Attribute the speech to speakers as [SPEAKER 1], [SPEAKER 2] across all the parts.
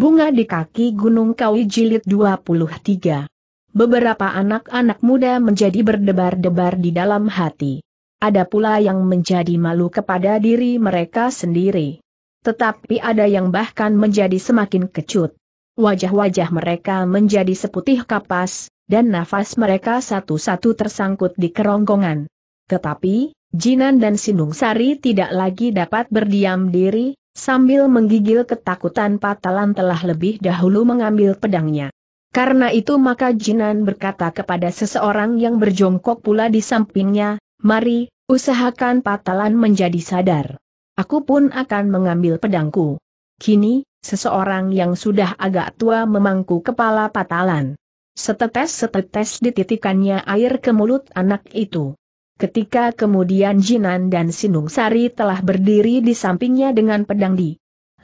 [SPEAKER 1] Bunga di kaki Gunung Kawi Jilid 23. Beberapa anak-anak muda menjadi berdebar-debar di dalam hati. Ada pula yang menjadi malu kepada diri mereka sendiri. Tetapi ada yang bahkan menjadi semakin kecut. Wajah-wajah mereka menjadi seputih kapas, dan nafas mereka satu-satu tersangkut di kerongkongan. Tetapi, Jinan dan Sinung Sari tidak lagi dapat berdiam diri, sambil menggigil ketakutan Patalan telah lebih dahulu mengambil pedangnya. Karena itu maka Jinan berkata kepada seseorang yang berjongkok pula di sampingnya, mari, usahakan Patalan menjadi sadar. Aku pun akan mengambil pedangku. Kini, seseorang yang sudah agak tua memangku kepala Patalan. Setetes-setetes dititikannya air ke mulut anak itu. Ketika kemudian Jinan dan Sinung Sari telah berdiri di sampingnya dengan pedang di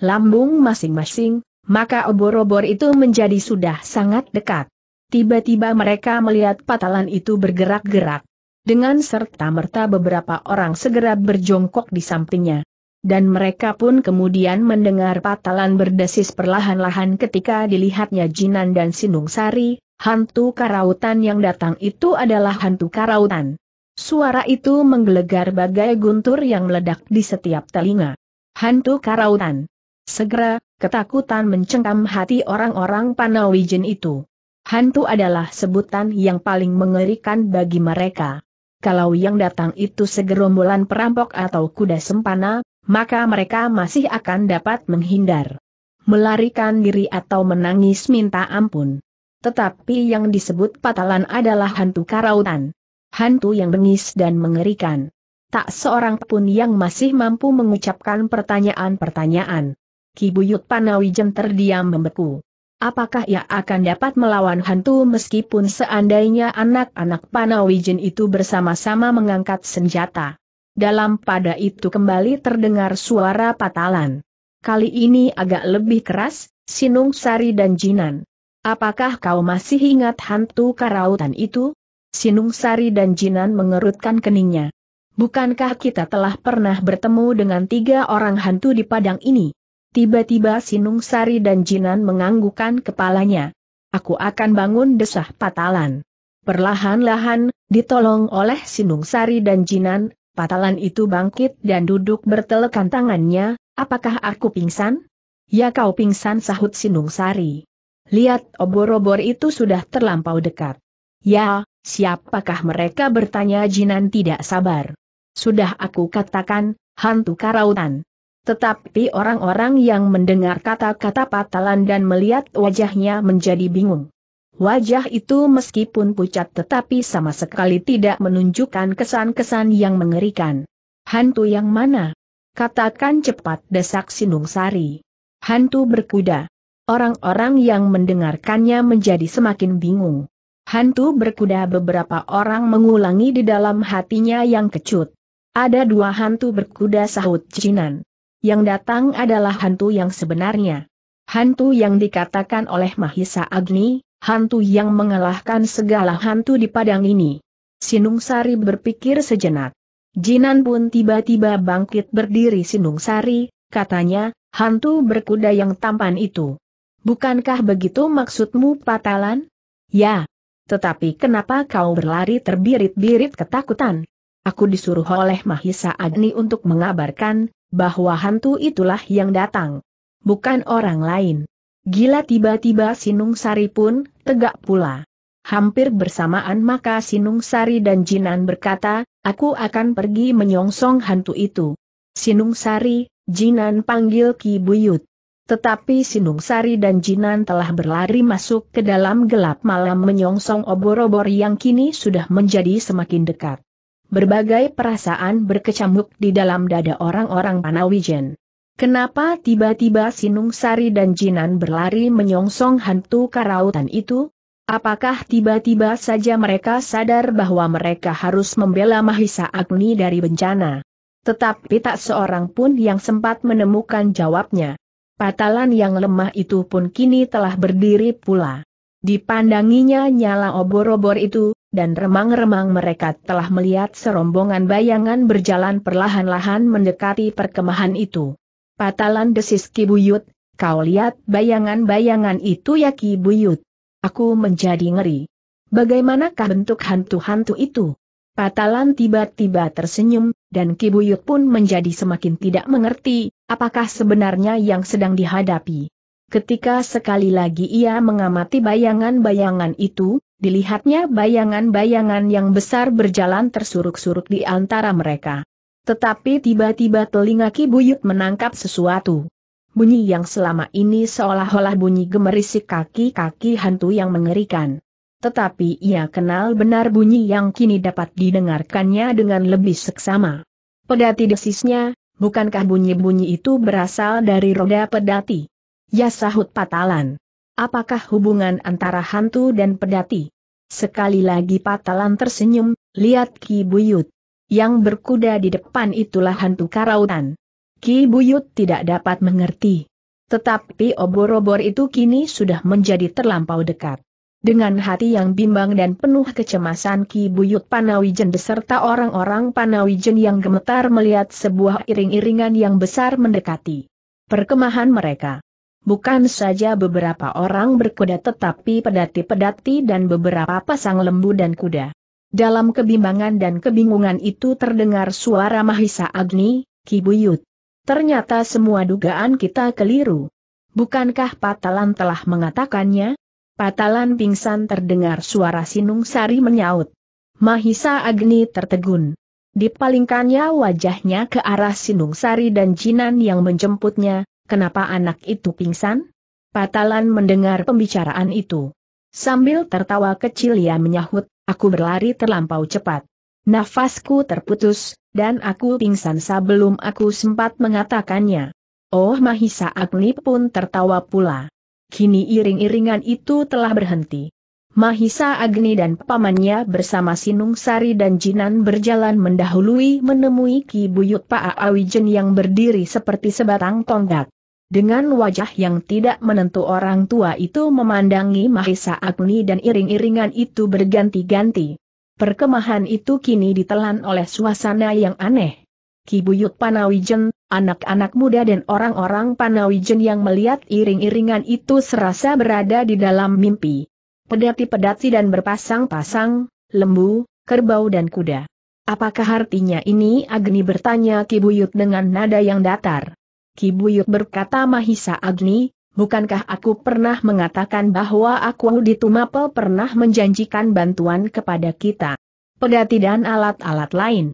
[SPEAKER 1] lambung masing-masing, maka obor-obor itu menjadi sudah sangat dekat. Tiba-tiba mereka melihat patalan itu bergerak-gerak. Dengan serta-merta beberapa orang segera berjongkok di sampingnya. Dan mereka pun kemudian mendengar patalan berdesis perlahan-lahan ketika dilihatnya Jinan dan Sinung Sari, hantu karautan yang datang itu adalah hantu karautan. Suara itu menggelegar bagai guntur yang meledak di setiap telinga. Hantu karautan. Segera, ketakutan mencengkam hati orang-orang Panawijen itu. Hantu adalah sebutan yang paling mengerikan bagi mereka. Kalau yang datang itu segerombolan perampok atau kuda sempana, maka mereka masih akan dapat menghindar. Melarikan diri atau menangis minta ampun. Tetapi yang disebut patalan adalah hantu karautan hantu yang bengis dan mengerikan. Tak seorang pun yang masih mampu mengucapkan pertanyaan-pertanyaan. Kibuyut Panawijen terdiam membeku. Apakah ia akan dapat melawan hantu meskipun seandainya anak-anak Panawijen itu bersama-sama mengangkat senjata? Dalam pada itu kembali terdengar suara patalan. Kali ini agak lebih keras, Sinung Sari dan Jinan. Apakah kau masih ingat hantu karautan itu? Sinung Sari dan Jinan mengerutkan keningnya. Bukankah kita telah pernah bertemu dengan tiga orang hantu di padang ini? Tiba-tiba Sinung Sari dan Jinan menganggukkan kepalanya. Aku akan bangun desah patalan. Perlahan-lahan, ditolong oleh Sinung Sari dan Jinan, patalan itu bangkit dan duduk bertelekan tangannya, apakah aku pingsan? Ya kau pingsan sahut Sinung Sari. Lihat obor-obor itu sudah terlampau dekat. Ya, Siapakah mereka bertanya Jinan tidak sabar. Sudah aku katakan, hantu karautan. Tetapi orang-orang yang mendengar kata-kata patalan dan melihat wajahnya menjadi bingung. Wajah itu meskipun pucat tetapi sama sekali tidak menunjukkan kesan-kesan yang mengerikan. Hantu yang mana? Katakan cepat desak Sinung Sari. Hantu berkuda. Orang-orang yang mendengarkannya menjadi semakin bingung. Hantu berkuda beberapa orang mengulangi di dalam hatinya yang kecut. Ada dua hantu berkuda sahut Cinan. Yang datang adalah hantu yang sebenarnya. Hantu yang dikatakan oleh Mahisa Agni, hantu yang mengalahkan segala hantu di padang ini. Sinung Sari berpikir sejenak. Jinan pun tiba-tiba bangkit berdiri Sinung Sari, katanya, hantu berkuda yang tampan itu. Bukankah begitu maksudmu patalan? Ya, tetapi kenapa kau berlari terbirit-birit ketakutan? Aku disuruh oleh Mahisa Agni untuk mengabarkan, bahwa hantu itulah yang datang. Bukan orang lain. Gila tiba-tiba Sinung Sari pun, tegak pula. Hampir bersamaan maka Sinung Sari dan Jinan berkata, aku akan pergi menyongsong hantu itu. Sinung Sari, Jinan panggil Ki Buyut. Tetapi Sinung Sari dan Jinan telah berlari masuk ke dalam gelap malam menyongsong obor-obor yang kini sudah menjadi semakin dekat. Berbagai perasaan berkecamuk di dalam dada orang-orang Panawijen. Kenapa tiba-tiba Sinung Sari dan Jinan berlari menyongsong hantu karautan itu? Apakah tiba-tiba saja mereka sadar bahwa mereka harus membela Mahisa Agni dari bencana? Tetapi tak seorang pun yang sempat menemukan jawabnya. Patalan yang lemah itu pun kini telah berdiri pula. Dipandanginya nyala obor-obor itu, dan remang-remang mereka telah melihat serombongan bayangan berjalan perlahan-lahan mendekati perkemahan itu. Patalan desis Kibuyut, kau lihat bayangan-bayangan itu ya Kibuyut. Aku menjadi ngeri. Bagaimanakah bentuk hantu-hantu itu? Patalan tiba-tiba tersenyum, dan Kibuyut pun menjadi semakin tidak mengerti, apakah sebenarnya yang sedang dihadapi. Ketika sekali lagi ia mengamati bayangan-bayangan itu, dilihatnya bayangan-bayangan yang besar berjalan tersuruk-suruk di antara mereka. Tetapi tiba-tiba telinga Kibuyut menangkap sesuatu. Bunyi yang selama ini seolah-olah bunyi gemerisik kaki-kaki hantu yang mengerikan tetapi ia kenal benar bunyi yang kini dapat didengarkannya dengan lebih seksama. Pedati desisnya, bukankah bunyi-bunyi itu berasal dari roda pedati? Ya sahut Patalan. Apakah hubungan antara hantu dan pedati? Sekali lagi Patalan tersenyum, lihat Ki Buyut. Yang berkuda di depan itulah hantu karautan. Ki Buyut tidak dapat mengerti. Tetapi obor-obor itu kini sudah menjadi terlampau dekat. Dengan hati yang bimbang dan penuh kecemasan Ki Buyut Panawijen beserta orang-orang Panawijen yang gemetar melihat sebuah iring-iringan yang besar mendekati perkemahan mereka. Bukan saja beberapa orang berkuda tetapi pedati-pedati dan beberapa pasang lembu dan kuda. Dalam kebimbangan dan kebingungan itu terdengar suara Mahisa Agni, Ki Buyut. Ternyata semua dugaan kita keliru. Bukankah Patalan telah mengatakannya? Patalan pingsan terdengar suara Sinung Sari menyaut. Mahisa Agni tertegun. Dipalingkannya wajahnya ke arah Sinung Sari dan Jinan yang menjemputnya, kenapa anak itu pingsan? Patalan mendengar pembicaraan itu. Sambil tertawa kecil ia menyahut, aku berlari terlampau cepat. Nafasku terputus, dan aku pingsan sebelum aku sempat mengatakannya. Oh Mahisa Agni pun tertawa pula. Kini iring-iringan itu telah berhenti. Mahisa Agni dan pamannya bersama Sinung Sari dan Jinan berjalan mendahului menemui Ki Buyut Pak Awijen yang berdiri seperti sebatang tonggak. Dengan wajah yang tidak menentu orang tua itu memandangi Mahisa Agni dan iring-iringan itu berganti-ganti. Perkemahan itu kini ditelan oleh suasana yang aneh. Kibuyut Panawijen, anak-anak muda dan orang-orang Panawijen yang melihat iring-iringan itu serasa berada di dalam mimpi. Pedati-pedati dan berpasang-pasang, lembu, kerbau dan kuda. Apakah artinya ini Agni bertanya Kibuyut dengan nada yang datar. Kibuyut berkata Mahisa Agni, Bukankah aku pernah mengatakan bahwa aku di Tumapel pernah menjanjikan bantuan kepada kita? Pedati dan alat-alat lain.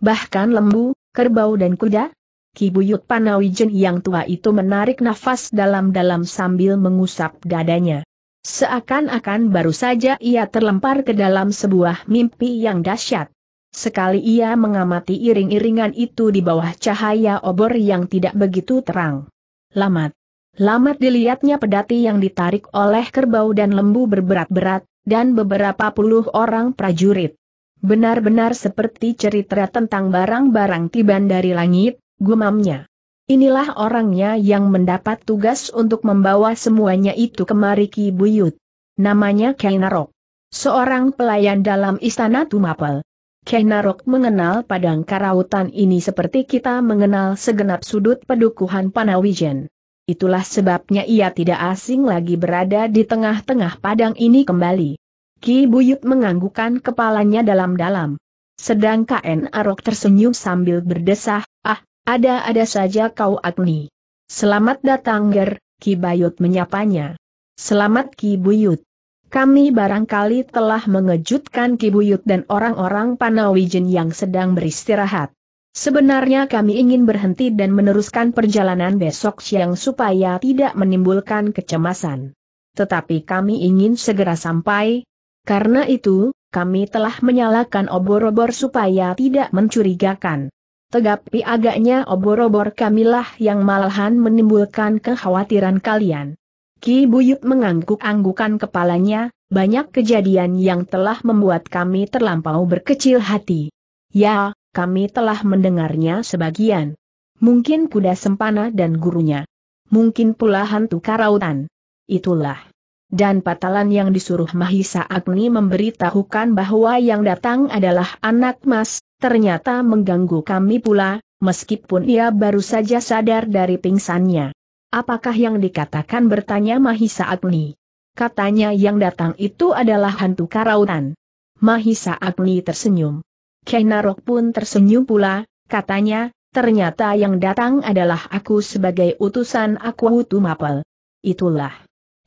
[SPEAKER 1] Bahkan lembu, kerbau dan kuda? Kibuyut Panawijen yang tua itu menarik nafas dalam-dalam sambil mengusap dadanya. Seakan-akan baru saja ia terlempar ke dalam sebuah mimpi yang dahsyat. Sekali ia mengamati iring-iringan itu di bawah cahaya obor yang tidak begitu terang. Lamat. Lamat dilihatnya pedati yang ditarik oleh kerbau dan lembu berberat-berat, dan beberapa puluh orang prajurit. Benar-benar seperti cerita tentang barang-barang tiban dari langit, gumamnya. Inilah orangnya yang mendapat tugas untuk membawa semuanya itu kemari Ki Buyut. Namanya Kainarok. Seorang pelayan dalam istana Tumapel. Kainarok mengenal padang karautan ini seperti kita mengenal segenap sudut pedukuhan Panawijen. Itulah sebabnya ia tidak asing lagi berada di tengah-tengah padang ini kembali. Ki Buyut menganggukkan kepalanya dalam-dalam. Sedang KN Arok tersenyum sambil berdesah, ah, ada-ada saja kau Agni. Selamat datang Ger, Ki Buyut menyapanya. Selamat Ki Buyut. Kami barangkali telah mengejutkan Ki Buyut dan orang-orang Panawijen yang sedang beristirahat. Sebenarnya kami ingin berhenti dan meneruskan perjalanan besok siang supaya tidak menimbulkan kecemasan. Tetapi kami ingin segera sampai, karena itu, kami telah menyalakan obor-obor supaya tidak mencurigakan. Tegapi agaknya obor-obor kamilah yang malahan menimbulkan kekhawatiran kalian. Ki Buyut mengangguk-anggukan kepalanya, banyak kejadian yang telah membuat kami terlampau berkecil hati. Ya, kami telah mendengarnya sebagian. Mungkin kuda sempana dan gurunya. Mungkin pula hantu karautan. Itulah dan Patalan yang disuruh Mahisa Agni memberitahukan bahwa yang datang adalah anak mas, ternyata mengganggu kami pula, meskipun ia baru saja sadar dari pingsannya. Apakah yang dikatakan bertanya Mahisa Agni? Katanya yang datang itu adalah hantu karautan. Mahisa Agni tersenyum. Kenarok pun tersenyum pula, katanya, ternyata yang datang adalah aku sebagai utusan aku Utumapel. Itulah.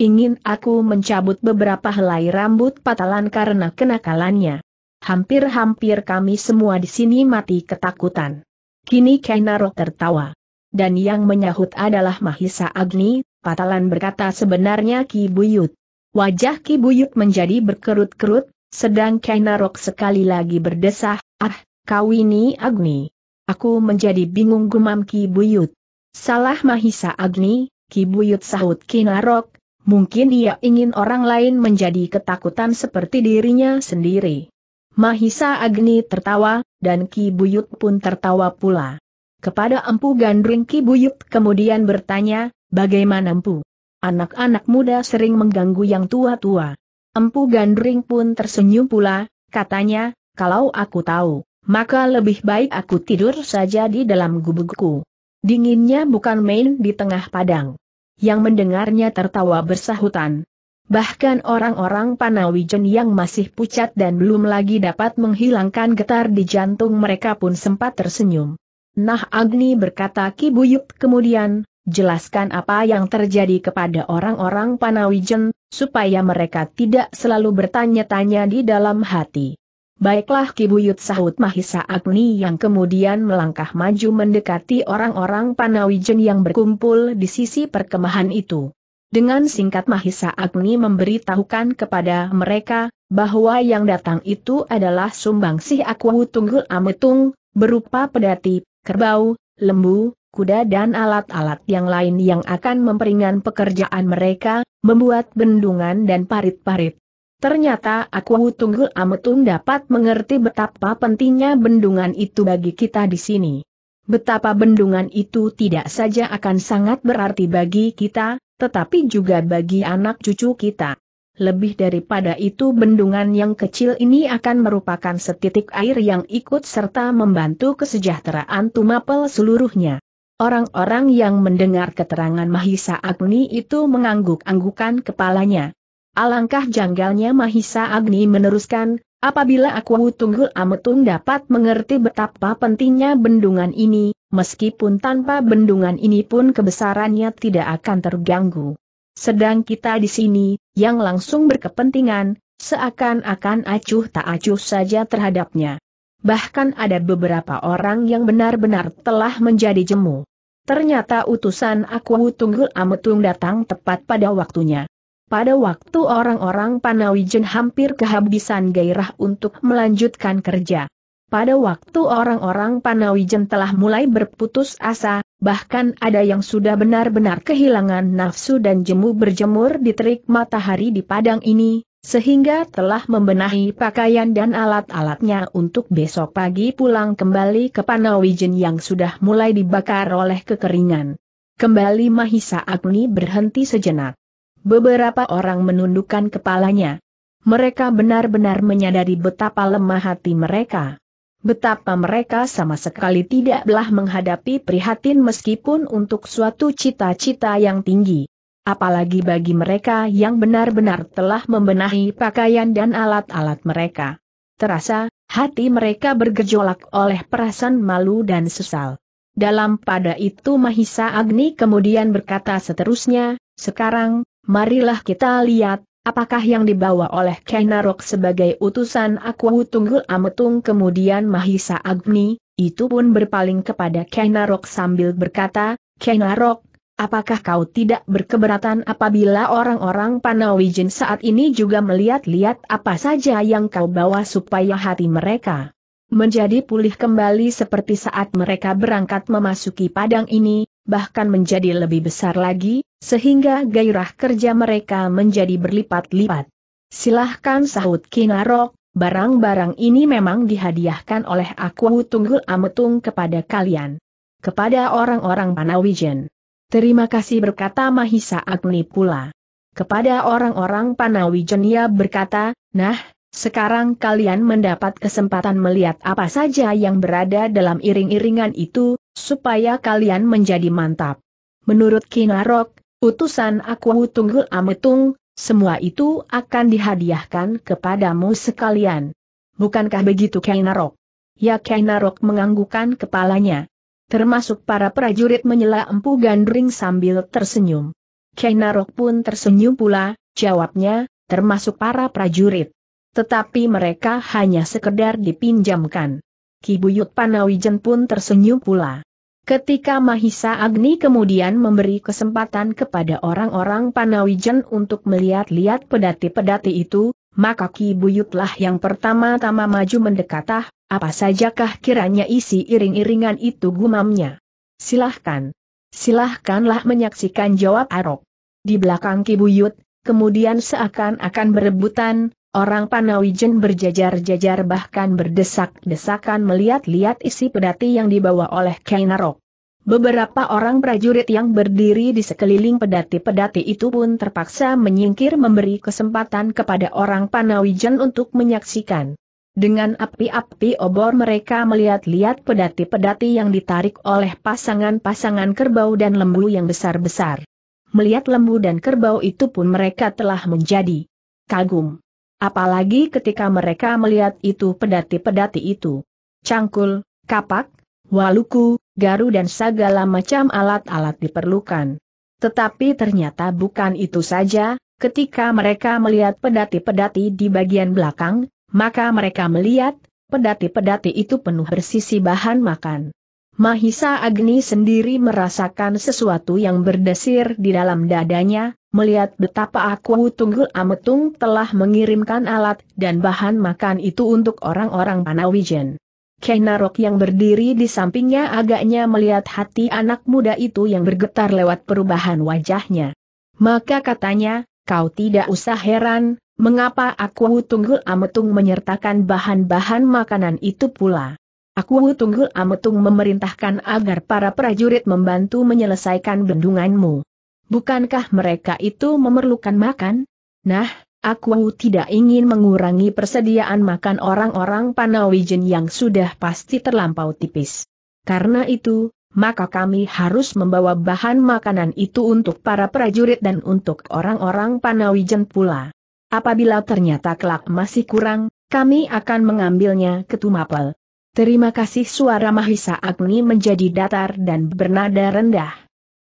[SPEAKER 1] Ingin aku mencabut beberapa helai rambut patalan karena kenakalannya. Hampir-hampir kami semua di sini mati ketakutan. Kini Kainaro tertawa. Dan yang menyahut adalah Mahisa Agni, patalan berkata sebenarnya Ki Buyut. Wajah Ki Buyut menjadi berkerut-kerut, sedang Kainarok sekali lagi berdesah, ah, kau ini Agni. Aku menjadi bingung gumam Ki Buyut. Salah Mahisa Agni, Ki Buyut sahut Kainarok. Mungkin ia ingin orang lain menjadi ketakutan seperti dirinya sendiri. Mahisa Agni tertawa, dan Ki Buyut pun tertawa pula. Kepada Empu Gandring Ki Buyut kemudian bertanya, bagaimana Empu? Anak-anak muda sering mengganggu yang tua-tua. Empu Gandring pun tersenyum pula, katanya, kalau aku tahu, maka lebih baik aku tidur saja di dalam gubukku. Dinginnya bukan main di tengah padang yang mendengarnya tertawa bersahutan. Bahkan orang-orang Panawijen yang masih pucat dan belum lagi dapat menghilangkan getar di jantung mereka pun sempat tersenyum. Nah Agni berkata Ki Buyut kemudian, jelaskan apa yang terjadi kepada orang-orang Panawijen, supaya mereka tidak selalu bertanya-tanya di dalam hati. Baiklah kibuyut sahut Mahisa Agni yang kemudian melangkah maju mendekati orang-orang Panawijen yang berkumpul di sisi perkemahan itu. Dengan singkat Mahisa Agni memberitahukan kepada mereka, bahwa yang datang itu adalah sumbangsih Akwahu Tunggul Ametung, berupa pedati, kerbau, lembu, kuda dan alat-alat yang lain yang akan memperingan pekerjaan mereka, membuat bendungan dan parit-parit. Ternyata aku Tunggul Ametung dapat mengerti betapa pentingnya bendungan itu bagi kita di sini. Betapa bendungan itu tidak saja akan sangat berarti bagi kita, tetapi juga bagi anak cucu kita. Lebih daripada itu bendungan yang kecil ini akan merupakan setitik air yang ikut serta membantu kesejahteraan Tumapel seluruhnya. Orang-orang yang mendengar keterangan Mahisa Agni itu mengangguk-anggukan kepalanya. Alangkah janggalnya Mahisa Agni meneruskan, apabila aku Tunggul Ametung dapat mengerti betapa pentingnya bendungan ini, meskipun tanpa bendungan ini pun kebesarannya tidak akan terganggu. Sedang kita di sini, yang langsung berkepentingan, seakan-akan acuh tak acuh saja terhadapnya. Bahkan ada beberapa orang yang benar-benar telah menjadi jemu. Ternyata utusan aku Tunggul Ametung datang tepat pada waktunya. Pada waktu orang-orang Panawijen hampir kehabisan gairah untuk melanjutkan kerja. Pada waktu orang-orang Panawijen telah mulai berputus asa, bahkan ada yang sudah benar-benar kehilangan nafsu dan jemu berjemur di terik matahari di padang ini, sehingga telah membenahi pakaian dan alat-alatnya untuk besok pagi pulang kembali ke Panawijen yang sudah mulai dibakar oleh kekeringan. Kembali Mahisa Agni berhenti sejenak. Beberapa orang menundukkan kepalanya. Mereka benar-benar menyadari betapa lemah hati mereka. Betapa mereka sama sekali tidak belah menghadapi prihatin meskipun untuk suatu cita-cita yang tinggi. Apalagi bagi mereka yang benar-benar telah membenahi pakaian dan alat-alat mereka. Terasa, hati mereka bergejolak oleh perasaan malu dan sesal. Dalam pada itu Mahisa Agni kemudian berkata seterusnya, sekarang, Marilah kita lihat, apakah yang dibawa oleh Kainarok sebagai utusan Aku Tunggul Ametung kemudian Mahisa Agni, itu pun berpaling kepada Kainarok sambil berkata, Kainarok, apakah kau tidak berkeberatan apabila orang-orang Panawijin saat ini juga melihat-lihat apa saja yang kau bawa supaya hati mereka menjadi pulih kembali seperti saat mereka berangkat memasuki padang ini, bahkan menjadi lebih besar lagi, sehingga gairah kerja mereka menjadi berlipat-lipat. Silahkan sahut Kinarok, barang-barang ini memang dihadiahkan oleh aku Tunggul Ametung kepada kalian. Kepada orang-orang Panawijen. Terima kasih berkata Mahisa Agni pula. Kepada orang-orang Panawijen ia berkata, nah, sekarang kalian mendapat kesempatan melihat apa saja yang berada dalam iring-iringan itu, supaya kalian menjadi mantap. Menurut Kinarok, utusan aku Tunggul Ametung, semua itu akan dihadiahkan kepadamu sekalian. Bukankah begitu Kinarok? Ya Kinarok menganggukkan kepalanya. Termasuk para prajurit menyela empu gandring sambil tersenyum. Kinarok pun tersenyum pula, jawabnya, termasuk para prajurit tetapi mereka hanya sekedar dipinjamkan. Kibuyut Panawijen pun tersenyum pula. Ketika Mahisa Agni kemudian memberi kesempatan kepada orang-orang Panawijen untuk melihat-lihat pedati-pedati itu, maka Ki Buyutlah yang pertama-tama maju mendekatah, apa sajakah kiranya isi iring-iringan itu gumamnya. Silahkan. Silahkanlah menyaksikan jawab Arok. Di belakang Ki Buyut, kemudian seakan-akan berebutan, Orang Panawijen berjajar-jajar bahkan berdesak-desakan melihat-lihat isi pedati yang dibawa oleh Kainarok. Beberapa orang prajurit yang berdiri di sekeliling pedati-pedati itu pun terpaksa menyingkir memberi kesempatan kepada orang Panawijen untuk menyaksikan. Dengan api-api obor mereka melihat-lihat pedati-pedati yang ditarik oleh pasangan-pasangan kerbau dan lembu yang besar-besar. Melihat lembu dan kerbau itu pun mereka telah menjadi kagum apalagi ketika mereka melihat itu pedati-pedati itu. Cangkul, kapak, waluku, garu dan segala macam alat-alat diperlukan. Tetapi ternyata bukan itu saja, ketika mereka melihat pedati-pedati di bagian belakang, maka mereka melihat, pedati-pedati itu penuh bersisi bahan makan. Mahisa Agni sendiri merasakan sesuatu yang berdesir di dalam dadanya, melihat betapa aku Tunggul Ametung telah mengirimkan alat dan bahan makan itu untuk orang-orang Panawijen. Kenarok yang berdiri di sampingnya agaknya melihat hati anak muda itu yang bergetar lewat perubahan wajahnya. Maka katanya, kau tidak usah heran, mengapa aku Tunggul Ametung menyertakan bahan-bahan makanan itu pula. Aku Tunggul Ametung memerintahkan agar para prajurit membantu menyelesaikan bendunganmu. Bukankah mereka itu memerlukan makan? Nah, aku tidak ingin mengurangi persediaan makan orang-orang Panawijen yang sudah pasti terlampau tipis. Karena itu, maka kami harus membawa bahan makanan itu untuk para prajurit dan untuk orang-orang Panawijen pula. Apabila ternyata kelak masih kurang, kami akan mengambilnya ke Tumapel. Terima kasih suara Mahisa Agni menjadi datar dan bernada rendah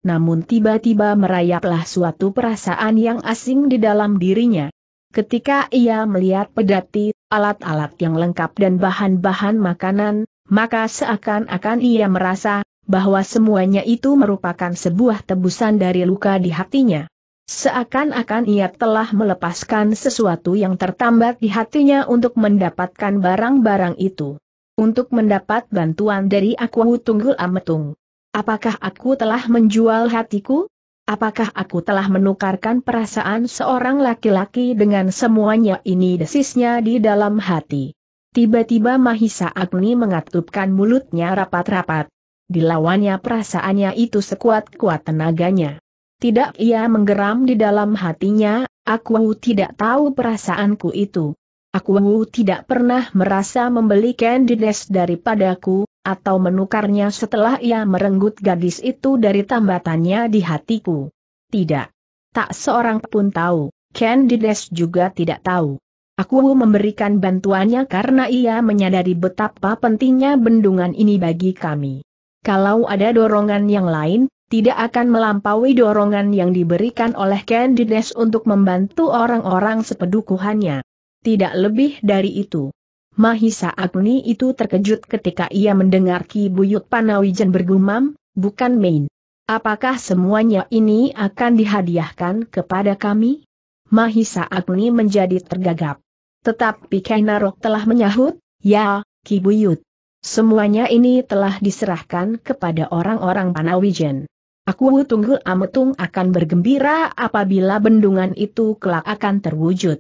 [SPEAKER 1] namun tiba-tiba merayaplah suatu perasaan yang asing di dalam dirinya. Ketika ia melihat pedati, alat-alat yang lengkap dan bahan-bahan makanan, maka seakan-akan ia merasa bahwa semuanya itu merupakan sebuah tebusan dari luka di hatinya. Seakan-akan ia telah melepaskan sesuatu yang tertambat di hatinya untuk mendapatkan barang-barang itu. Untuk mendapat bantuan dari aku Tunggul Ametung. Apakah aku telah menjual hatiku? Apakah aku telah menukarkan perasaan seorang laki-laki dengan semuanya ini desisnya di dalam hati? Tiba-tiba Mahisa Agni mengatupkan mulutnya rapat-rapat. Dilawannya perasaannya itu sekuat-kuat tenaganya. Tidak ia menggeram di dalam hatinya, aku tidak tahu perasaanku itu. Aku tidak pernah merasa membeli Candides daripadaku, atau menukarnya setelah ia merenggut gadis itu dari tambatannya di hatiku. Tidak. Tak seorang pun tahu, Candides juga tidak tahu. Aku memberikan bantuannya karena ia menyadari betapa pentingnya bendungan ini bagi kami. Kalau ada dorongan yang lain, tidak akan melampaui dorongan yang diberikan oleh Candides untuk membantu orang-orang sepedukuhannya. Tidak lebih dari itu. Mahisa Agni itu terkejut ketika ia mendengar Ki Buyut Panawijen bergumam, bukan main. Apakah semuanya ini akan dihadiahkan kepada kami? Mahisa Agni menjadi tergagap. Tetapi Kainarok telah menyahut, ya, Ki Buyut. Semuanya ini telah diserahkan kepada orang-orang Panawijen. Aku tunggu Ametung akan bergembira apabila bendungan itu kelak akan terwujud.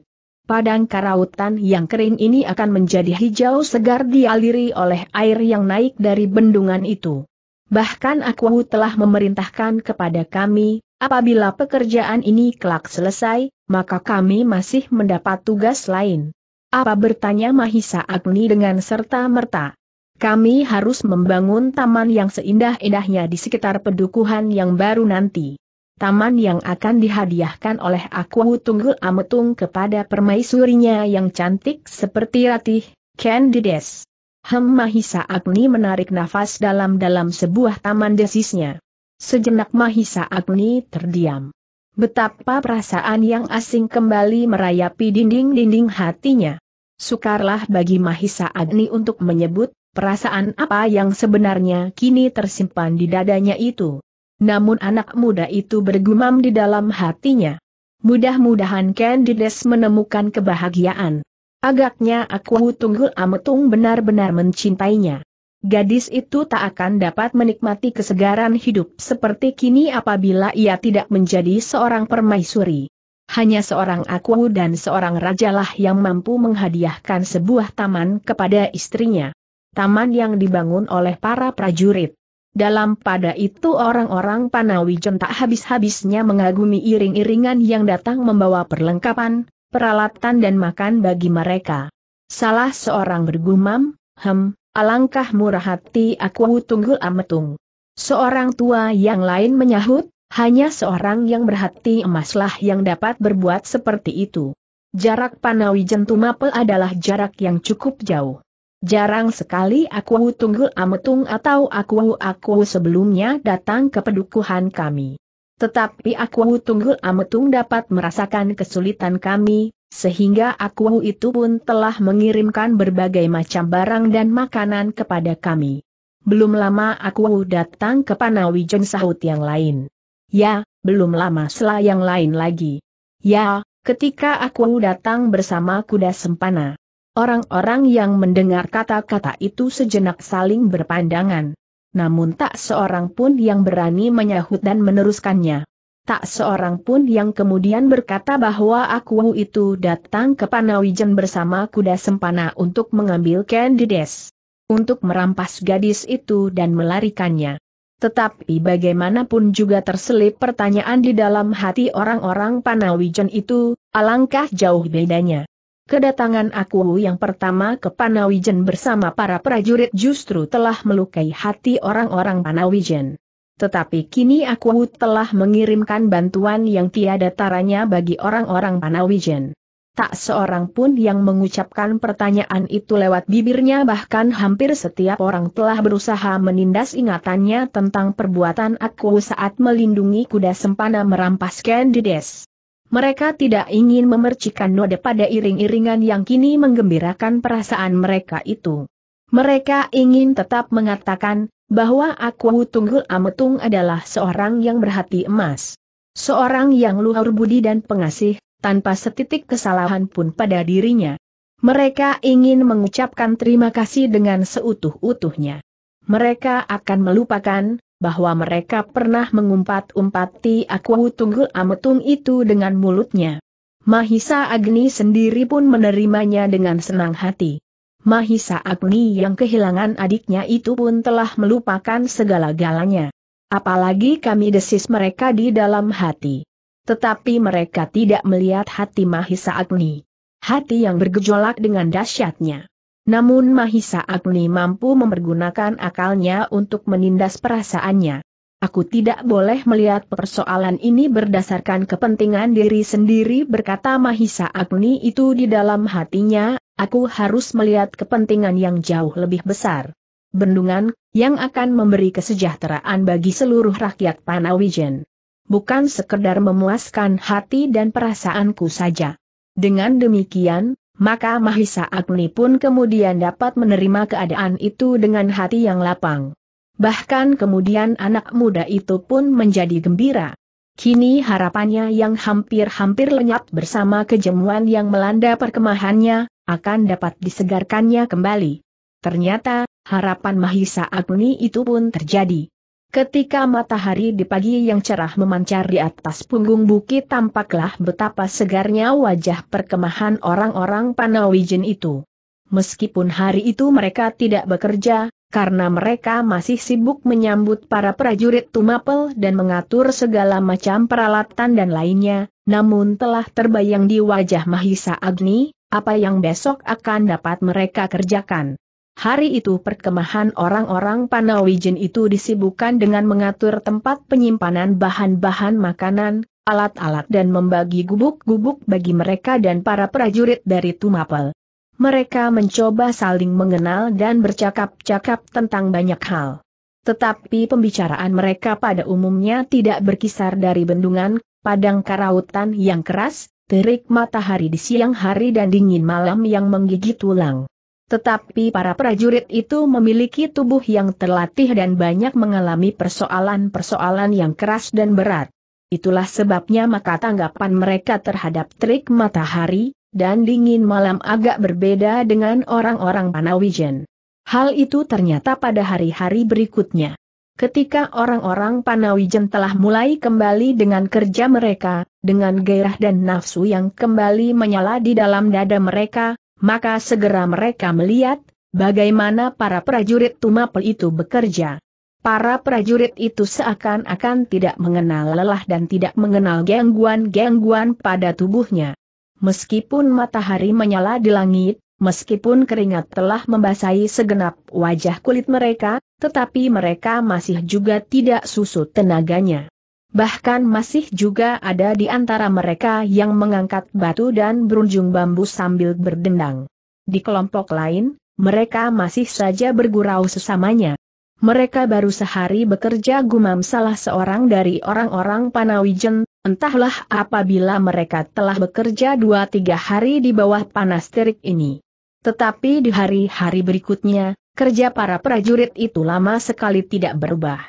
[SPEAKER 1] Padang karautan yang kering ini akan menjadi hijau segar dialiri oleh air yang naik dari bendungan itu. Bahkan aku telah memerintahkan kepada kami, apabila pekerjaan ini kelak selesai, maka kami masih mendapat tugas lain. Apa bertanya Mahisa Agni dengan serta-merta? Kami harus membangun taman yang seindah-indahnya di sekitar pedukuhan yang baru nanti taman yang akan dihadiahkan oleh aku Tunggul Ametung kepada permaisurinya yang cantik seperti Ratih, Candides. Hem Mahisa Agni menarik nafas dalam-dalam sebuah taman desisnya. Sejenak Mahisa Agni terdiam. Betapa perasaan yang asing kembali merayapi dinding-dinding hatinya. Sukarlah bagi Mahisa Agni untuk menyebut, perasaan apa yang sebenarnya kini tersimpan di dadanya itu. Namun anak muda itu bergumam di dalam hatinya. Mudah-mudahan Candides menemukan kebahagiaan. Agaknya aku tunggu ametung benar-benar mencintainya. Gadis itu tak akan dapat menikmati kesegaran hidup seperti kini apabila ia tidak menjadi seorang permaisuri. Hanya seorang aku dan seorang rajalah yang mampu menghadiahkan sebuah taman kepada istrinya. Taman yang dibangun oleh para prajurit. Dalam pada itu orang-orang Panawijen tak habis-habisnya mengagumi iring-iringan yang datang membawa perlengkapan, peralatan dan makan bagi mereka. Salah seorang bergumam, hem, alangkah murah hati aku tunggul ametung. Seorang tua yang lain menyahut, hanya seorang yang berhati emaslah yang dapat berbuat seperti itu. Jarak Panawijen Tumapel adalah jarak yang cukup jauh. Jarang sekali aku tunggu ametung atau aku aku sebelumnya datang ke pedukuhan kami. Tetapi aku tunggu ametung dapat merasakan kesulitan kami, sehingga aku itu pun telah mengirimkan berbagai macam barang dan makanan kepada kami. Belum lama aku datang ke Panawijen sahut yang lain. Ya, belum lama setelah yang lain lagi. Ya, ketika aku datang bersama kuda sempana. Orang-orang yang mendengar kata-kata itu sejenak saling berpandangan. Namun tak seorang pun yang berani menyahut dan meneruskannya. Tak seorang pun yang kemudian berkata bahwa aku itu datang ke Panawijen bersama kuda sempana untuk mengambil Candides. Untuk merampas gadis itu dan melarikannya. Tetapi bagaimanapun juga terselip pertanyaan di dalam hati orang-orang Panawijen itu, alangkah jauh bedanya kedatangan aku yang pertama ke Panawijen bersama para prajurit justru telah melukai hati orang-orang Panawijen. Tetapi kini aku telah mengirimkan bantuan yang tiada taranya bagi orang-orang Panawijen. Tak seorang pun yang mengucapkan pertanyaan itu lewat bibirnya bahkan hampir setiap orang telah berusaha menindas ingatannya tentang perbuatan aku saat melindungi kuda sempana merampas Candides. Mereka tidak ingin memercikan noda pada iring-iringan yang kini menggembirakan perasaan mereka itu. Mereka ingin tetap mengatakan, bahwa Aku Tunggul Ametung adalah seorang yang berhati emas. Seorang yang luhur budi dan pengasih, tanpa setitik kesalahan pun pada dirinya. Mereka ingin mengucapkan terima kasih dengan seutuh-utuhnya. Mereka akan melupakan, bahwa mereka pernah mengumpat-umpati aku tunggul ametung itu dengan mulutnya. Mahisa Agni sendiri pun menerimanya dengan senang hati. Mahisa Agni yang kehilangan adiknya itu pun telah melupakan segala-galanya. Apalagi kami desis mereka di dalam hati. Tetapi mereka tidak melihat hati Mahisa Agni. Hati yang bergejolak dengan dahsyatnya. Namun Mahisa Agni mampu mempergunakan akalnya untuk menindas perasaannya. Aku tidak boleh melihat persoalan ini berdasarkan kepentingan diri sendiri berkata Mahisa Agni itu di dalam hatinya, aku harus melihat kepentingan yang jauh lebih besar. Bendungan, yang akan memberi kesejahteraan bagi seluruh rakyat Panawijen. Bukan sekedar memuaskan hati dan perasaanku saja. Dengan demikian, maka Mahisa Agni pun kemudian dapat menerima keadaan itu dengan hati yang lapang. Bahkan kemudian anak muda itu pun menjadi gembira. Kini harapannya yang hampir-hampir lenyap bersama kejemuan yang melanda perkemahannya, akan dapat disegarkannya kembali. Ternyata, harapan Mahisa Agni itu pun terjadi. Ketika matahari di pagi yang cerah memancar di atas punggung bukit tampaklah betapa segarnya wajah perkemahan orang-orang Panawijen itu. Meskipun hari itu mereka tidak bekerja, karena mereka masih sibuk menyambut para prajurit Tumapel dan mengatur segala macam peralatan dan lainnya, namun telah terbayang di wajah Mahisa Agni, apa yang besok akan dapat mereka kerjakan. Hari itu perkemahan orang-orang Panawijen itu disibukkan dengan mengatur tempat penyimpanan bahan-bahan makanan, alat-alat dan membagi gubuk-gubuk bagi mereka dan para prajurit dari Tumapel. Mereka mencoba saling mengenal dan bercakap-cakap tentang banyak hal. Tetapi pembicaraan mereka pada umumnya tidak berkisar dari bendungan, padang karautan yang keras, terik matahari di siang hari dan dingin malam yang menggigit tulang. Tetapi para prajurit itu memiliki tubuh yang terlatih dan banyak mengalami persoalan-persoalan yang keras dan berat. Itulah sebabnya maka tanggapan mereka terhadap trik matahari, dan dingin malam agak berbeda dengan orang-orang Panawijen. Hal itu ternyata pada hari-hari berikutnya. Ketika orang-orang Panawijen telah mulai kembali dengan kerja mereka, dengan gairah dan nafsu yang kembali menyala di dalam dada mereka, maka segera mereka melihat, bagaimana para prajurit Tumapel itu bekerja. Para prajurit itu seakan-akan tidak mengenal lelah dan tidak mengenal gangguan-gangguan pada tubuhnya. Meskipun matahari menyala di langit, meskipun keringat telah membasahi segenap wajah kulit mereka, tetapi mereka masih juga tidak susut tenaganya. Bahkan masih juga ada di antara mereka yang mengangkat batu dan berunjung bambu sambil berdendang. Di kelompok lain, mereka masih saja bergurau sesamanya. Mereka baru sehari bekerja gumam salah seorang dari orang-orang Panawijen, entahlah apabila mereka telah bekerja dua tiga hari di bawah panas terik ini. Tetapi di hari-hari berikutnya, kerja para prajurit itu lama sekali tidak berubah.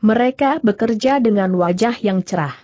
[SPEAKER 1] Mereka bekerja dengan wajah yang cerah.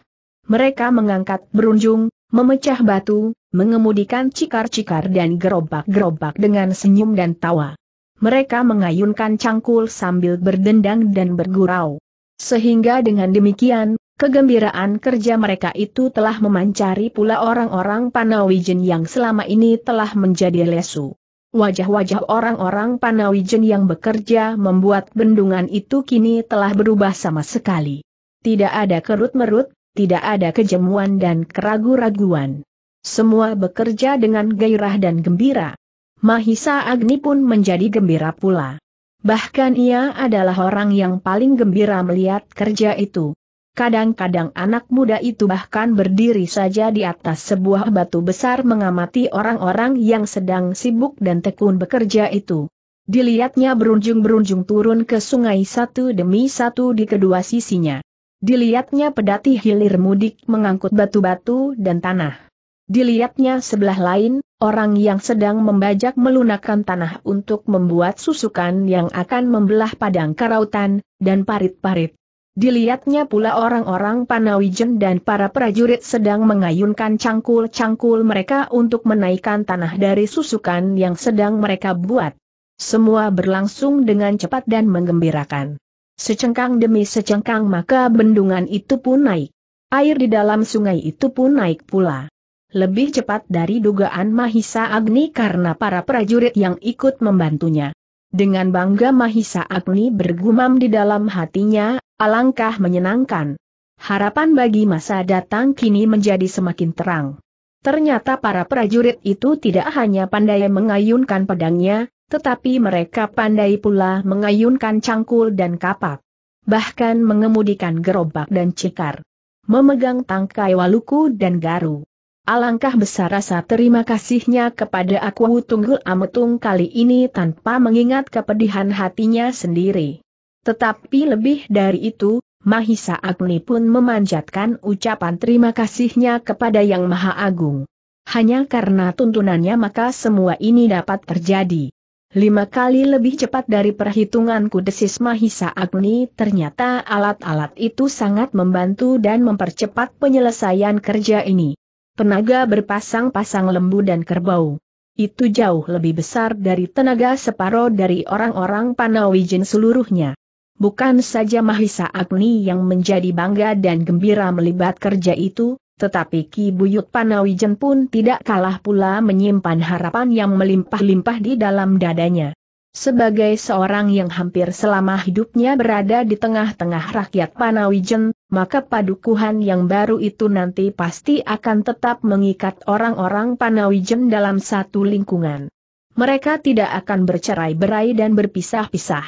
[SPEAKER 1] Mereka mengangkat berunjung, memecah batu, mengemudikan cikar-cikar dan gerobak-gerobak dengan senyum dan tawa. Mereka mengayunkan cangkul sambil berdendang dan bergurau. Sehingga dengan demikian, kegembiraan kerja mereka itu telah memancari pula orang-orang Panawijen yang selama ini telah menjadi lesu. Wajah-wajah orang-orang Panawijen yang bekerja membuat bendungan itu kini telah berubah sama sekali. Tidak ada kerut-merut, tidak ada kejemuan dan keragu-raguan. Semua bekerja dengan gairah dan gembira. Mahisa Agni pun menjadi gembira pula. Bahkan ia adalah orang yang paling gembira melihat kerja itu. Kadang-kadang anak muda itu bahkan berdiri saja di atas sebuah batu besar mengamati orang-orang yang sedang sibuk dan tekun bekerja itu. Dilihatnya berunjung-berunjung turun ke sungai satu demi satu di kedua sisinya. Dilihatnya pedati hilir mudik mengangkut batu-batu dan tanah. Dilihatnya sebelah lain, orang yang sedang membajak melunakkan tanah untuk membuat susukan yang akan membelah padang karautan, dan parit-parit. Dilihatnya pula orang-orang Panawijen dan para prajurit sedang mengayunkan cangkul-cangkul mereka untuk menaikkan tanah dari susukan yang sedang mereka buat. Semua berlangsung dengan cepat dan menggembirakan. Secengkang demi secengkang maka bendungan itu pun naik. Air di dalam sungai itu pun naik pula. Lebih cepat dari dugaan Mahisa Agni karena para prajurit yang ikut membantunya. Dengan bangga Mahisa Agni bergumam di dalam hatinya, Alangkah menyenangkan. Harapan bagi masa datang kini menjadi semakin terang. Ternyata para prajurit itu tidak hanya pandai mengayunkan pedangnya, tetapi mereka pandai pula mengayunkan cangkul dan kapak. Bahkan mengemudikan gerobak dan cikar. Memegang tangkai waluku dan garu. Alangkah besar rasa terima kasihnya kepada aku Tunggul Ametung kali ini tanpa mengingat kepedihan hatinya sendiri. Tetapi lebih dari itu, Mahisa Agni pun memanjatkan ucapan terima kasihnya kepada Yang Maha Agung. Hanya karena tuntunannya maka semua ini dapat terjadi. Lima kali lebih cepat dari perhitunganku desis Mahisa Agni ternyata alat-alat itu sangat membantu dan mempercepat penyelesaian kerja ini. Tenaga berpasang-pasang lembu dan kerbau. Itu jauh lebih besar dari tenaga separo dari orang-orang Panawijen seluruhnya. Bukan saja Mahisa Agni yang menjadi bangga dan gembira melibat kerja itu, tetapi Ki Buyut Panawijen pun tidak kalah pula menyimpan harapan yang melimpah-limpah di dalam dadanya. Sebagai seorang yang hampir selama hidupnya berada di tengah-tengah rakyat Panawijen, maka padukuhan yang baru itu nanti pasti akan tetap mengikat orang-orang Panawijen dalam satu lingkungan. Mereka tidak akan bercerai-berai dan berpisah-pisah.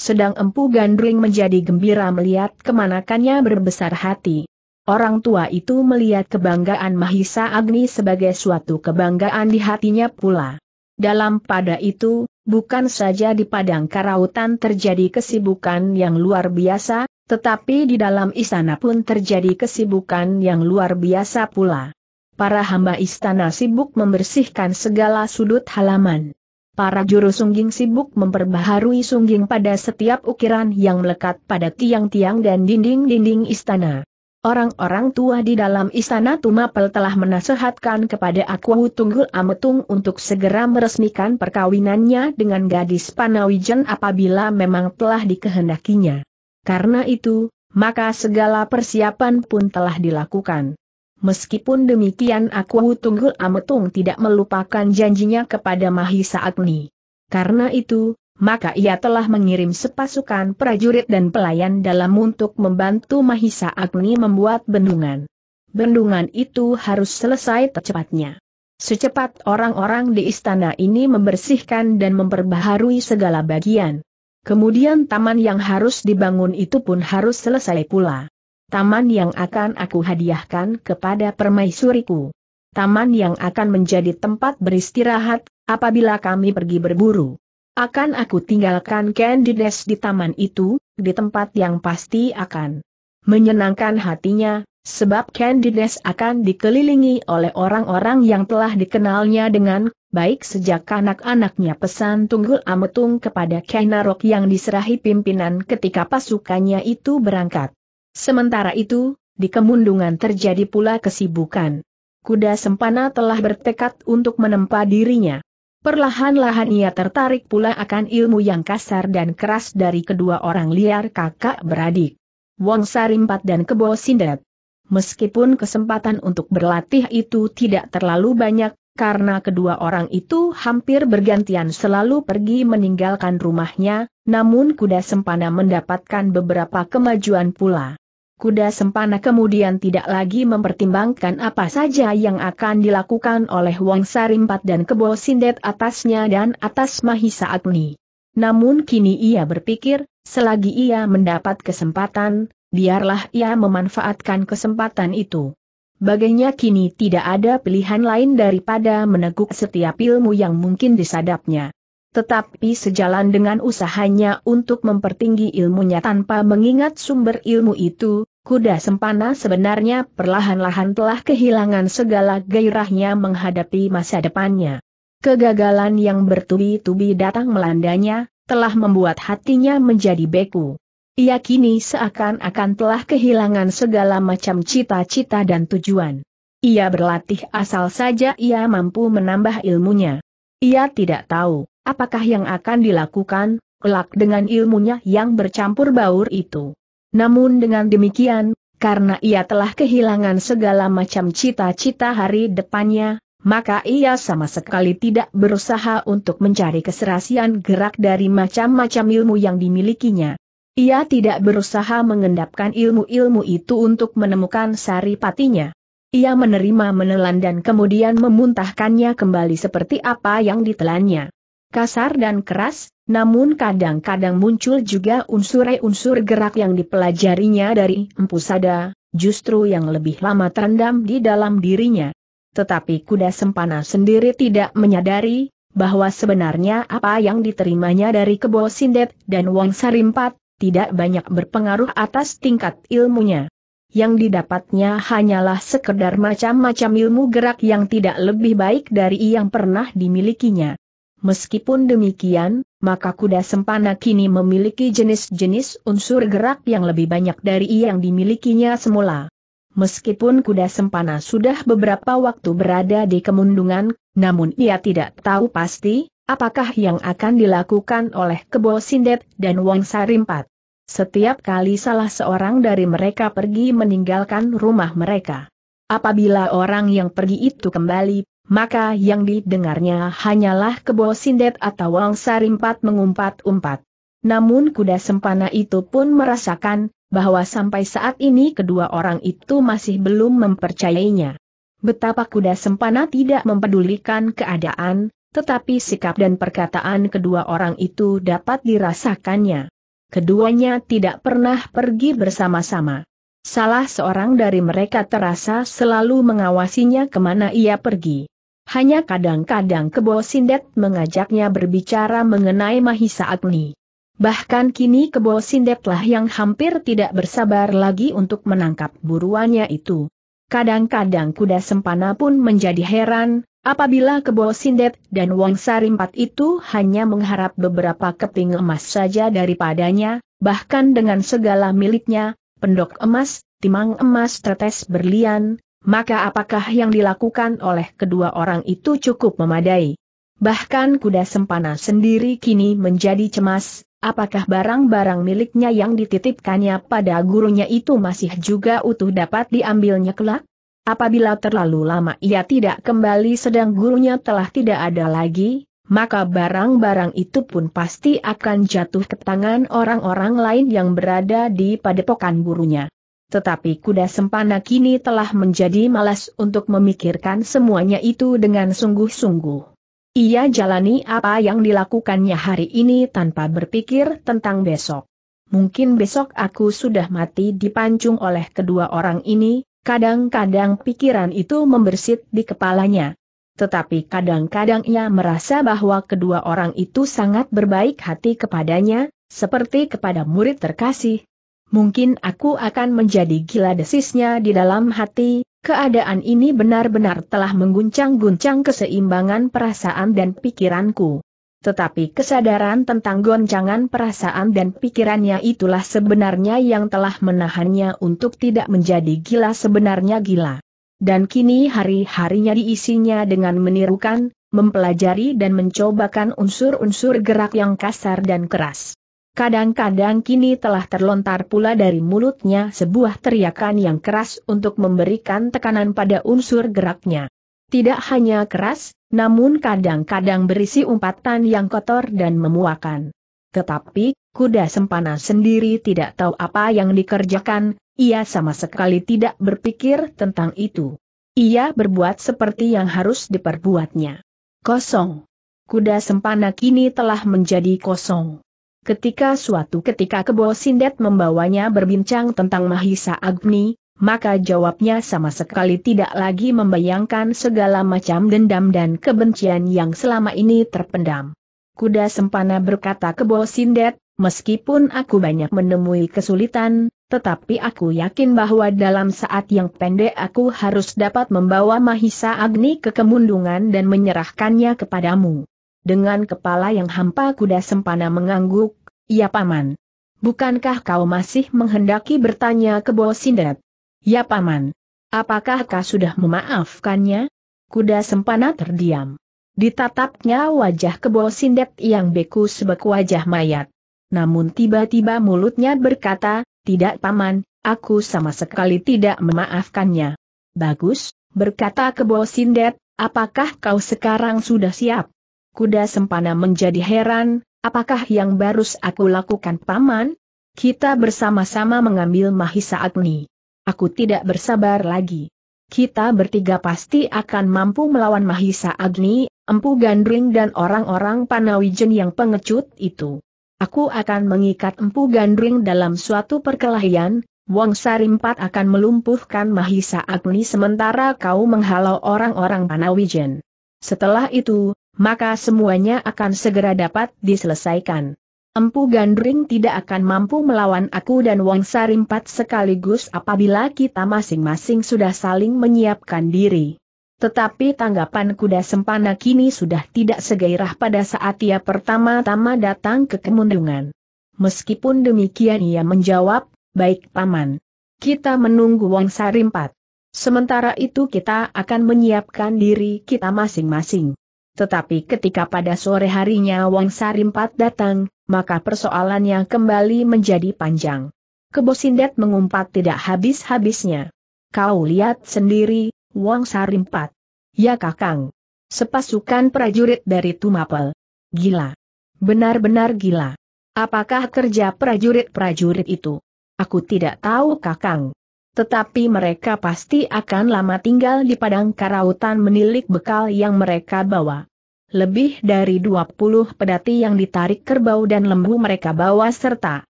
[SPEAKER 1] Sedang Empu Gandring menjadi gembira melihat kemanakannya berbesar hati. Orang tua itu melihat kebanggaan Mahisa Agni sebagai suatu kebanggaan di hatinya pula. Dalam pada itu, bukan saja di padang karautan terjadi kesibukan yang luar biasa, tetapi di dalam istana pun terjadi kesibukan yang luar biasa pula. Para hamba istana sibuk membersihkan segala sudut halaman. Para juru sungging sibuk memperbaharui sungging pada setiap ukiran yang melekat pada tiang-tiang dan dinding-dinding istana. Orang-orang tua di dalam istana Tumapel telah menasehatkan kepada Aku Tunggul Ametung untuk segera meresmikan perkawinannya dengan gadis Panawijen apabila memang telah dikehendakinya. Karena itu, maka segala persiapan pun telah dilakukan. Meskipun demikian aku Tunggul Ametung tidak melupakan janjinya kepada Mahisa Agni. Karena itu, maka ia telah mengirim sepasukan prajurit dan pelayan dalam untuk membantu Mahisa Agni membuat bendungan. Bendungan itu harus selesai tercepatnya. Secepat orang-orang di istana ini membersihkan dan memperbaharui segala bagian. Kemudian taman yang harus dibangun itu pun harus selesai pula taman yang akan aku hadiahkan kepada permaisuriku. Taman yang akan menjadi tempat beristirahat, apabila kami pergi berburu. Akan aku tinggalkan Candides di taman itu, di tempat yang pasti akan menyenangkan hatinya, sebab Candides akan dikelilingi oleh orang-orang yang telah dikenalnya dengan baik sejak anak-anaknya pesan Tunggul Ametung kepada Kainarok yang diserahi pimpinan ketika pasukannya itu berangkat. Sementara itu, di kemundungan terjadi pula kesibukan. Kuda sempana telah bertekad untuk menempa dirinya. Perlahan-lahan ia tertarik pula akan ilmu yang kasar dan keras dari kedua orang liar kakak beradik. Wong Sarimpat dan Kebo Sindet. Meskipun kesempatan untuk berlatih itu tidak terlalu banyak, karena kedua orang itu hampir bergantian selalu pergi meninggalkan rumahnya, namun kuda sempana mendapatkan beberapa kemajuan pula. Kuda Sempana kemudian tidak lagi mempertimbangkan apa saja yang akan dilakukan oleh Wang Sarimpat dan Kebo Sindet atasnya dan atas Mahisa Agni. Namun kini ia berpikir, selagi ia mendapat kesempatan, biarlah ia memanfaatkan kesempatan itu. Baginya kini tidak ada pilihan lain daripada meneguk setiap ilmu yang mungkin disadapnya. Tetapi sejalan dengan usahanya untuk mempertinggi ilmunya tanpa mengingat sumber ilmu itu, Kuda Sempana sebenarnya perlahan-lahan telah kehilangan segala gairahnya menghadapi masa depannya. Kegagalan yang bertubi-tubi datang melandanya, telah membuat hatinya menjadi beku. Ia kini seakan-akan telah kehilangan segala macam cita-cita dan tujuan. Ia berlatih asal saja ia mampu menambah ilmunya. Ia tidak tahu, apakah yang akan dilakukan, kelak dengan ilmunya yang bercampur baur itu. Namun dengan demikian, karena ia telah kehilangan segala macam cita-cita hari depannya, maka ia sama sekali tidak berusaha untuk mencari keserasian gerak dari macam-macam ilmu yang dimilikinya. Ia tidak berusaha mengendapkan ilmu-ilmu itu untuk menemukan sari patinya. Ia menerima menelan dan kemudian memuntahkannya kembali seperti apa yang ditelannya kasar dan keras, namun kadang-kadang muncul juga unsur-unsur gerak yang dipelajarinya dari Empu Sada, justru yang lebih lama terendam di dalam dirinya. Tetapi kuda sempana sendiri tidak menyadari, bahwa sebenarnya apa yang diterimanya dari Kebo Sindet dan Wang Sarimpat, tidak banyak berpengaruh atas tingkat ilmunya. Yang didapatnya hanyalah sekedar macam-macam ilmu gerak yang tidak lebih baik dari yang pernah dimilikinya. Meskipun demikian, maka kuda sempana kini memiliki jenis-jenis unsur gerak yang lebih banyak dari yang dimilikinya semula. Meskipun kuda sempana sudah beberapa waktu berada di kemundungan, namun ia tidak tahu pasti, apakah yang akan dilakukan oleh Kebo Sindet dan Wang Sarimpat. Setiap kali salah seorang dari mereka pergi meninggalkan rumah mereka. Apabila orang yang pergi itu kembali, maka yang didengarnya hanyalah kebo sindet atau wangsa Sarimpat mengumpat-umpat. Namun kuda sempana itu pun merasakan, bahwa sampai saat ini kedua orang itu masih belum mempercayainya. Betapa kuda sempana tidak mempedulikan keadaan, tetapi sikap dan perkataan kedua orang itu dapat dirasakannya. Keduanya tidak pernah pergi bersama-sama. Salah seorang dari mereka terasa selalu mengawasinya kemana ia pergi. Hanya kadang-kadang Kebo Sindet mengajaknya berbicara mengenai Mahisa Agni. Bahkan kini Kebo Sindetlah yang hampir tidak bersabar lagi untuk menangkap buruannya itu. Kadang-kadang kuda sempana pun menjadi heran, apabila Kebo Sindet dan Wong Sarimpat itu hanya mengharap beberapa keping emas saja daripadanya, bahkan dengan segala miliknya, pendok emas, timang emas tetes berlian, maka apakah yang dilakukan oleh kedua orang itu cukup memadai. Bahkan kuda sempana sendiri kini menjadi cemas, apakah barang-barang miliknya yang dititipkannya pada gurunya itu masih juga utuh dapat diambilnya kelak? Apabila terlalu lama ia tidak kembali sedang gurunya telah tidak ada lagi, maka barang-barang itu pun pasti akan jatuh ke tangan orang-orang lain yang berada di padepokan gurunya tetapi kuda sempana kini telah menjadi malas untuk memikirkan semuanya itu dengan sungguh-sungguh. Ia jalani apa yang dilakukannya hari ini tanpa berpikir tentang besok. Mungkin besok aku sudah mati dipancung oleh kedua orang ini, kadang-kadang pikiran itu membersit di kepalanya. Tetapi kadang-kadang ia merasa bahwa kedua orang itu sangat berbaik hati kepadanya, seperti kepada murid terkasih, Mungkin aku akan menjadi gila desisnya di dalam hati, keadaan ini benar-benar telah mengguncang-guncang keseimbangan perasaan dan pikiranku. Tetapi kesadaran tentang goncangan perasaan dan pikirannya itulah sebenarnya yang telah menahannya untuk tidak menjadi gila sebenarnya gila. Dan kini hari-harinya diisinya dengan menirukan, mempelajari dan mencobakan unsur-unsur gerak yang kasar dan keras. Kadang-kadang kini telah terlontar pula dari mulutnya sebuah teriakan yang keras untuk memberikan tekanan pada unsur geraknya. Tidak hanya keras, namun kadang-kadang berisi umpatan yang kotor dan memuakan. Tetapi, kuda sempana sendiri tidak tahu apa yang dikerjakan, ia sama sekali tidak berpikir tentang itu. Ia berbuat seperti yang harus diperbuatnya. Kosong. Kuda sempana kini telah menjadi kosong. Ketika suatu ketika Kebo Sindet membawanya berbincang tentang Mahisa Agni, maka jawabnya sama sekali tidak lagi membayangkan segala macam dendam dan kebencian yang selama ini terpendam. Kuda Sempana berkata Kebo Sindet, meskipun aku banyak menemui kesulitan, tetapi aku yakin bahwa dalam saat yang pendek aku harus dapat membawa Mahisa Agni ke kemundungan dan menyerahkannya kepadamu dengan kepala yang hampa kuda sempana mengangguk, ya paman. Bukankah kau masih menghendaki bertanya ke Bosindet? Ya paman. Apakah kau sudah memaafkannya? Kuda sempana terdiam. Ditatapnya wajah kebo sindet yang beku sebeku wajah mayat. Namun tiba-tiba mulutnya berkata, tidak paman, aku sama sekali tidak memaafkannya. Bagus, berkata kebo sindet, apakah kau sekarang sudah siap? Kuda Sempana menjadi heran, apakah yang barus aku lakukan paman? Kita bersama-sama mengambil Mahisa Agni. Aku tidak bersabar lagi. Kita bertiga pasti akan mampu melawan Mahisa Agni, Empu Gandring dan orang-orang Panawijen yang pengecut itu. Aku akan mengikat Empu Gandring dalam suatu perkelahian, Wong Sarimpat akan melumpuhkan Mahisa Agni sementara kau menghalau orang-orang Panawijen. Setelah itu, maka semuanya akan segera dapat diselesaikan. Empu Gandring tidak akan mampu melawan aku dan Wang Sarimpat sekaligus apabila kita masing-masing sudah saling menyiapkan diri. Tetapi tanggapan kuda sempana kini sudah tidak segairah pada saat ia pertama-tama datang ke kemundungan. Meskipun demikian ia menjawab, baik paman. Kita menunggu Wang Sarimpat. Sementara itu kita akan menyiapkan diri kita masing-masing. Tetapi ketika pada sore harinya Wang Sarimpat datang, maka persoalannya kembali menjadi panjang. Kebosindet mengumpat tidak habis-habisnya. Kau lihat sendiri, Wang Sarimpat. Ya kakang. Sepasukan prajurit dari Tumapel. Gila. Benar-benar gila. Apakah kerja prajurit-prajurit itu? Aku tidak tahu kakang. Tetapi mereka pasti akan lama tinggal di padang karautan menilik bekal yang mereka bawa. Lebih dari 20 pedati yang ditarik kerbau dan lembu mereka bawa serta.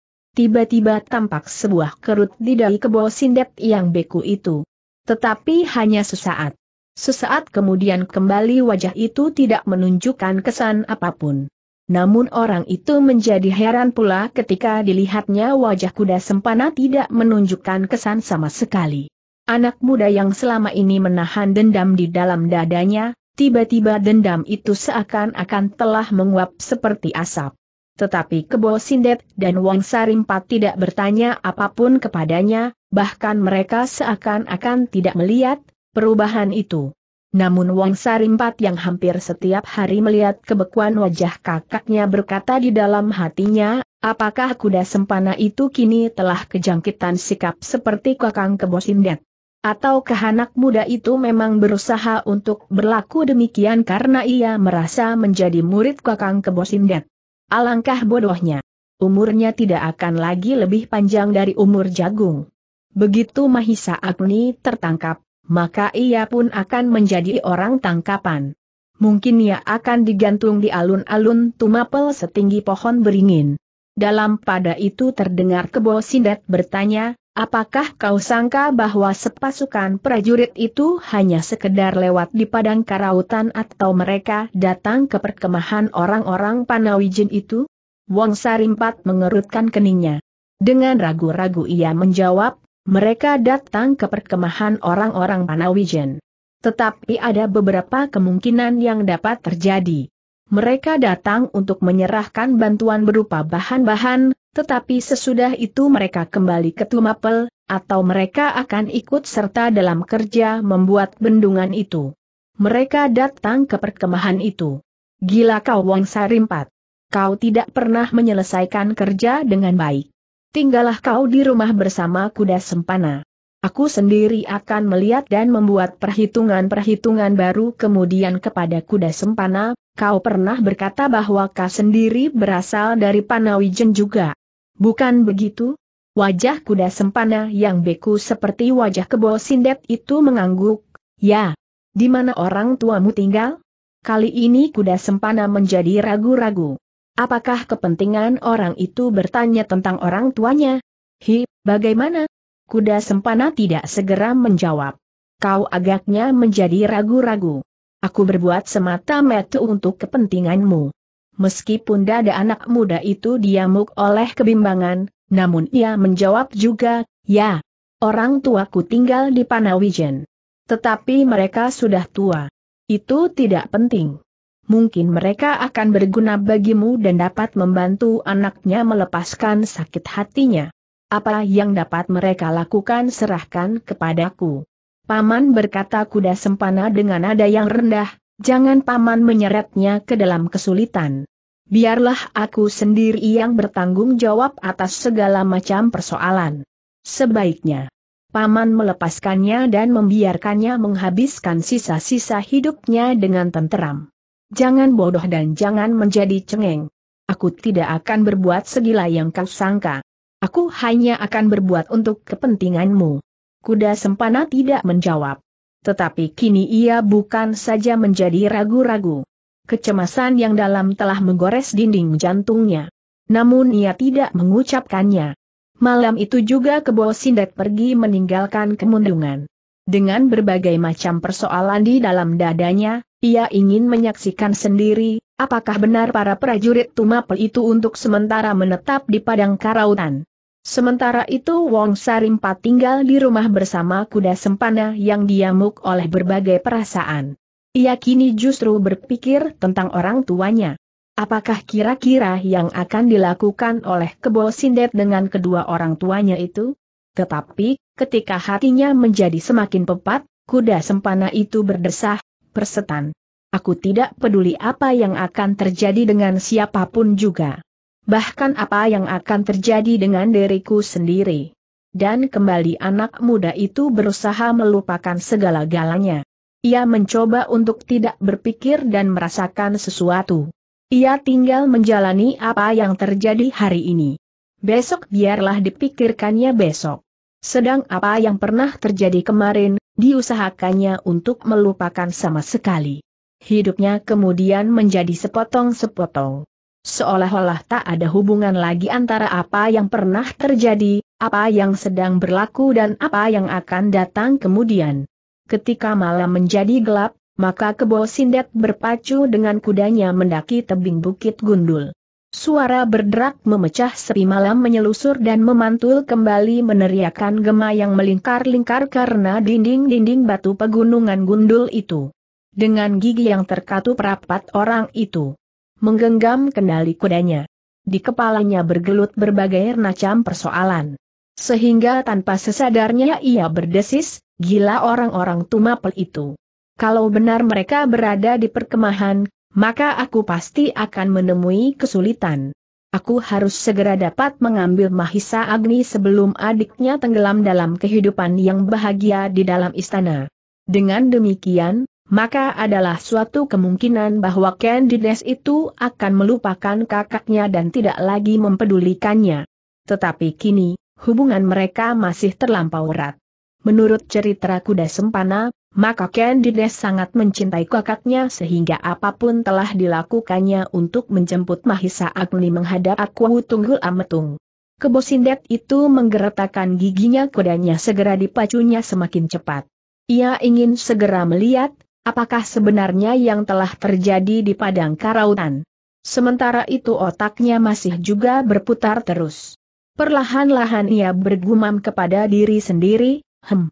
[SPEAKER 1] Tiba-tiba tampak sebuah kerut di dalam kebo sindet yang beku itu. Tetapi hanya sesaat. Sesaat kemudian kembali wajah itu tidak menunjukkan kesan apapun. Namun orang itu menjadi heran pula ketika dilihatnya wajah kuda sempana tidak menunjukkan kesan sama sekali. Anak muda yang selama ini menahan dendam di dalam dadanya, tiba-tiba dendam itu seakan-akan telah menguap seperti asap. Tetapi Kebo Sindet dan Wang Sarimpat tidak bertanya apapun kepadanya, bahkan mereka seakan-akan tidak melihat perubahan itu. Namun Wang Sarimpat yang hampir setiap hari melihat kebekuan wajah kakaknya berkata di dalam hatinya, apakah kuda sempana itu kini telah kejangkitan sikap seperti kakang kebosindet? Ataukah anak muda itu memang berusaha untuk berlaku demikian karena ia merasa menjadi murid kakang kebosindet? Alangkah bodohnya. Umurnya tidak akan lagi lebih panjang dari umur jagung. Begitu Mahisa Agni tertangkap, maka ia pun akan menjadi orang tangkapan. Mungkin ia akan digantung di alun-alun tumapel setinggi pohon beringin. Dalam pada itu terdengar kebo sindet bertanya, apakah kau sangka bahwa sepasukan prajurit itu hanya sekedar lewat di padang karautan atau mereka datang ke perkemahan orang-orang Panawijin itu? Wong Sarimpat mengerutkan keningnya. Dengan ragu-ragu ia menjawab, mereka datang ke perkemahan orang-orang Panawijen. Tetapi ada beberapa kemungkinan yang dapat terjadi. Mereka datang untuk menyerahkan bantuan berupa bahan-bahan, tetapi sesudah itu mereka kembali ke Tumapel, atau mereka akan ikut serta dalam kerja membuat bendungan itu. Mereka datang ke perkemahan itu. Gila kau Wong Sarimpat. Kau tidak pernah menyelesaikan kerja dengan baik. Tinggallah kau di rumah bersama kuda sempana. Aku sendiri akan melihat dan membuat perhitungan-perhitungan baru kemudian kepada kuda sempana, kau pernah berkata bahwa kau sendiri berasal dari Panawijen juga. Bukan begitu? Wajah kuda sempana yang beku seperti wajah kebo sindet itu mengangguk. Ya. Di mana orang tuamu tinggal? Kali ini kuda sempana menjadi ragu-ragu. Apakah kepentingan orang itu bertanya tentang orang tuanya? Hi, bagaimana? Kuda sempana tidak segera menjawab. Kau agaknya menjadi ragu-ragu. Aku berbuat semata-mata untuk kepentinganmu. Meskipun dada anak muda itu diamuk oleh kebimbangan, namun ia menjawab juga, ya, orang tuaku tinggal di Panawijen. Tetapi mereka sudah tua. Itu tidak penting mungkin mereka akan berguna bagimu dan dapat membantu anaknya melepaskan sakit hatinya. Apa yang dapat mereka lakukan serahkan kepadaku. Paman berkata kuda sempana dengan nada yang rendah, jangan paman menyeretnya ke dalam kesulitan. Biarlah aku sendiri yang bertanggung jawab atas segala macam persoalan. Sebaiknya, paman melepaskannya dan membiarkannya menghabiskan sisa-sisa hidupnya dengan tenteram. Jangan bodoh dan jangan menjadi cengeng. Aku tidak akan berbuat segila yang kau sangka. Aku hanya akan berbuat untuk kepentinganmu. Kuda Sempana tidak menjawab. Tetapi kini ia bukan saja menjadi ragu-ragu. Kecemasan yang dalam telah menggores dinding jantungnya. Namun ia tidak mengucapkannya. Malam itu juga Kebo Sindek pergi meninggalkan kemundungan. Dengan berbagai macam persoalan di dalam dadanya, ia ingin menyaksikan sendiri, apakah benar para prajurit Tumapel itu untuk sementara menetap di padang karautan. Sementara itu Wong Sarimpa tinggal di rumah bersama kuda sempana yang diamuk oleh berbagai perasaan. Ia kini justru berpikir tentang orang tuanya. Apakah kira-kira yang akan dilakukan oleh Kebo Sindet dengan kedua orang tuanya itu? Tetapi, ketika hatinya menjadi semakin pepat, kuda sempana itu berdesah, persetan. Aku tidak peduli apa yang akan terjadi dengan siapapun juga. Bahkan apa yang akan terjadi dengan diriku sendiri. Dan kembali anak muda itu berusaha melupakan segala galanya. Ia mencoba untuk tidak berpikir dan merasakan sesuatu. Ia tinggal menjalani apa yang terjadi hari ini. Besok biarlah dipikirkannya besok. Sedang apa yang pernah terjadi kemarin, diusahakannya untuk melupakan sama sekali. Hidupnya kemudian menjadi sepotong-sepotong. Seolah-olah tak ada hubungan lagi antara apa yang pernah terjadi, apa yang sedang berlaku dan apa yang akan datang kemudian. Ketika malam menjadi gelap, maka Kebo Sindet berpacu dengan kudanya mendaki tebing Bukit Gundul. Suara berderak memecah sepi malam menyelusur dan memantul kembali meneriakan gema yang melingkar-lingkar karena dinding-dinding batu pegunungan gundul itu. Dengan gigi yang terkatup rapat orang itu menggenggam kendali kudanya. Di kepalanya bergelut berbagai macam persoalan. Sehingga tanpa sesadarnya ia berdesis, gila orang-orang tumapel itu. Kalau benar mereka berada di perkemahan, maka aku pasti akan menemui kesulitan. Aku harus segera dapat mengambil Mahisa Agni sebelum adiknya tenggelam dalam kehidupan yang bahagia di dalam istana. Dengan demikian, maka adalah suatu kemungkinan bahwa Candides itu akan melupakan kakaknya dan tidak lagi mempedulikannya. Tetapi kini, hubungan mereka masih terlampau erat. Menurut cerita kuda sempana, maka Candides sangat mencintai kakaknya sehingga apapun telah dilakukannya untuk menjemput Mahisa Agni menghadap Akwu Tunggul Ametung. Kebosindet itu menggeretakkan giginya kudanya segera dipacunya semakin cepat. Ia ingin segera melihat, apakah sebenarnya yang telah terjadi di Padang Karautan. Sementara itu otaknya masih juga berputar terus. Perlahan-lahan ia bergumam kepada diri sendiri, hem,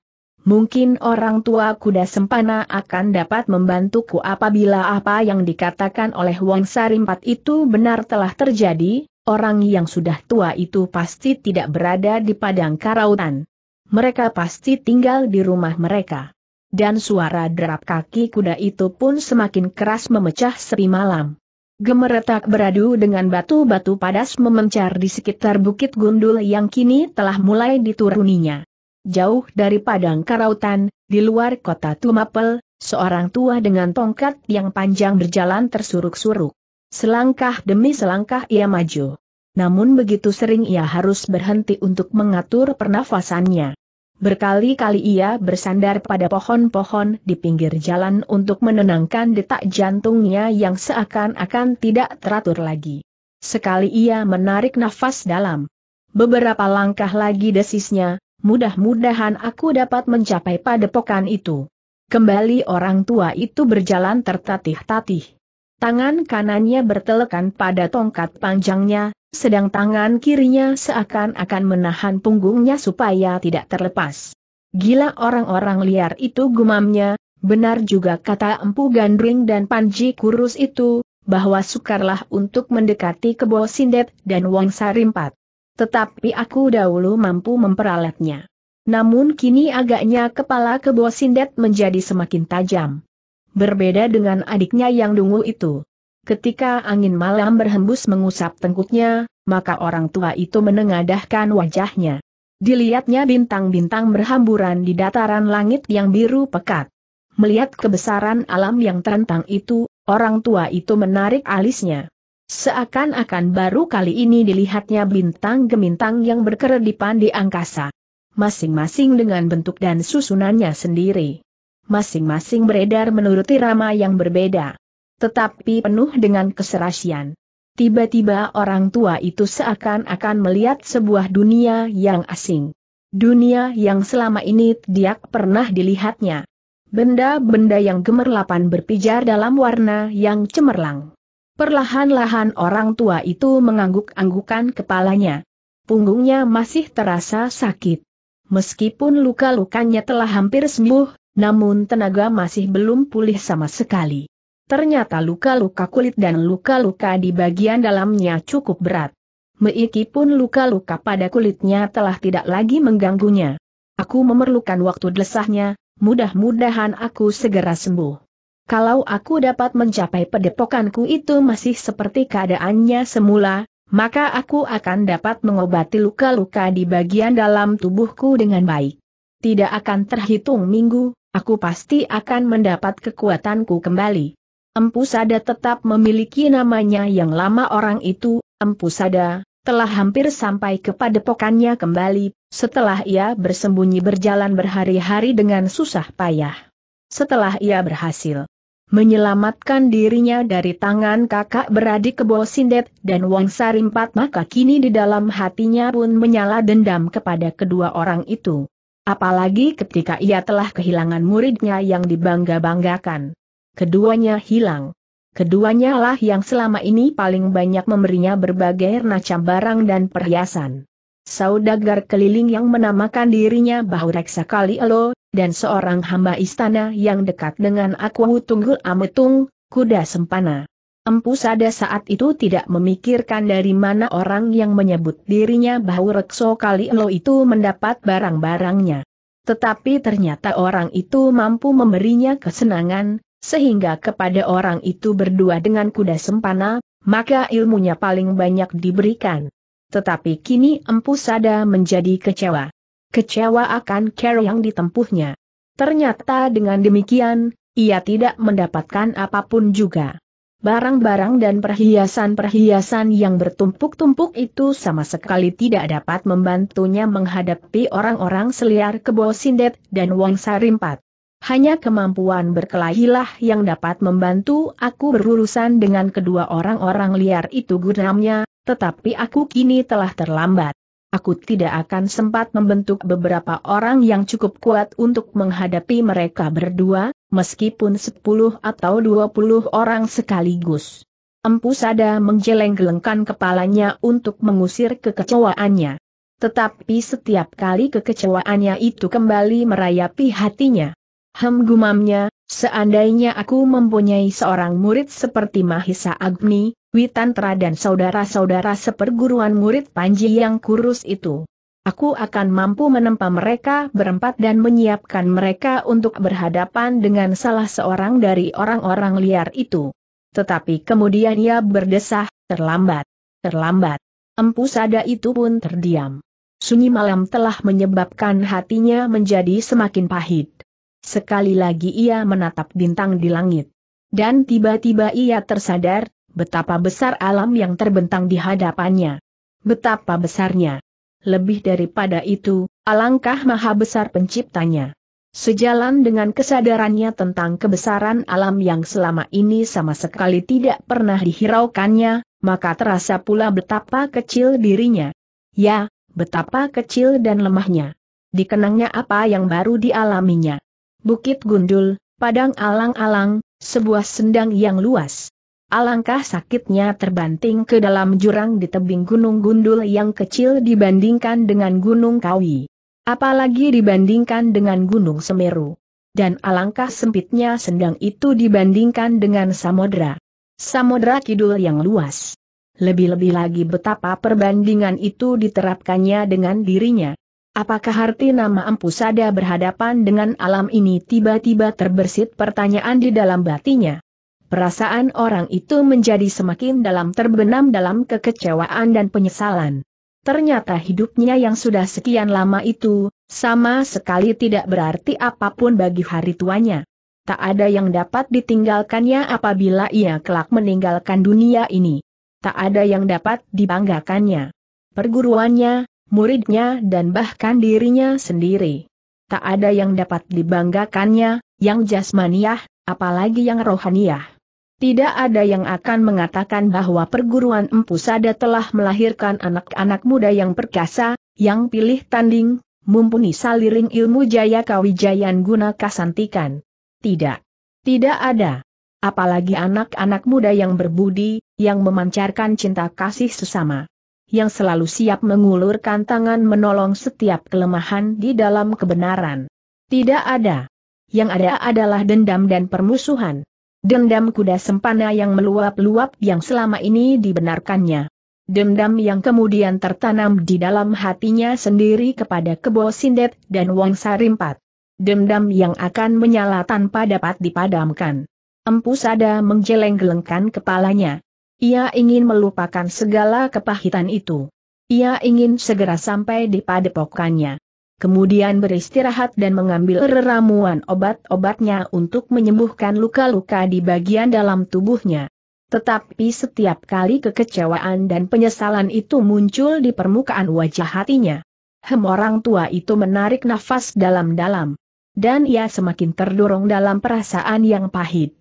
[SPEAKER 1] Mungkin orang tua kuda sempana akan dapat membantuku apabila apa yang dikatakan oleh Wong Sarimpat itu benar telah terjadi, orang yang sudah tua itu pasti tidak berada di padang karautan. Mereka pasti tinggal di rumah mereka. Dan suara derap kaki kuda itu pun semakin keras memecah sepi malam. Gemeretak beradu dengan batu-batu padas memencar di sekitar bukit gundul yang kini telah mulai dituruninya jauh dari padang karautan, di luar kota Tumapel, seorang tua dengan tongkat yang panjang berjalan tersuruk-suruk. Selangkah demi selangkah ia maju. Namun begitu sering ia harus berhenti untuk mengatur pernafasannya. Berkali-kali ia bersandar pada pohon-pohon di pinggir jalan untuk menenangkan detak jantungnya yang seakan-akan tidak teratur lagi. Sekali ia menarik nafas dalam. Beberapa langkah lagi desisnya, Mudah-mudahan aku dapat mencapai padepokan itu. Kembali orang tua itu berjalan tertatih-tatih. Tangan kanannya bertelekan pada tongkat panjangnya, sedang tangan kirinya seakan-akan menahan punggungnya supaya tidak terlepas. Gila orang-orang liar itu gumamnya, benar juga kata Empu Gandring dan Panji Kurus itu, bahwa sukarlah untuk mendekati Kebo Sindet dan Wang Sarimpat. Tetapi aku dahulu mampu memperalatnya. Namun kini agaknya kepala kebo Sindet menjadi semakin tajam. Berbeda dengan adiknya yang dungu itu. Ketika angin malam berhembus mengusap tengkuknya, maka orang tua itu menengadahkan wajahnya. Dilihatnya bintang-bintang berhamburan di dataran langit yang biru pekat. Melihat kebesaran alam yang terentang itu, orang tua itu menarik alisnya. Seakan-akan baru kali ini dilihatnya bintang gemintang yang berkeredipan di angkasa. Masing-masing dengan bentuk dan susunannya sendiri. Masing-masing beredar menuruti rama yang berbeda. Tetapi penuh dengan keserasian. Tiba-tiba orang tua itu seakan-akan melihat sebuah dunia yang asing. Dunia yang selama ini dia pernah dilihatnya. Benda-benda yang gemerlapan berpijar dalam warna yang cemerlang Perlahan-lahan orang tua itu mengangguk-anggukan kepalanya. Punggungnya masih terasa sakit. Meskipun luka-lukanya telah hampir sembuh, namun tenaga masih belum pulih sama sekali. Ternyata luka-luka kulit dan luka-luka di bagian dalamnya cukup berat. Meiki luka-luka pada kulitnya telah tidak lagi mengganggunya. Aku memerlukan waktu desahnya, mudah-mudahan aku segera sembuh. Kalau aku dapat mencapai pedepokanku itu masih seperti keadaannya semula, maka aku akan dapat mengobati luka-luka di bagian dalam tubuhku dengan baik. Tidak akan terhitung minggu, aku pasti akan mendapat kekuatanku kembali. Empu Sada tetap memiliki namanya yang lama orang itu, Empu Sada, telah hampir sampai kepada pokannya kembali, setelah ia bersembunyi berjalan berhari-hari dengan susah payah. Setelah ia berhasil menyelamatkan dirinya dari tangan kakak beradik Kebo Sindet dan Wang Sarimpat maka kini di dalam hatinya pun menyala dendam kepada kedua orang itu. Apalagi ketika ia telah kehilangan muridnya yang dibangga-banggakan. Keduanya hilang. Keduanya lah yang selama ini paling banyak memberinya berbagai macam barang dan perhiasan saudagar keliling yang menamakan dirinya Bahu Reksa Kali Elo, dan seorang hamba istana yang dekat dengan Akwahu Tunggul Ametung, kuda sempana. Empu Sada saat itu tidak memikirkan dari mana orang yang menyebut dirinya Bahu Rekso Kali Elo itu mendapat barang-barangnya. Tetapi ternyata orang itu mampu memberinya kesenangan, sehingga kepada orang itu berdua dengan kuda sempana, maka ilmunya paling banyak diberikan. Tetapi kini Empu Sada menjadi kecewa. Kecewa akan cara yang ditempuhnya. Ternyata dengan demikian, ia tidak mendapatkan apapun juga. Barang-barang dan perhiasan-perhiasan yang bertumpuk-tumpuk itu sama sekali tidak dapat membantunya menghadapi orang-orang seliar Kebo Sindet dan Wong Sarimpat. Hanya kemampuan berkelahilah yang dapat membantu aku berurusan dengan kedua orang-orang liar itu gunamnya, tetapi aku kini telah terlambat. Aku tidak akan sempat membentuk beberapa orang yang cukup kuat untuk menghadapi mereka berdua, meskipun 10 atau 20 orang sekaligus. Empu Sada menjeleng-gelengkan kepalanya untuk mengusir kekecewaannya. Tetapi setiap kali kekecewaannya itu kembali merayapi hatinya. Hem gumamnya, seandainya aku mempunyai seorang murid seperti Mahisa Agni, Witantra dan saudara-saudara seperguruan murid Panji yang kurus itu. Aku akan mampu menempa mereka berempat dan menyiapkan mereka untuk berhadapan dengan salah seorang dari orang-orang liar itu. Tetapi kemudian ia berdesah, terlambat, terlambat. Empu sada itu pun terdiam. Sunyi malam telah menyebabkan hatinya menjadi semakin pahit. Sekali lagi ia menatap bintang di langit. Dan tiba-tiba ia tersadar, betapa besar alam yang terbentang di hadapannya. Betapa besarnya. Lebih daripada itu, alangkah maha besar penciptanya. Sejalan dengan kesadarannya tentang kebesaran alam yang selama ini sama sekali tidak pernah dihiraukannya, maka terasa pula betapa kecil dirinya. Ya, betapa kecil dan lemahnya. Dikenangnya apa yang baru dialaminya. Bukit Gundul, padang alang-alang, sebuah sendang yang luas. Alangkah sakitnya terbanting ke dalam jurang di tebing Gunung Gundul yang kecil dibandingkan dengan Gunung Kawi. Apalagi dibandingkan dengan Gunung Semeru. Dan alangkah sempitnya sendang itu dibandingkan dengan Samodra. Samodra Kidul yang luas. Lebih-lebih lagi betapa perbandingan itu diterapkannya dengan dirinya. Apakah arti nama Ampusada berhadapan dengan alam ini tiba-tiba terbersit pertanyaan di dalam batinya? perasaan orang itu menjadi semakin dalam terbenam dalam kekecewaan dan penyesalan. Ternyata hidupnya yang sudah sekian lama itu, sama sekali tidak berarti apapun bagi hari tuanya. Tak ada yang dapat ditinggalkannya apabila ia kelak meninggalkan dunia ini. Tak ada yang dapat dibanggakannya. Perguruannya, muridnya dan bahkan dirinya sendiri. Tak ada yang dapat dibanggakannya, yang jasmaniah, apalagi yang rohaniah. Tidak ada yang akan mengatakan bahwa perguruan Empu Sada telah melahirkan anak-anak muda yang perkasa, yang pilih tanding, mumpuni saliring ilmu jaya kawijayan guna kasantikan. Tidak. Tidak ada. Apalagi anak-anak muda yang berbudi, yang memancarkan cinta kasih sesama. Yang selalu siap mengulurkan tangan menolong setiap kelemahan di dalam kebenaran. Tidak ada. Yang ada adalah dendam dan permusuhan. Dendam kuda sempana yang meluap-luap yang selama ini dibenarkannya. Dendam yang kemudian tertanam di dalam hatinya sendiri kepada Kebo Sindet dan Wang Sarimpat. Dendam yang akan menyala tanpa dapat dipadamkan. Empu Sada menggeleng-gelengkan kepalanya. Ia ingin melupakan segala kepahitan itu. Ia ingin segera sampai di padepokannya kemudian beristirahat dan mengambil ramuan obat-obatnya untuk menyembuhkan luka-luka di bagian dalam tubuhnya. Tetapi setiap kali kekecewaan dan penyesalan itu muncul di permukaan wajah hatinya. Hem orang tua itu menarik nafas dalam-dalam. Dan ia semakin terdorong dalam perasaan yang pahit.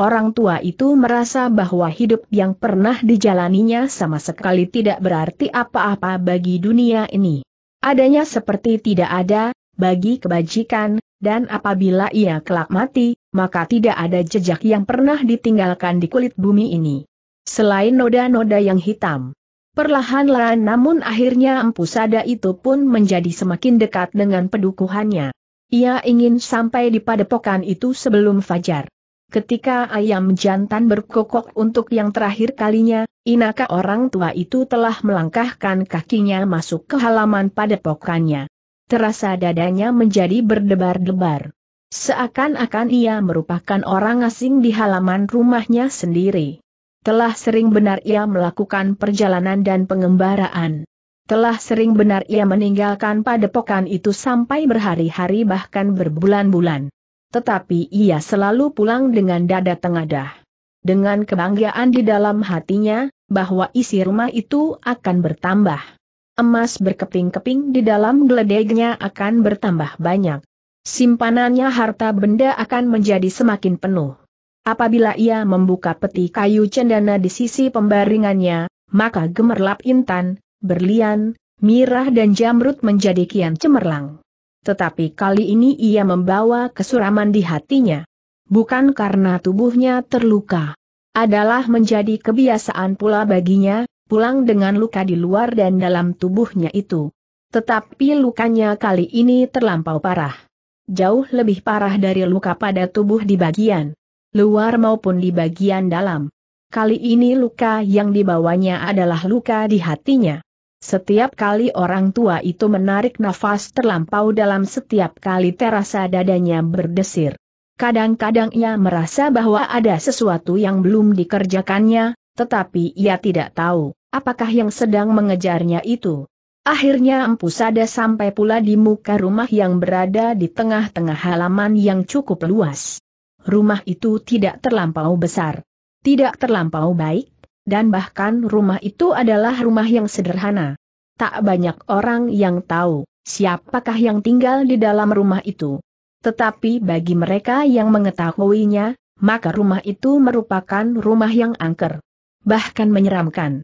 [SPEAKER 1] Orang tua itu merasa bahwa hidup yang pernah dijalaninya sama sekali tidak berarti apa-apa bagi dunia ini. Adanya seperti tidak ada, bagi kebajikan, dan apabila ia kelak mati, maka tidak ada jejak yang pernah ditinggalkan di kulit bumi ini. Selain noda-noda yang hitam. Perlahan-lahan namun akhirnya Empu Sada itu pun menjadi semakin dekat dengan pedukuhannya. Ia ingin sampai di padepokan itu sebelum fajar. Ketika ayam jantan berkokok untuk yang terakhir kalinya, Inaka orang tua itu telah melangkahkan kakinya masuk ke halaman pada pokannya. Terasa dadanya menjadi berdebar-debar. Seakan-akan ia merupakan orang asing di halaman rumahnya sendiri. Telah sering benar ia melakukan perjalanan dan pengembaraan. Telah sering benar ia meninggalkan padepokan itu sampai berhari-hari bahkan berbulan-bulan tetapi ia selalu pulang dengan dada tengadah. Dengan kebanggaan di dalam hatinya, bahwa isi rumah itu akan bertambah. Emas berkeping-keping di dalam geledegnya akan bertambah banyak. Simpanannya harta benda akan menjadi semakin penuh. Apabila ia membuka peti kayu cendana di sisi pembaringannya, maka gemerlap intan, berlian, mirah dan jamrut menjadi kian cemerlang. Tetapi kali ini ia membawa kesuraman di hatinya. Bukan karena tubuhnya terluka. Adalah menjadi kebiasaan pula baginya, pulang dengan luka di luar dan dalam tubuhnya itu. Tetapi lukanya kali ini terlampau parah. Jauh lebih parah dari luka pada tubuh di bagian luar maupun di bagian dalam. Kali ini luka yang dibawanya adalah luka di hatinya. Setiap kali orang tua itu menarik nafas terlampau dalam setiap kali terasa dadanya berdesir. Kadang-kadang ia merasa bahwa ada sesuatu yang belum dikerjakannya, tetapi ia tidak tahu apakah yang sedang mengejarnya itu. Akhirnya Empu Sada sampai pula di muka rumah yang berada di tengah-tengah halaman yang cukup luas. Rumah itu tidak terlampau besar. Tidak terlampau baik, dan bahkan rumah itu adalah rumah yang sederhana. Tak banyak orang yang tahu siapakah yang tinggal di dalam rumah itu. Tetapi bagi mereka yang mengetahuinya, maka rumah itu merupakan rumah yang angker. Bahkan menyeramkan.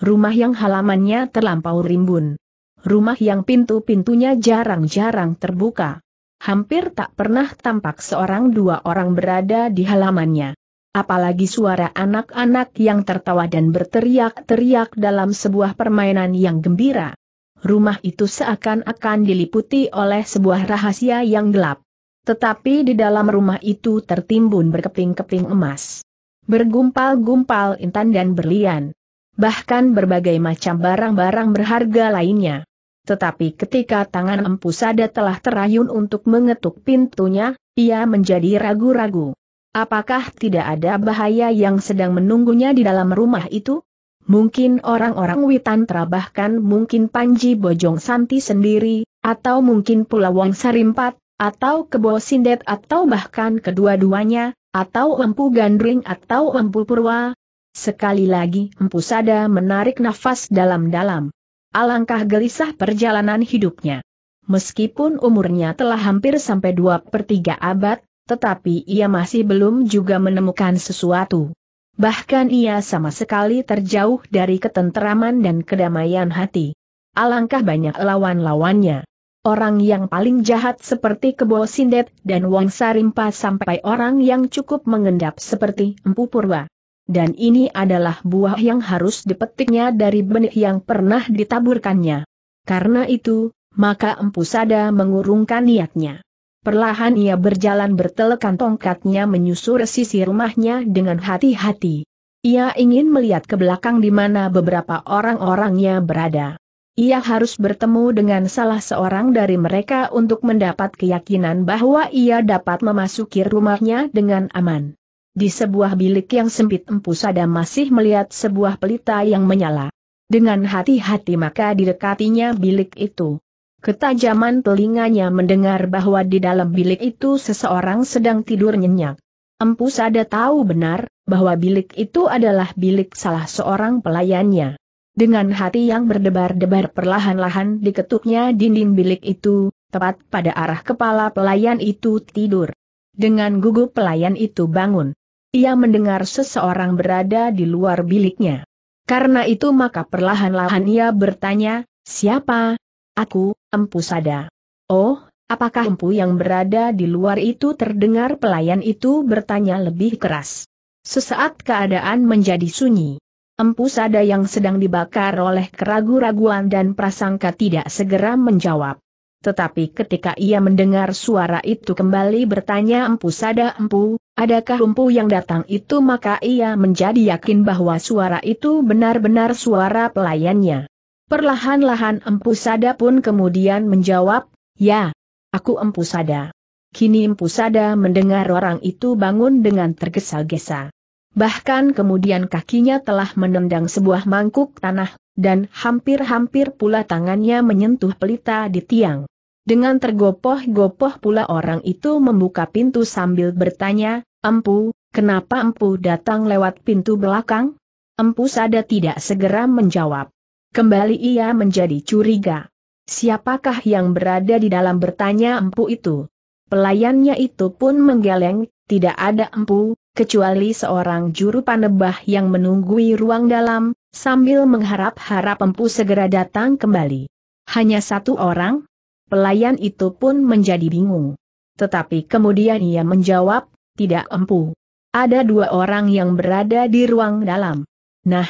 [SPEAKER 1] Rumah yang halamannya terlampau rimbun. Rumah yang pintu-pintunya jarang-jarang terbuka. Hampir tak pernah tampak seorang dua orang berada di halamannya. Apalagi suara anak-anak yang tertawa dan berteriak-teriak dalam sebuah permainan yang gembira. Rumah itu seakan-akan diliputi oleh sebuah rahasia yang gelap. Tetapi di dalam rumah itu tertimbun berkeping-keping emas. Bergumpal-gumpal intan dan berlian. Bahkan berbagai macam barang-barang berharga lainnya. Tetapi ketika tangan Empu Sada telah terayun untuk mengetuk pintunya, ia menjadi ragu-ragu. Apakah tidak ada bahaya yang sedang menunggunya di dalam rumah itu? Mungkin orang-orang Witantra bahkan mungkin Panji Bojong Santi sendiri, atau mungkin pula Wong Sarimpat, atau Kebo Sindet atau bahkan kedua-duanya, atau Empu Gandring atau Empu Purwa. Sekali lagi Empu Sada menarik nafas dalam-dalam. Alangkah gelisah perjalanan hidupnya. Meskipun umurnya telah hampir sampai dua per tiga abad, tetapi ia masih belum juga menemukan sesuatu. Bahkan ia sama sekali terjauh dari ketenteraman dan kedamaian hati. Alangkah banyak lawan-lawannya. Orang yang paling jahat seperti Kebo Sindet dan Wong Sarimpa sampai orang yang cukup mengendap seperti Empu Purwa. Dan ini adalah buah yang harus dipetiknya dari benih yang pernah ditaburkannya. Karena itu, maka Empu Sada mengurungkan niatnya. Perlahan ia berjalan bertelekan tongkatnya menyusur sisi rumahnya dengan hati-hati. Ia ingin melihat ke belakang di mana beberapa orang-orangnya berada. Ia harus bertemu dengan salah seorang dari mereka untuk mendapat keyakinan bahwa ia dapat memasuki rumahnya dengan aman. Di sebuah bilik yang sempit Empu Sada masih melihat sebuah pelita yang menyala. Dengan hati-hati maka didekatinya bilik itu. Ketajaman telinganya mendengar bahwa di dalam bilik itu seseorang sedang tidur nyenyak. Empu Sada tahu benar, bahwa bilik itu adalah bilik salah seorang pelayannya. Dengan hati yang berdebar-debar perlahan-lahan diketuknya dinding bilik itu, tepat pada arah kepala pelayan itu tidur. Dengan gugup pelayan itu bangun. Ia mendengar seseorang berada di luar biliknya. Karena itu maka perlahan-lahan ia bertanya, siapa? Aku, Empu Sada. Oh, apakah empu yang berada di luar itu terdengar pelayan itu bertanya lebih keras. Sesaat keadaan menjadi sunyi. Empu Sada yang sedang dibakar oleh keragu-raguan dan prasangka tidak segera menjawab. Tetapi ketika ia mendengar suara itu kembali bertanya Empu Sada Empu, adakah empu yang datang itu maka ia menjadi yakin bahwa suara itu benar-benar suara pelayannya. Perlahan-lahan Empu Sada pun kemudian menjawab, Ya, aku Empu Sada. Kini Empu Sada mendengar orang itu bangun dengan tergesa-gesa. Bahkan kemudian kakinya telah menendang sebuah mangkuk tanah, dan hampir-hampir pula tangannya menyentuh pelita di tiang. Dengan tergopoh-gopoh pula orang itu membuka pintu sambil bertanya, Empu, kenapa Empu datang lewat pintu belakang? Empu Sada tidak segera menjawab. Kembali ia menjadi curiga. Siapakah yang berada di dalam bertanya empu itu? Pelayannya itu pun menggeleng, tidak ada empu, kecuali seorang juru panebah yang menunggui ruang dalam, sambil mengharap-harap empu segera datang kembali. Hanya satu orang? Pelayan itu pun menjadi bingung. Tetapi kemudian ia menjawab, tidak empu. Ada dua orang yang berada di ruang dalam. Nah,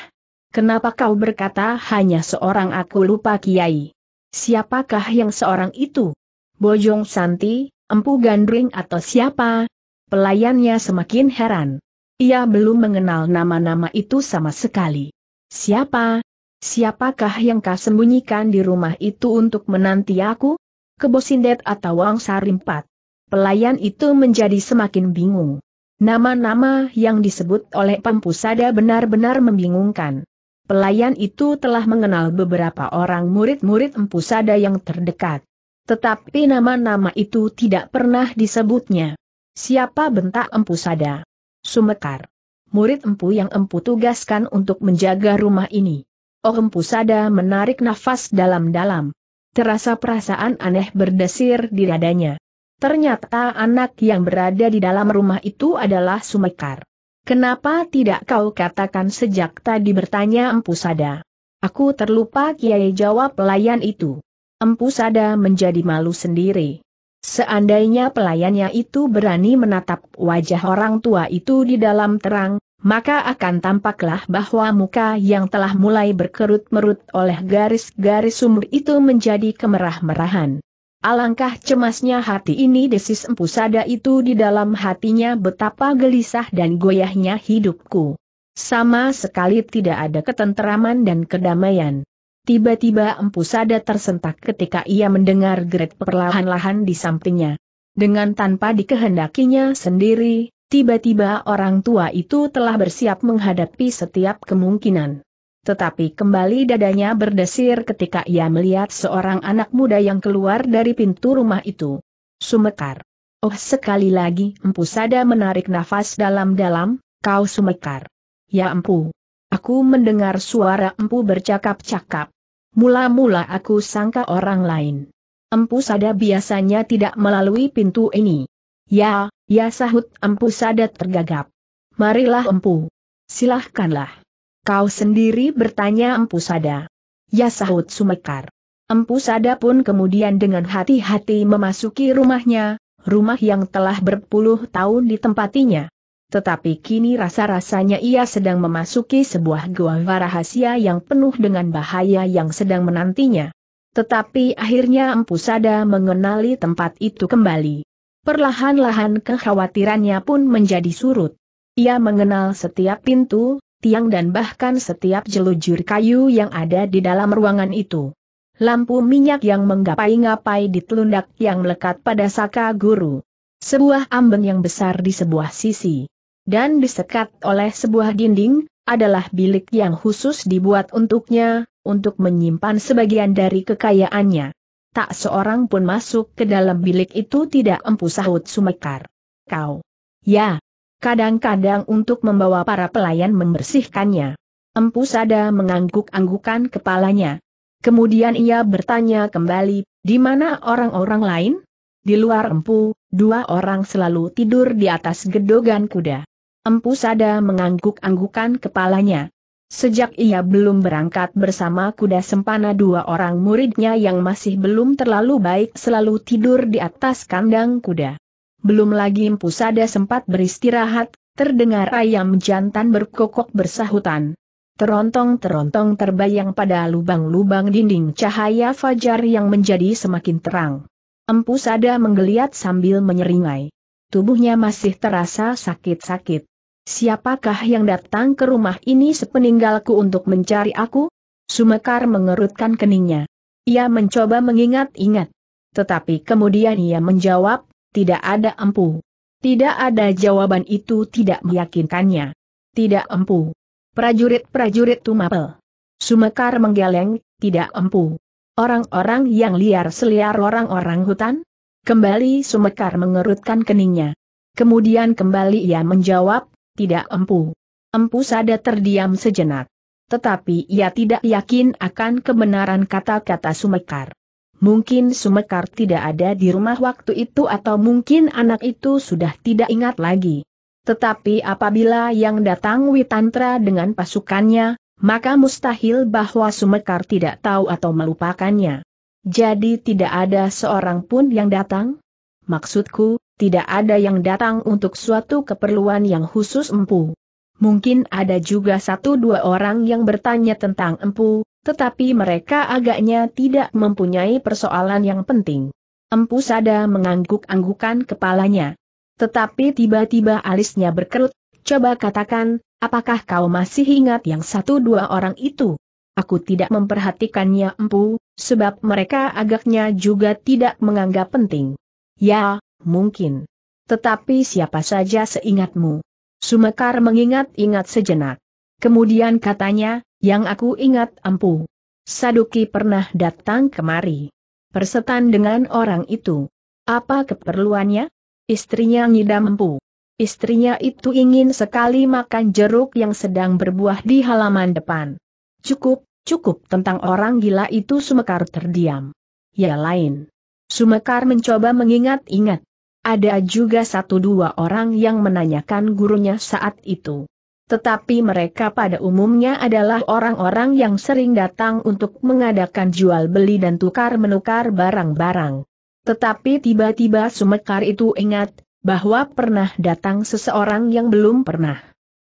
[SPEAKER 1] Kenapa kau berkata hanya seorang aku lupa kiai? Siapakah yang seorang itu? Bojong Santi, Empu Gandring atau siapa? Pelayannya semakin heran. Ia belum mengenal nama-nama itu sama sekali. Siapa? Siapakah yang kau sembunyikan di rumah itu untuk menanti aku? Kebosindet atau Wang Sarimpat? Pelayan itu menjadi semakin bingung. Nama-nama yang disebut oleh Pempusada benar-benar membingungkan. Pelayan itu telah mengenal beberapa orang murid-murid Empu Sada yang terdekat. Tetapi nama-nama itu tidak pernah disebutnya. Siapa bentak Empu Sada? Sumekar. Murid Empu yang Empu tugaskan untuk menjaga rumah ini. Oh Empu Sada menarik nafas dalam-dalam. Terasa perasaan aneh berdesir di dadanya. Ternyata anak yang berada di dalam rumah itu adalah Sumekar. Kenapa tidak kau katakan sejak tadi bertanya Empu Sada? Aku terlupa Kiai jawab pelayan itu. Empu Sada menjadi malu sendiri. Seandainya pelayannya itu berani menatap wajah orang tua itu di dalam terang, maka akan tampaklah bahwa muka yang telah mulai berkerut-merut oleh garis-garis sumur itu menjadi kemerah-merahan. Alangkah cemasnya hati ini desis empu sada itu di dalam hatinya betapa gelisah dan goyahnya hidupku. Sama sekali tidak ada ketenteraman dan kedamaian. Tiba-tiba empu sada tersentak ketika ia mendengar geret perlahan-lahan di sampingnya. Dengan tanpa dikehendakinya sendiri, tiba-tiba orang tua itu telah bersiap menghadapi setiap kemungkinan. Tetapi kembali dadanya berdesir ketika ia melihat seorang anak muda yang keluar dari pintu rumah itu. Sumekar. Oh sekali lagi Empu Sada menarik nafas dalam-dalam, kau sumekar. Ya Empu. Aku mendengar suara Empu bercakap-cakap. Mula-mula aku sangka orang lain. Empu Sada biasanya tidak melalui pintu ini. Ya, ya sahut Empu Sada tergagap. Marilah Empu. Silahkanlah. Kau sendiri bertanya Empu Sada. Ya sahut Sumekar. Empu Sada pun kemudian dengan hati-hati memasuki rumahnya, rumah yang telah berpuluh tahun ditempatinya. Tetapi kini rasa-rasanya ia sedang memasuki sebuah gua rahasia yang penuh dengan bahaya yang sedang menantinya. Tetapi akhirnya Empu Sada mengenali tempat itu kembali. Perlahan-lahan kekhawatirannya pun menjadi surut. Ia mengenal setiap pintu, tiang dan bahkan setiap jelujur kayu yang ada di dalam ruangan itu. Lampu minyak yang menggapai ngapai di telundak yang melekat pada saka guru. Sebuah ambeng yang besar di sebuah sisi. Dan disekat oleh sebuah dinding, adalah bilik yang khusus dibuat untuknya, untuk menyimpan sebagian dari kekayaannya. Tak seorang pun masuk ke dalam bilik itu tidak empu sahut Sumekar. Kau. Ya, kadang-kadang untuk membawa para pelayan membersihkannya. Empu Sada mengangguk-anggukan kepalanya. Kemudian ia bertanya kembali, di mana orang-orang lain? Di luar empu, dua orang selalu tidur di atas gedogan kuda. Empu Sada mengangguk-anggukan kepalanya. Sejak ia belum berangkat bersama kuda sempana dua orang muridnya yang masih belum terlalu baik selalu tidur di atas kandang kuda belum lagi Sada sempat beristirahat, terdengar ayam jantan berkokok bersahutan. Terontong-terontong terbayang pada lubang-lubang dinding cahaya fajar yang menjadi semakin terang. Empusada menggeliat sambil menyeringai. Tubuhnya masih terasa sakit-sakit. Siapakah yang datang ke rumah ini sepeninggalku untuk mencari aku? Sumekar mengerutkan keningnya. Ia mencoba mengingat-ingat. Tetapi kemudian ia menjawab, tidak ada empu. Tidak ada jawaban itu tidak meyakinkannya. Tidak empu. Prajurit-prajurit Tumapel. Sumekar menggeleng, tidak empu. Orang-orang yang liar seliar orang-orang hutan? Kembali Sumekar mengerutkan keningnya. Kemudian kembali ia menjawab, tidak empu. Empu Sada terdiam sejenak. Tetapi ia tidak yakin akan kebenaran kata-kata Sumekar. Mungkin Sumekar tidak ada di rumah waktu itu atau mungkin anak itu sudah tidak ingat lagi. Tetapi apabila yang datang Witantra dengan pasukannya, maka mustahil bahwa Sumekar tidak tahu atau melupakannya. Jadi tidak ada seorang pun yang datang? Maksudku, tidak ada yang datang untuk suatu keperluan yang khusus empu. Mungkin ada juga satu dua orang yang bertanya tentang empu, tetapi mereka agaknya tidak mempunyai persoalan yang penting. Empu Sada mengangguk-anggukan kepalanya. Tetapi tiba-tiba alisnya berkerut, coba katakan, apakah kau masih ingat yang satu dua orang itu? Aku tidak memperhatikannya empu, sebab mereka agaknya juga tidak menganggap penting. Ya, mungkin. Tetapi siapa saja seingatmu? Sumekar mengingat-ingat sejenak. Kemudian katanya, yang aku ingat ampu. Saduki pernah datang kemari. Persetan dengan orang itu. Apa keperluannya? Istrinya ngidam empu. Istrinya itu ingin sekali makan jeruk yang sedang berbuah di halaman depan. Cukup, cukup tentang orang gila itu Sumekar terdiam. Ya lain. Sumekar mencoba mengingat-ingat. Ada juga satu dua orang yang menanyakan gurunya saat itu. Tetapi mereka pada umumnya adalah orang-orang yang sering datang untuk mengadakan jual beli dan tukar menukar barang-barang. Tetapi tiba-tiba Sumekar itu ingat, bahwa pernah datang seseorang yang belum pernah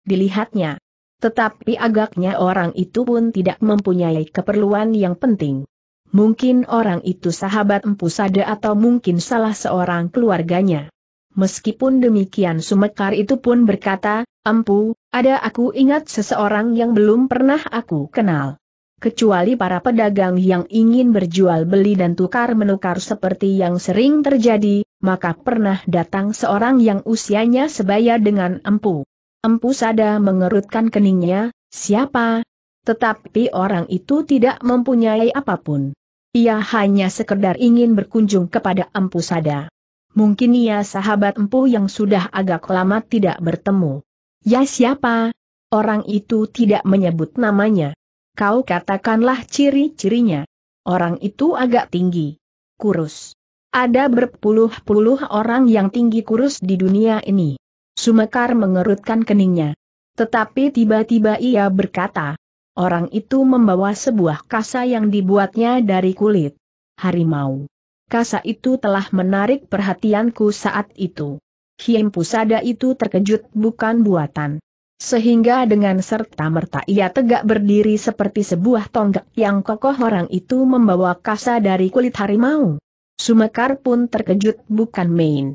[SPEAKER 1] dilihatnya. Tetapi agaknya orang itu pun tidak mempunyai keperluan yang penting. Mungkin orang itu sahabat Empu Sada atau mungkin salah seorang keluarganya. Meskipun demikian Sumekar itu pun berkata, Empu, ada aku ingat seseorang yang belum pernah aku kenal. Kecuali para pedagang yang ingin berjual beli dan tukar menukar seperti yang sering terjadi, maka pernah datang seorang yang usianya sebaya dengan empu. Empu Sada mengerutkan keningnya, siapa? Tetapi orang itu tidak mempunyai apapun. Ia hanya sekedar ingin berkunjung kepada Empu Sada. Mungkin ia sahabat empu yang sudah agak lama tidak bertemu. Ya siapa? Orang itu tidak menyebut namanya. Kau katakanlah ciri-cirinya. Orang itu agak tinggi. Kurus. Ada berpuluh-puluh orang yang tinggi kurus di dunia ini. Sumekar mengerutkan keningnya. Tetapi tiba-tiba ia berkata, orang itu membawa sebuah kasa yang dibuatnya dari kulit harimau. Kasa itu telah menarik perhatianku saat itu. Kiem Pusada itu terkejut bukan buatan. Sehingga dengan serta-merta ia tegak berdiri seperti sebuah tonggak yang kokoh orang itu membawa kasa dari kulit harimau. Sumekar pun terkejut bukan main.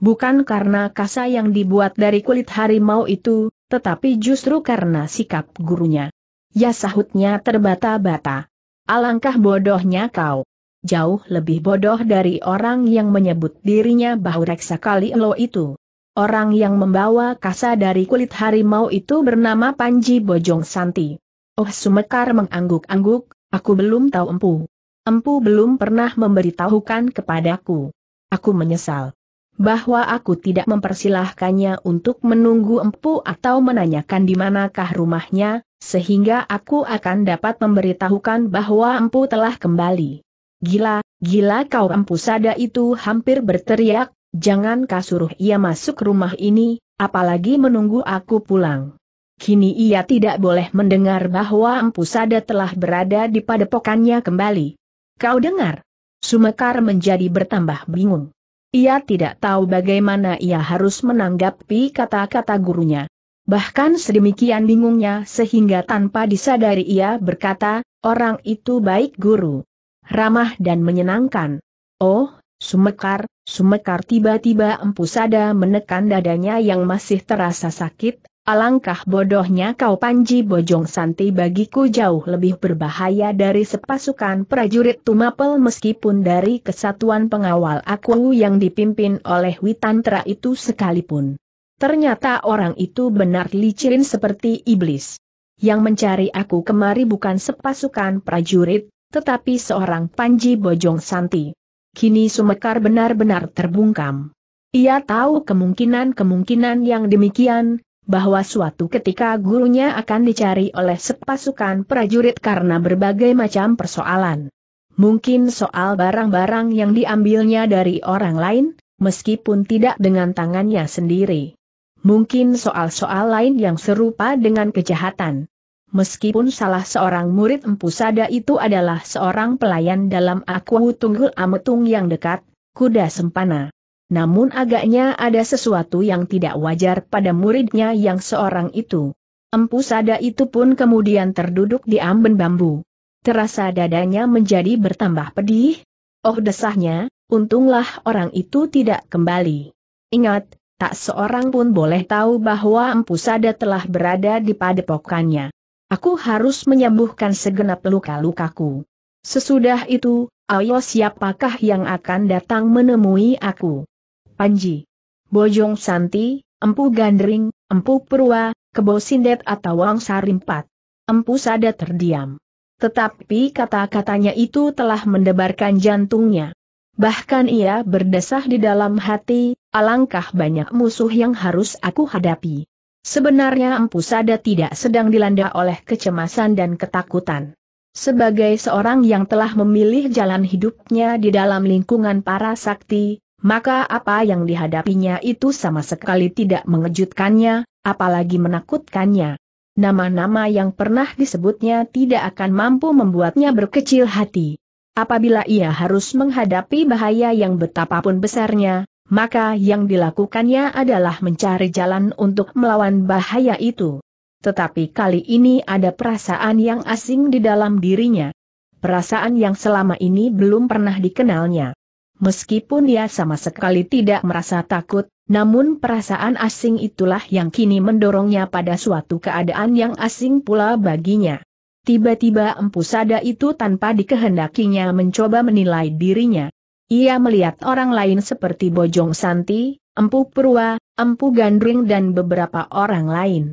[SPEAKER 1] Bukan karena kasa yang dibuat dari kulit harimau itu, tetapi justru karena sikap gurunya. Ya sahutnya terbata-bata. Alangkah bodohnya kau jauh lebih bodoh dari orang yang menyebut dirinya bahu reksa kali elo itu. Orang yang membawa kasa dari kulit harimau itu bernama Panji Bojong Santi. Oh Sumekar mengangguk-angguk, aku belum tahu empu. Empu belum pernah memberitahukan kepadaku. Aku menyesal bahwa aku tidak mempersilahkannya untuk menunggu empu atau menanyakan di manakah rumahnya, sehingga aku akan dapat memberitahukan bahwa empu telah kembali. Gila, gila kau empusada itu hampir berteriak, jangan kasuruh ia masuk rumah ini, apalagi menunggu aku pulang. Kini ia tidak boleh mendengar bahwa empusada telah berada di padepokannya kembali. Kau dengar? Sumekar menjadi bertambah bingung. Ia tidak tahu bagaimana ia harus menanggapi kata-kata gurunya. Bahkan sedemikian bingungnya sehingga tanpa disadari ia berkata, orang itu baik guru ramah dan menyenangkan. Oh, sumekar, sumekar tiba-tiba empu sada menekan dadanya yang masih terasa sakit, alangkah bodohnya kau Panji Bojong Santi bagiku jauh lebih berbahaya dari sepasukan prajurit Tumapel meskipun dari kesatuan pengawal aku yang dipimpin oleh Witantra itu sekalipun. Ternyata orang itu benar licin seperti iblis. Yang mencari aku kemari bukan sepasukan prajurit, tetapi seorang Panji Bojong Santi. Kini Sumekar benar-benar terbungkam. Ia tahu kemungkinan-kemungkinan yang demikian, bahwa suatu ketika gurunya akan dicari oleh sepasukan prajurit karena berbagai macam persoalan. Mungkin soal barang-barang yang diambilnya dari orang lain, meskipun tidak dengan tangannya sendiri. Mungkin soal-soal lain yang serupa dengan kejahatan meskipun salah seorang murid Empu Sada itu adalah seorang pelayan dalam Aku Tunggul Ametung yang dekat, kuda sempana. Namun agaknya ada sesuatu yang tidak wajar pada muridnya yang seorang itu. Empu Sada itu pun kemudian terduduk di amben bambu. Terasa dadanya menjadi bertambah pedih. Oh desahnya, untunglah orang itu tidak kembali. Ingat, tak seorang pun boleh tahu bahwa Empu Sada telah berada di padepokannya. Aku harus menyembuhkan segenap luka-lukaku. Sesudah itu, ayo siapakah yang akan datang menemui aku? Panji. Bojong Santi, Empu Gandring, Empu Purwa, Kebo Sindet atau Wang Sarimpat. Empu Sada terdiam. Tetapi kata-katanya itu telah mendebarkan jantungnya. Bahkan ia berdesah di dalam hati, alangkah banyak musuh yang harus aku hadapi. Sebenarnya Empu Sada tidak sedang dilanda oleh kecemasan dan ketakutan. Sebagai seorang yang telah memilih jalan hidupnya di dalam lingkungan para sakti, maka apa yang dihadapinya itu sama sekali tidak mengejutkannya, apalagi menakutkannya. Nama-nama yang pernah disebutnya tidak akan mampu membuatnya berkecil hati. Apabila ia harus menghadapi bahaya yang betapapun besarnya, maka yang dilakukannya adalah mencari jalan untuk melawan bahaya itu. Tetapi kali ini ada perasaan yang asing di dalam dirinya. Perasaan yang selama ini belum pernah dikenalnya. Meskipun dia sama sekali tidak merasa takut, namun perasaan asing itulah yang kini mendorongnya pada suatu keadaan yang asing pula baginya. Tiba-tiba empu sada itu tanpa dikehendakinya mencoba menilai dirinya. Ia melihat orang lain seperti Bojong Santi, Empu Purwa, Empu Gandring dan beberapa orang lain.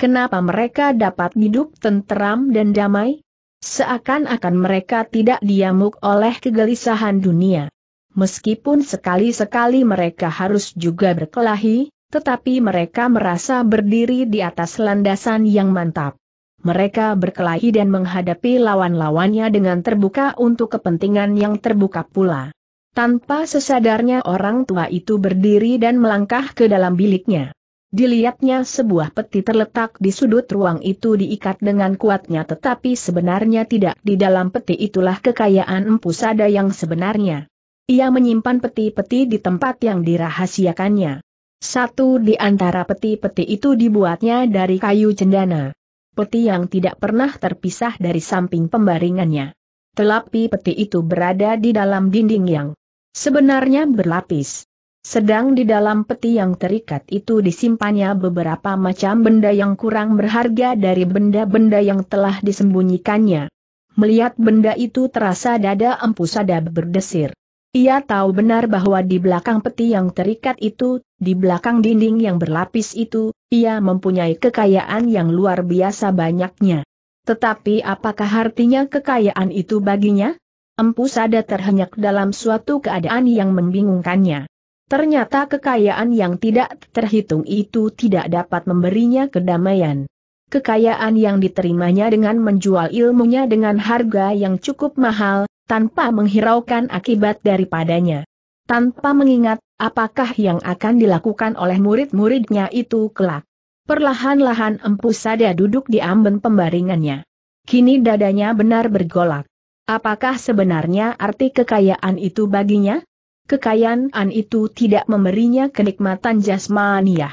[SPEAKER 1] Kenapa mereka dapat hidup tenteram dan damai? Seakan-akan mereka tidak diamuk oleh kegelisahan dunia. Meskipun sekali-sekali mereka harus juga berkelahi, tetapi mereka merasa berdiri di atas landasan yang mantap. Mereka berkelahi dan menghadapi lawan-lawannya dengan terbuka untuk kepentingan yang terbuka pula. Tanpa sesadarnya orang tua itu berdiri dan melangkah ke dalam biliknya. Dilihatnya sebuah peti terletak di sudut ruang itu diikat dengan kuatnya tetapi sebenarnya tidak di dalam peti itulah kekayaan Empu Sada yang sebenarnya. Ia menyimpan peti-peti di tempat yang dirahasiakannya. Satu di antara peti-peti itu dibuatnya dari kayu cendana. Peti yang tidak pernah terpisah dari samping pembaringannya. Telapi peti itu berada di dalam dinding yang sebenarnya berlapis. Sedang di dalam peti yang terikat itu disimpannya beberapa macam benda yang kurang berharga dari benda-benda yang telah disembunyikannya. Melihat benda itu terasa dada empu sada berdesir. Ia tahu benar bahwa di belakang peti yang terikat itu, di belakang dinding yang berlapis itu, ia mempunyai kekayaan yang luar biasa banyaknya. Tetapi apakah artinya kekayaan itu baginya? Empu Sada terhenyak dalam suatu keadaan yang membingungkannya. Ternyata kekayaan yang tidak terhitung itu tidak dapat memberinya kedamaian. Kekayaan yang diterimanya dengan menjual ilmunya dengan harga yang cukup mahal, tanpa menghiraukan akibat daripadanya. Tanpa mengingat, apakah yang akan dilakukan oleh murid-muridnya itu kelak. Perlahan-lahan Empu Sada duduk di amben pembaringannya. Kini dadanya benar bergolak. Apakah sebenarnya arti kekayaan itu baginya? Kekayaan itu tidak memberinya kenikmatan jasmaniah.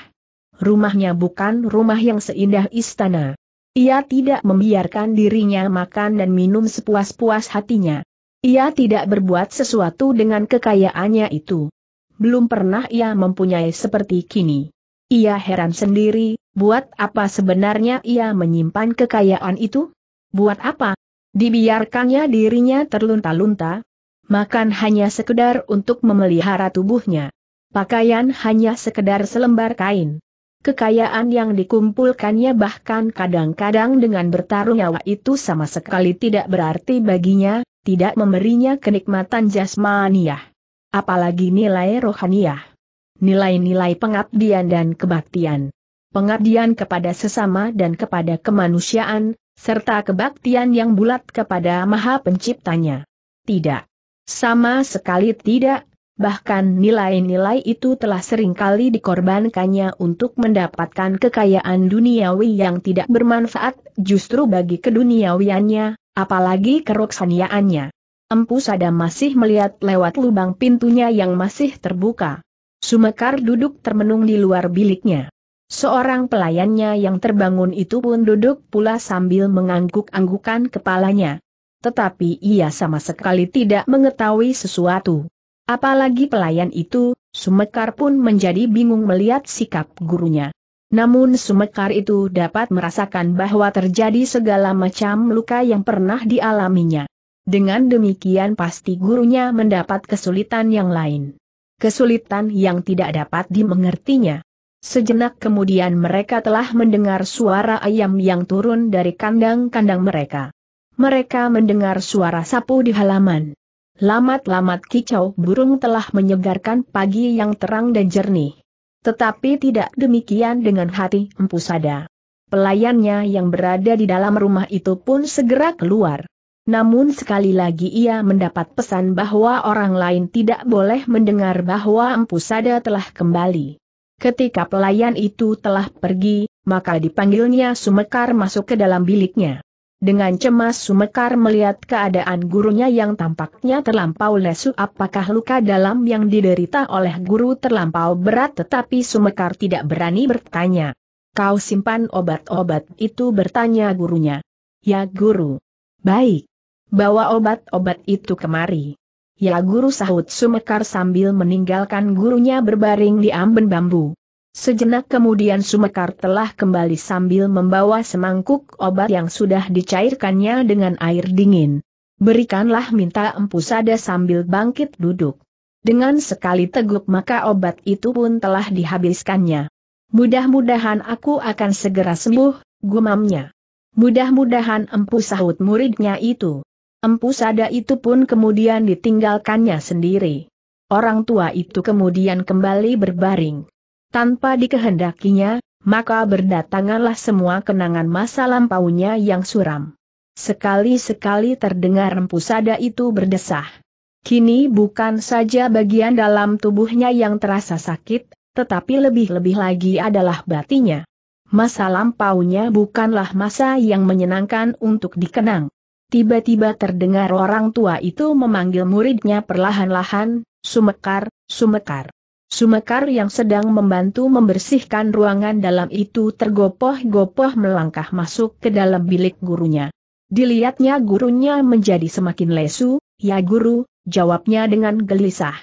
[SPEAKER 1] Rumahnya bukan rumah yang seindah istana. Ia tidak membiarkan dirinya makan dan minum sepuas-puas hatinya. Ia tidak berbuat sesuatu dengan kekayaannya itu. Belum pernah ia mempunyai seperti kini. Ia heran sendiri, buat apa sebenarnya ia menyimpan kekayaan itu? Buat apa? Dibiarkannya dirinya terlunta-lunta? Makan hanya sekedar untuk memelihara tubuhnya. Pakaian hanya sekedar selembar kain. Kekayaan yang dikumpulkannya bahkan kadang-kadang dengan bertarung nyawa itu sama sekali tidak berarti baginya, tidak memberinya kenikmatan jasmaniah. Apalagi nilai rohaniah nilai-nilai pengabdian dan kebaktian. Pengabdian kepada sesama dan kepada kemanusiaan, serta kebaktian yang bulat kepada Maha Penciptanya. Tidak. Sama sekali tidak, bahkan nilai-nilai itu telah seringkali dikorbankannya untuk mendapatkan kekayaan duniawi yang tidak bermanfaat justru bagi keduniawiannya, apalagi keroksaniaannya. Empu Sada masih melihat lewat lubang pintunya yang masih terbuka. Sumekar duduk termenung di luar biliknya. Seorang pelayannya yang terbangun itu pun duduk pula sambil mengangguk-anggukan kepalanya. Tetapi ia sama sekali tidak mengetahui sesuatu. Apalagi pelayan itu, Sumekar pun menjadi bingung melihat sikap gurunya. Namun Sumekar itu dapat merasakan bahwa terjadi segala macam luka yang pernah dialaminya. Dengan demikian pasti gurunya mendapat kesulitan yang lain kesulitan yang tidak dapat dimengertinya. Sejenak kemudian mereka telah mendengar suara ayam yang turun dari kandang-kandang mereka. Mereka mendengar suara sapu di halaman. Lamat-lamat kicau burung telah menyegarkan pagi yang terang dan jernih. Tetapi tidak demikian dengan hati Empu Sada. Pelayannya yang berada di dalam rumah itu pun segera keluar. Namun sekali lagi ia mendapat pesan bahwa orang lain tidak boleh mendengar bahwa Empu Sada telah kembali. Ketika pelayan itu telah pergi, maka dipanggilnya Sumekar masuk ke dalam biliknya. Dengan cemas Sumekar melihat keadaan gurunya yang tampaknya terlampau lesu apakah luka dalam yang diderita oleh guru terlampau berat tetapi Sumekar tidak berani bertanya. Kau simpan obat-obat itu bertanya gurunya. Ya guru. Baik. Bawa obat-obat itu kemari. Ya guru sahut Sumekar sambil meninggalkan gurunya berbaring di amben bambu. Sejenak kemudian Sumekar telah kembali sambil membawa semangkuk obat yang sudah dicairkannya dengan air dingin. Berikanlah minta empu sada sambil bangkit duduk. Dengan sekali teguk maka obat itu pun telah dihabiskannya. Mudah-mudahan aku akan segera sembuh, gumamnya. Mudah-mudahan empu sahut muridnya itu. Empu Sada itu pun kemudian ditinggalkannya sendiri. Orang tua itu kemudian kembali berbaring. Tanpa dikehendakinya, maka berdatanganlah semua kenangan masa lampaunya yang suram. Sekali-sekali terdengar empu sada itu berdesah. Kini bukan saja bagian dalam tubuhnya yang terasa sakit, tetapi lebih-lebih lagi adalah batinya. Masa lampaunya bukanlah masa yang menyenangkan untuk dikenang. Tiba-tiba terdengar orang tua itu memanggil muridnya perlahan-lahan, Sumekar, Sumekar. Sumekar yang sedang membantu membersihkan ruangan dalam itu tergopoh-gopoh melangkah masuk ke dalam bilik gurunya. Dilihatnya gurunya menjadi semakin lesu, ya guru, jawabnya dengan gelisah.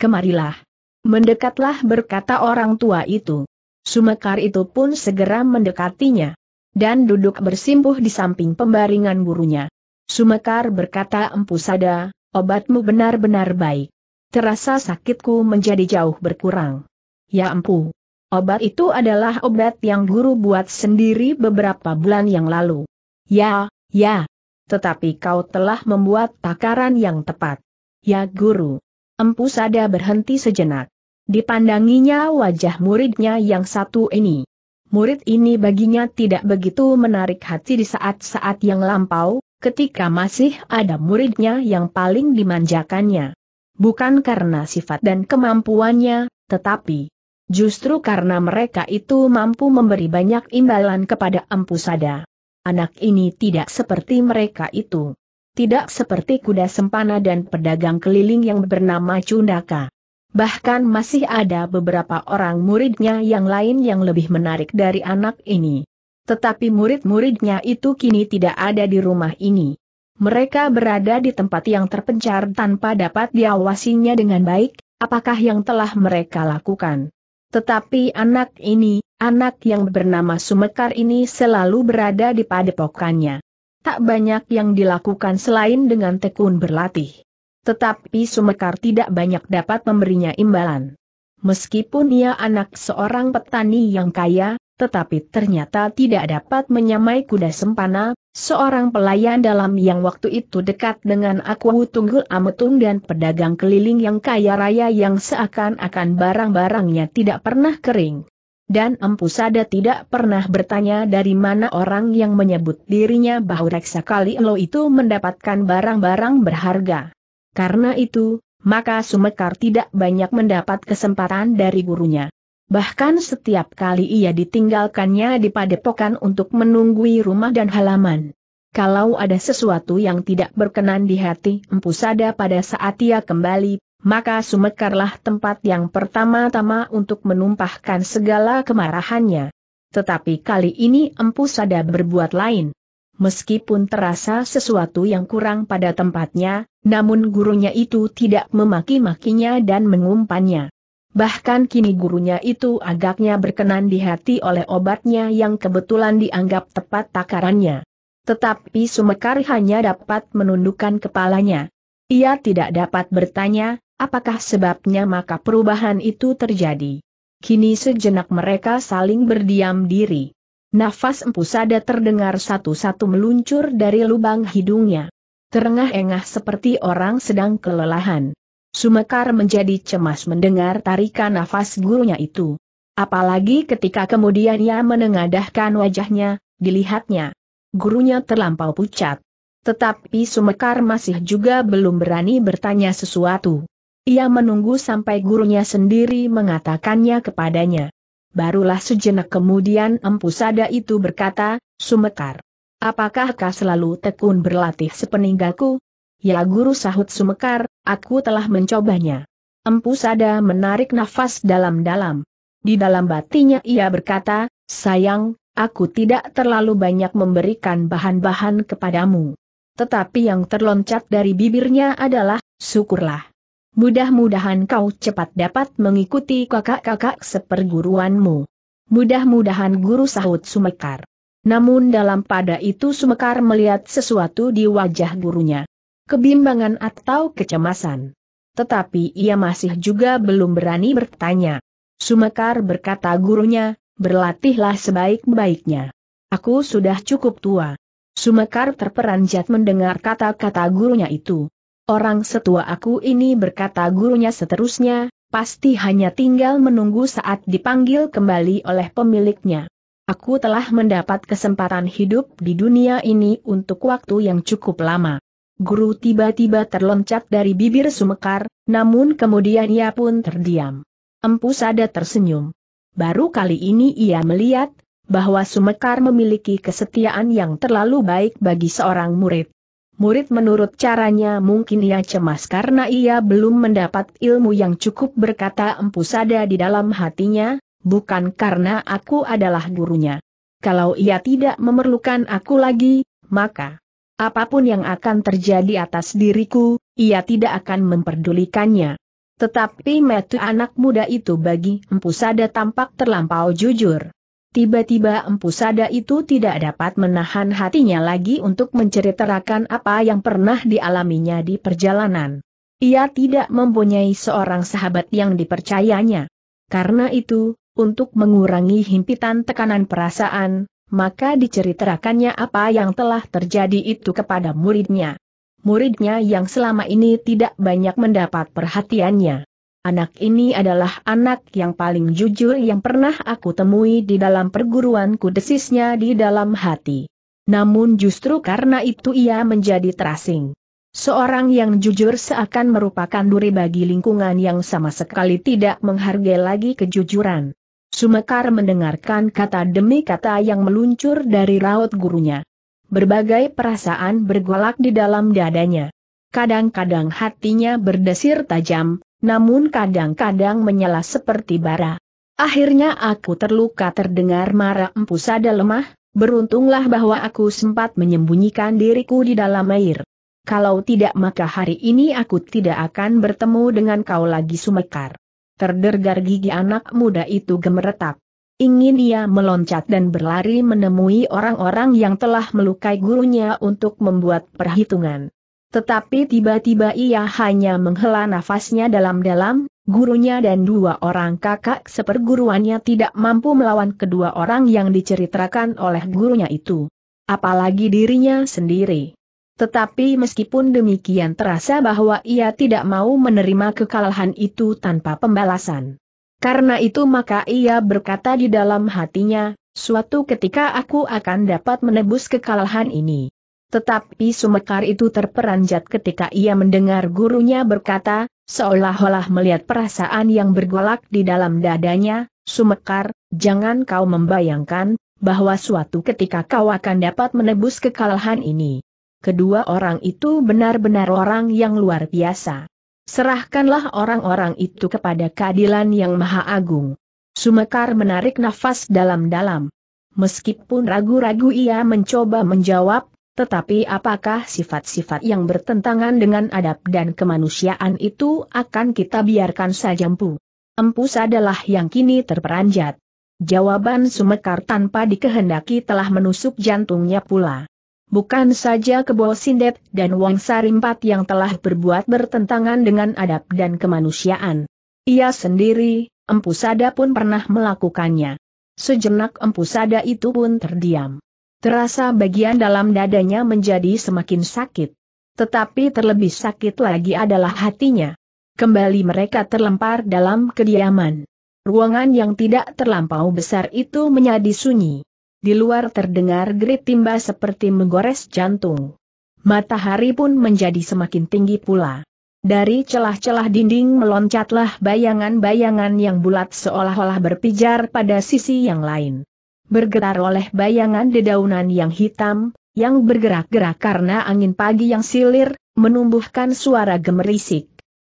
[SPEAKER 1] Kemarilah. Mendekatlah berkata orang tua itu. Sumekar itu pun segera mendekatinya. Dan duduk bersimpuh di samping pembaringan gurunya. Sumekar berkata Empu Sada, obatmu benar-benar baik. Terasa sakitku menjadi jauh berkurang. Ya Empu. Obat itu adalah obat yang guru buat sendiri beberapa bulan yang lalu. Ya, ya. Tetapi kau telah membuat takaran yang tepat. Ya guru. Empu Sada berhenti sejenak. Dipandanginya wajah muridnya yang satu ini. Murid ini baginya tidak begitu menarik hati di saat-saat yang lampau, ketika masih ada muridnya yang paling dimanjakannya. Bukan karena sifat dan kemampuannya, tetapi justru karena mereka itu mampu memberi banyak imbalan kepada Empusada. Anak ini tidak seperti mereka itu. Tidak seperti kuda sempana dan pedagang keliling yang bernama Cundaka. Bahkan masih ada beberapa orang muridnya yang lain yang lebih menarik dari anak ini. Tetapi murid-muridnya itu kini tidak ada di rumah ini. Mereka berada di tempat yang terpencar tanpa dapat diawasinya dengan baik, apakah yang telah mereka lakukan. Tetapi anak ini, anak yang bernama Sumekar ini selalu berada di padepokannya. Tak banyak yang dilakukan selain dengan tekun berlatih. Tetapi Sumekar tidak banyak dapat memberinya imbalan. Meskipun ia anak seorang petani yang kaya, tetapi ternyata tidak dapat menyamai kuda sempana, seorang pelayan dalam yang waktu itu dekat dengan aku Tunggul Ametung dan pedagang keliling yang kaya raya yang seakan-akan barang-barangnya tidak pernah kering. Dan Empu Sada tidak pernah bertanya dari mana orang yang menyebut dirinya bahwa Reksa Kali Lo itu mendapatkan barang-barang berharga. Karena itu, maka Sumekar tidak banyak mendapat kesempatan dari gurunya. Bahkan setiap kali ia ditinggalkannya di padepokan untuk menunggui rumah dan halaman. Kalau ada sesuatu yang tidak berkenan di hati Empu Sada pada saat ia kembali, maka Sumekarlah tempat yang pertama-tama untuk menumpahkan segala kemarahannya. Tetapi kali ini Empu Sada berbuat lain. Meskipun terasa sesuatu yang kurang pada tempatnya, namun gurunya itu tidak memaki-makinya dan mengumpannya. Bahkan kini gurunya itu agaknya berkenan di hati oleh obatnya yang kebetulan dianggap tepat takarannya. Tetapi Sumekar hanya dapat menundukkan kepalanya. Ia tidak dapat bertanya, apakah sebabnya maka perubahan itu terjadi. Kini sejenak mereka saling berdiam diri. Nafas empu sada terdengar satu-satu meluncur dari lubang hidungnya. Terengah-engah seperti orang sedang kelelahan. Sumekar menjadi cemas mendengar tarikan nafas gurunya itu. Apalagi ketika kemudian ia menengadahkan wajahnya, dilihatnya. Gurunya terlampau pucat. Tetapi Sumekar masih juga belum berani bertanya sesuatu. Ia menunggu sampai gurunya sendiri mengatakannya kepadanya. Barulah sejenak kemudian Empu Sada itu berkata, Sumekar, apakah kau selalu tekun berlatih sepeninggalku? Ya guru sahut Sumekar, Aku telah mencobanya. Empu Sada menarik nafas dalam-dalam. Di dalam batinya ia berkata, sayang, aku tidak terlalu banyak memberikan bahan-bahan kepadamu. Tetapi yang terloncat dari bibirnya adalah, syukurlah. Mudah-mudahan kau cepat dapat mengikuti kakak-kakak seperguruanmu. Mudah-mudahan guru sahut Sumekar. Namun dalam pada itu Sumekar melihat sesuatu di wajah gurunya kebimbangan atau kecemasan. Tetapi ia masih juga belum berani bertanya. Sumekar berkata gurunya, berlatihlah sebaik-baiknya. Aku sudah cukup tua. Sumekar terperanjat mendengar kata-kata gurunya itu. Orang setua aku ini berkata gurunya seterusnya, pasti hanya tinggal menunggu saat dipanggil kembali oleh pemiliknya. Aku telah mendapat kesempatan hidup di dunia ini untuk waktu yang cukup lama. Guru tiba-tiba terloncat dari bibir Sumekar, namun kemudian ia pun terdiam. Empu Sada tersenyum. Baru kali ini ia melihat, bahwa Sumekar memiliki kesetiaan yang terlalu baik bagi seorang murid. Murid menurut caranya mungkin ia cemas karena ia belum mendapat ilmu yang cukup berkata Empu Sada di dalam hatinya, bukan karena aku adalah gurunya. Kalau ia tidak memerlukan aku lagi, maka Apapun yang akan terjadi atas diriku, ia tidak akan memperdulikannya. Tetapi metu anak muda itu bagi Empu Sada tampak terlampau jujur. Tiba-tiba Empu Sada itu tidak dapat menahan hatinya lagi untuk menceritakan apa yang pernah dialaminya di perjalanan. Ia tidak mempunyai seorang sahabat yang dipercayanya. Karena itu, untuk mengurangi himpitan tekanan perasaan, maka diceritakannya apa yang telah terjadi itu kepada muridnya. Muridnya yang selama ini tidak banyak mendapat perhatiannya. Anak ini adalah anak yang paling jujur yang pernah aku temui di dalam perguruanku desisnya di dalam hati. Namun justru karena itu ia menjadi terasing. Seorang yang jujur seakan merupakan duri bagi lingkungan yang sama sekali tidak menghargai lagi kejujuran. Sumekar mendengarkan kata demi kata yang meluncur dari raut gurunya. Berbagai perasaan bergolak di dalam dadanya. Kadang-kadang hatinya berdesir tajam, namun kadang-kadang menyala seperti bara. Akhirnya aku terluka terdengar marah empu sada lemah, beruntunglah bahwa aku sempat menyembunyikan diriku di dalam air. Kalau tidak maka hari ini aku tidak akan bertemu dengan kau lagi Sumekar. Terdergar gigi anak muda itu gemeretak. Ingin ia meloncat dan berlari menemui orang-orang yang telah melukai gurunya untuk membuat perhitungan. Tetapi tiba-tiba ia hanya menghela nafasnya dalam-dalam, gurunya dan dua orang kakak seperguruannya tidak mampu melawan kedua orang yang diceritakan oleh gurunya itu. Apalagi dirinya sendiri. Tetapi meskipun demikian terasa bahwa ia tidak mau menerima kekalahan itu tanpa pembalasan. Karena itu maka ia berkata di dalam hatinya, suatu ketika aku akan dapat menebus kekalahan ini. Tetapi sumekar itu terperanjat ketika ia mendengar gurunya berkata, seolah-olah melihat perasaan yang bergolak di dalam dadanya, sumekar, jangan kau membayangkan, bahwa suatu ketika kau akan dapat menebus kekalahan ini kedua orang itu benar-benar orang yang luar biasa. Serahkanlah orang-orang itu kepada keadilan yang maha agung. Sumekar menarik nafas dalam-dalam. Meskipun ragu-ragu ia mencoba menjawab, tetapi apakah sifat-sifat yang bertentangan dengan adab dan kemanusiaan itu akan kita biarkan saja empu? Empus adalah yang kini terperanjat. Jawaban Sumekar tanpa dikehendaki telah menusuk jantungnya pula. Bukan saja Kebo Sindet dan Wong Sarimpat yang telah berbuat bertentangan dengan adab dan kemanusiaan. Ia sendiri, Empu Sada pun pernah melakukannya. Sejenak Empu Sada itu pun terdiam. Terasa bagian dalam dadanya menjadi semakin sakit. Tetapi terlebih sakit lagi adalah hatinya. Kembali mereka terlempar dalam kediaman. Ruangan yang tidak terlampau besar itu menjadi sunyi. Di luar terdengar gerit timba seperti menggores jantung. Matahari pun menjadi semakin tinggi pula. Dari celah-celah dinding meloncatlah bayangan-bayangan yang bulat seolah-olah berpijar pada sisi yang lain. Bergetar oleh bayangan dedaunan yang hitam, yang bergerak-gerak karena angin pagi yang silir, menumbuhkan suara gemerisik.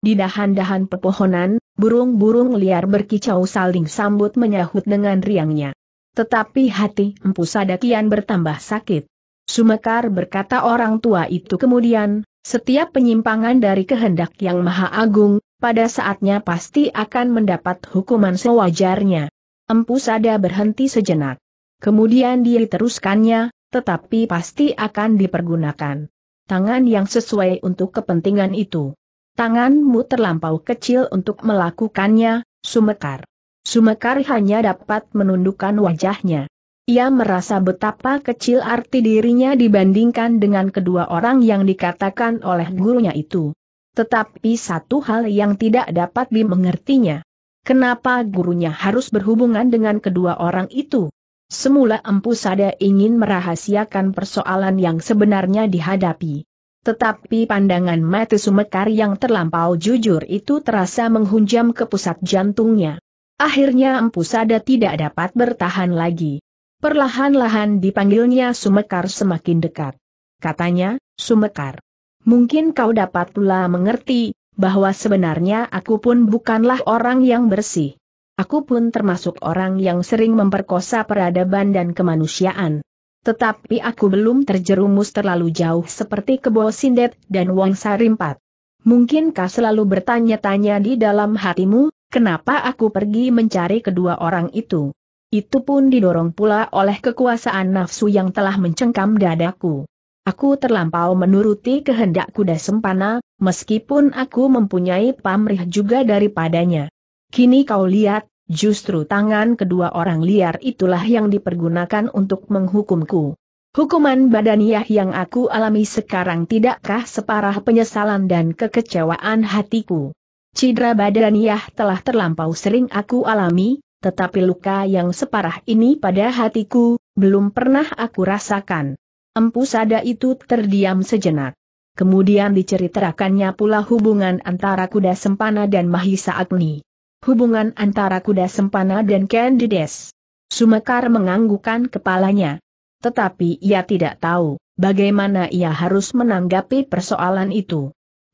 [SPEAKER 1] Di dahan-dahan pepohonan, burung-burung liar berkicau saling sambut menyahut dengan riangnya. Tetapi hati Empu Sadakian bertambah sakit. Sumekar berkata orang tua itu kemudian, setiap penyimpangan dari kehendak yang maha agung, pada saatnya pasti akan mendapat hukuman sewajarnya. Empu Sada berhenti sejenak. Kemudian dia diteruskannya, tetapi pasti akan dipergunakan. Tangan yang sesuai untuk kepentingan itu. Tanganmu terlampau kecil untuk melakukannya, Sumekar. Sumekar hanya dapat menundukkan wajahnya. Ia merasa betapa kecil arti dirinya dibandingkan dengan kedua orang yang dikatakan oleh gurunya itu. Tetapi satu hal yang tidak dapat dimengertinya. Kenapa gurunya harus berhubungan dengan kedua orang itu? Semula Empu Sada ingin merahasiakan persoalan yang sebenarnya dihadapi. Tetapi pandangan mata Sumekar yang terlampau jujur itu terasa menghunjam ke pusat jantungnya. Akhirnya Empu Sada tidak dapat bertahan lagi. Perlahan-lahan dipanggilnya Sumekar semakin dekat. Katanya, Sumekar. Mungkin kau dapat pula mengerti, bahwa sebenarnya aku pun bukanlah orang yang bersih. Aku pun termasuk orang yang sering memperkosa peradaban dan kemanusiaan. Tetapi aku belum terjerumus terlalu jauh seperti Kebo Sindet dan Wong Sarimpat. Mungkinkah selalu bertanya-tanya di dalam hatimu, Kenapa aku pergi mencari kedua orang itu? Itu pun didorong pula oleh kekuasaan nafsu yang telah mencengkam dadaku. Aku terlampau menuruti kehendak kuda sempana, meskipun aku mempunyai pamrih juga daripadanya. Kini kau lihat, justru tangan kedua orang liar itulah yang dipergunakan untuk menghukumku. Hukuman badaniah yang aku alami sekarang tidakkah separah penyesalan dan kekecewaan hatiku? Cidra badaniah telah terlampau sering aku alami, tetapi luka yang separah ini pada hatiku, belum pernah aku rasakan. Empu Sada itu terdiam sejenak. Kemudian diceritakannya pula hubungan antara kuda sempana dan Mahisa Agni. Hubungan antara kuda sempana dan Candides. Sumekar menganggukan kepalanya. Tetapi ia tidak tahu bagaimana ia harus menanggapi persoalan itu.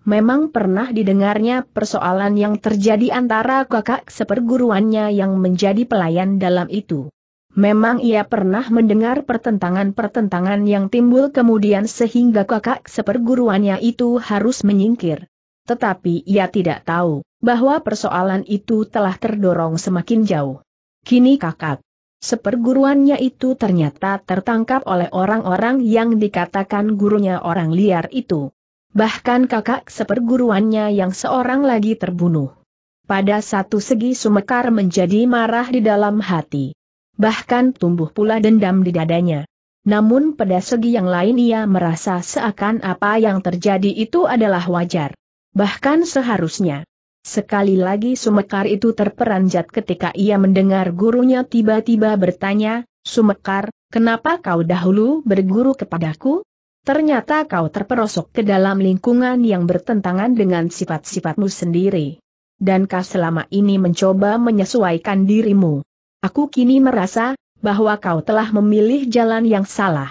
[SPEAKER 1] Memang pernah didengarnya persoalan yang terjadi antara kakak seperguruannya yang menjadi pelayan dalam itu. Memang ia pernah mendengar pertentangan-pertentangan yang timbul kemudian sehingga kakak seperguruannya itu harus menyingkir. Tetapi ia tidak tahu bahwa persoalan itu telah terdorong semakin jauh. Kini kakak Seperguruannya itu ternyata tertangkap oleh orang-orang yang dikatakan gurunya orang liar itu. Bahkan kakak seperguruannya yang seorang lagi terbunuh. Pada satu segi Sumekar menjadi marah di dalam hati. Bahkan tumbuh pula dendam di dadanya. Namun pada segi yang lain ia merasa seakan apa yang terjadi itu adalah wajar. Bahkan seharusnya. Sekali lagi Sumekar itu terperanjat ketika ia mendengar gurunya tiba-tiba bertanya, Sumekar, kenapa kau dahulu berguru kepadaku? Ternyata kau terperosok ke dalam lingkungan yang bertentangan dengan sifat-sifatmu sendiri. Dan kau selama ini mencoba menyesuaikan dirimu. Aku kini merasa, bahwa kau telah memilih jalan yang salah.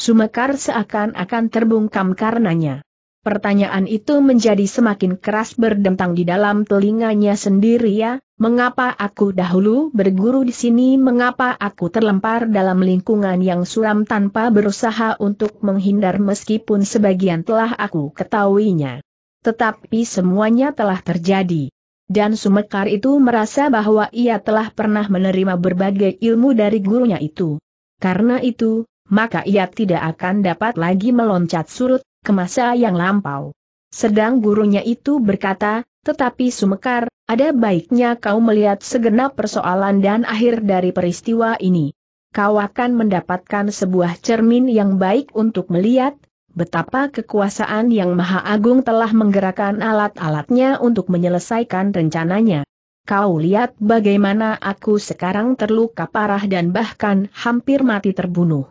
[SPEAKER 1] Sumekar seakan-akan terbungkam karenanya. Pertanyaan itu menjadi semakin keras berdentang di dalam telinganya sendiri ya, mengapa aku dahulu berguru di sini mengapa aku terlempar dalam lingkungan yang suram tanpa berusaha untuk menghindar meskipun sebagian telah aku ketahuinya. Tetapi semuanya telah terjadi. Dan Sumekar itu merasa bahwa ia telah pernah menerima berbagai ilmu dari gurunya itu. Karena itu, maka ia tidak akan dapat lagi meloncat surut, ke masa yang lampau. Sedang gurunya itu berkata, tetapi Sumekar, ada baiknya kau melihat segenap persoalan dan akhir dari peristiwa ini. Kau akan mendapatkan sebuah cermin yang baik untuk melihat, betapa kekuasaan yang maha agung telah menggerakkan alat-alatnya untuk menyelesaikan rencananya. Kau lihat bagaimana aku sekarang terluka parah dan bahkan hampir mati terbunuh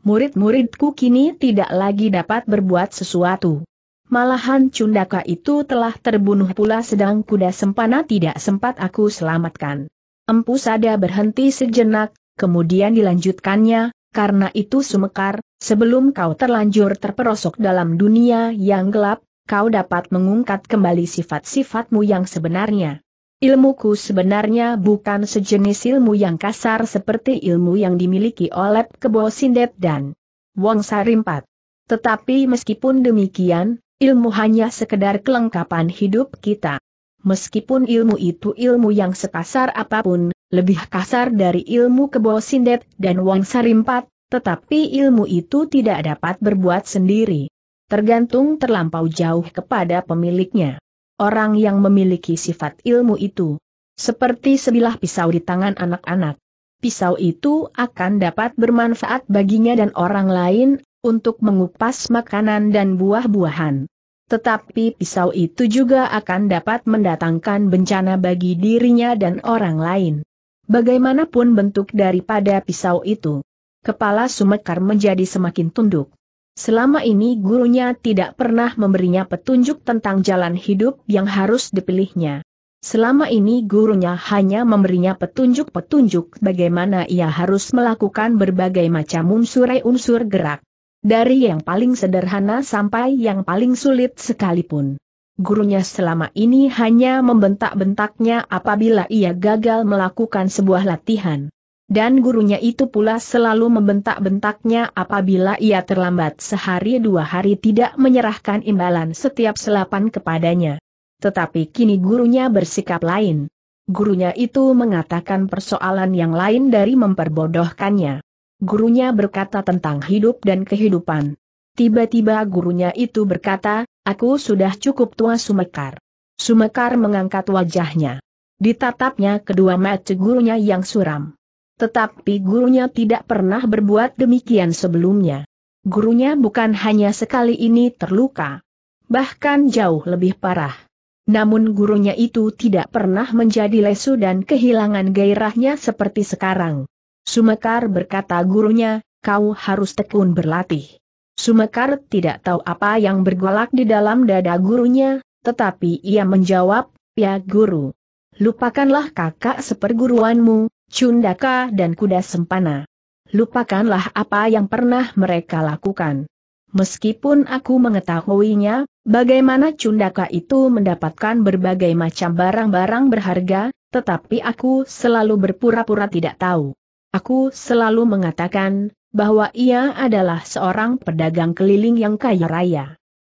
[SPEAKER 1] murid-muridku kini tidak lagi dapat berbuat sesuatu. Malahan Cundaka itu telah terbunuh pula sedang kuda sempana tidak sempat aku selamatkan. Empu Sada berhenti sejenak, kemudian dilanjutkannya, karena itu sumekar, sebelum kau terlanjur terperosok dalam dunia yang gelap, kau dapat mengungkap kembali sifat-sifatmu yang sebenarnya. Ilmuku sebenarnya bukan sejenis ilmu yang kasar seperti ilmu yang dimiliki oleh Kebo Sindet dan Wong Sarimpat. Tetapi meskipun demikian, ilmu hanya sekedar kelengkapan hidup kita. Meskipun ilmu itu ilmu yang sekasar apapun, lebih kasar dari ilmu Kebo Sindet dan Wong Sarimpat, tetapi ilmu itu tidak dapat berbuat sendiri. Tergantung terlampau jauh kepada pemiliknya orang yang memiliki sifat ilmu itu. Seperti sebilah pisau di tangan anak-anak. Pisau itu akan dapat bermanfaat baginya dan orang lain, untuk mengupas makanan dan buah-buahan. Tetapi pisau itu juga akan dapat mendatangkan bencana bagi dirinya dan orang lain. Bagaimanapun bentuk daripada pisau itu, kepala Sumekar menjadi semakin tunduk. Selama ini gurunya tidak pernah memberinya petunjuk tentang jalan hidup yang harus dipilihnya. Selama ini gurunya hanya memberinya petunjuk-petunjuk bagaimana ia harus melakukan berbagai macam unsur-unsur gerak. Dari yang paling sederhana sampai yang paling sulit sekalipun. Gurunya selama ini hanya membentak-bentaknya apabila ia gagal melakukan sebuah latihan dan gurunya itu pula selalu membentak-bentaknya apabila ia terlambat sehari dua hari tidak menyerahkan imbalan setiap selapan kepadanya. Tetapi kini gurunya bersikap lain. Gurunya itu mengatakan persoalan yang lain dari memperbodohkannya. Gurunya berkata tentang hidup dan kehidupan. Tiba-tiba gurunya itu berkata, aku sudah cukup tua Sumekar. Sumekar mengangkat wajahnya. Ditatapnya kedua mata gurunya yang suram. Tetapi gurunya tidak pernah berbuat demikian sebelumnya. Gurunya bukan hanya sekali ini terluka. Bahkan jauh lebih parah. Namun gurunya itu tidak pernah menjadi lesu dan kehilangan gairahnya seperti sekarang. Sumekar berkata gurunya, kau harus tekun berlatih. Sumekar tidak tahu apa yang bergolak di dalam dada gurunya, tetapi ia menjawab, ya guru. Lupakanlah kakak seperguruanmu, Cundaka dan kuda sempana. Lupakanlah apa yang pernah mereka lakukan. Meskipun aku mengetahuinya, bagaimana Cundaka itu mendapatkan berbagai macam barang-barang berharga, tetapi aku selalu berpura-pura tidak tahu. Aku selalu mengatakan, bahwa ia adalah seorang pedagang keliling yang kaya raya.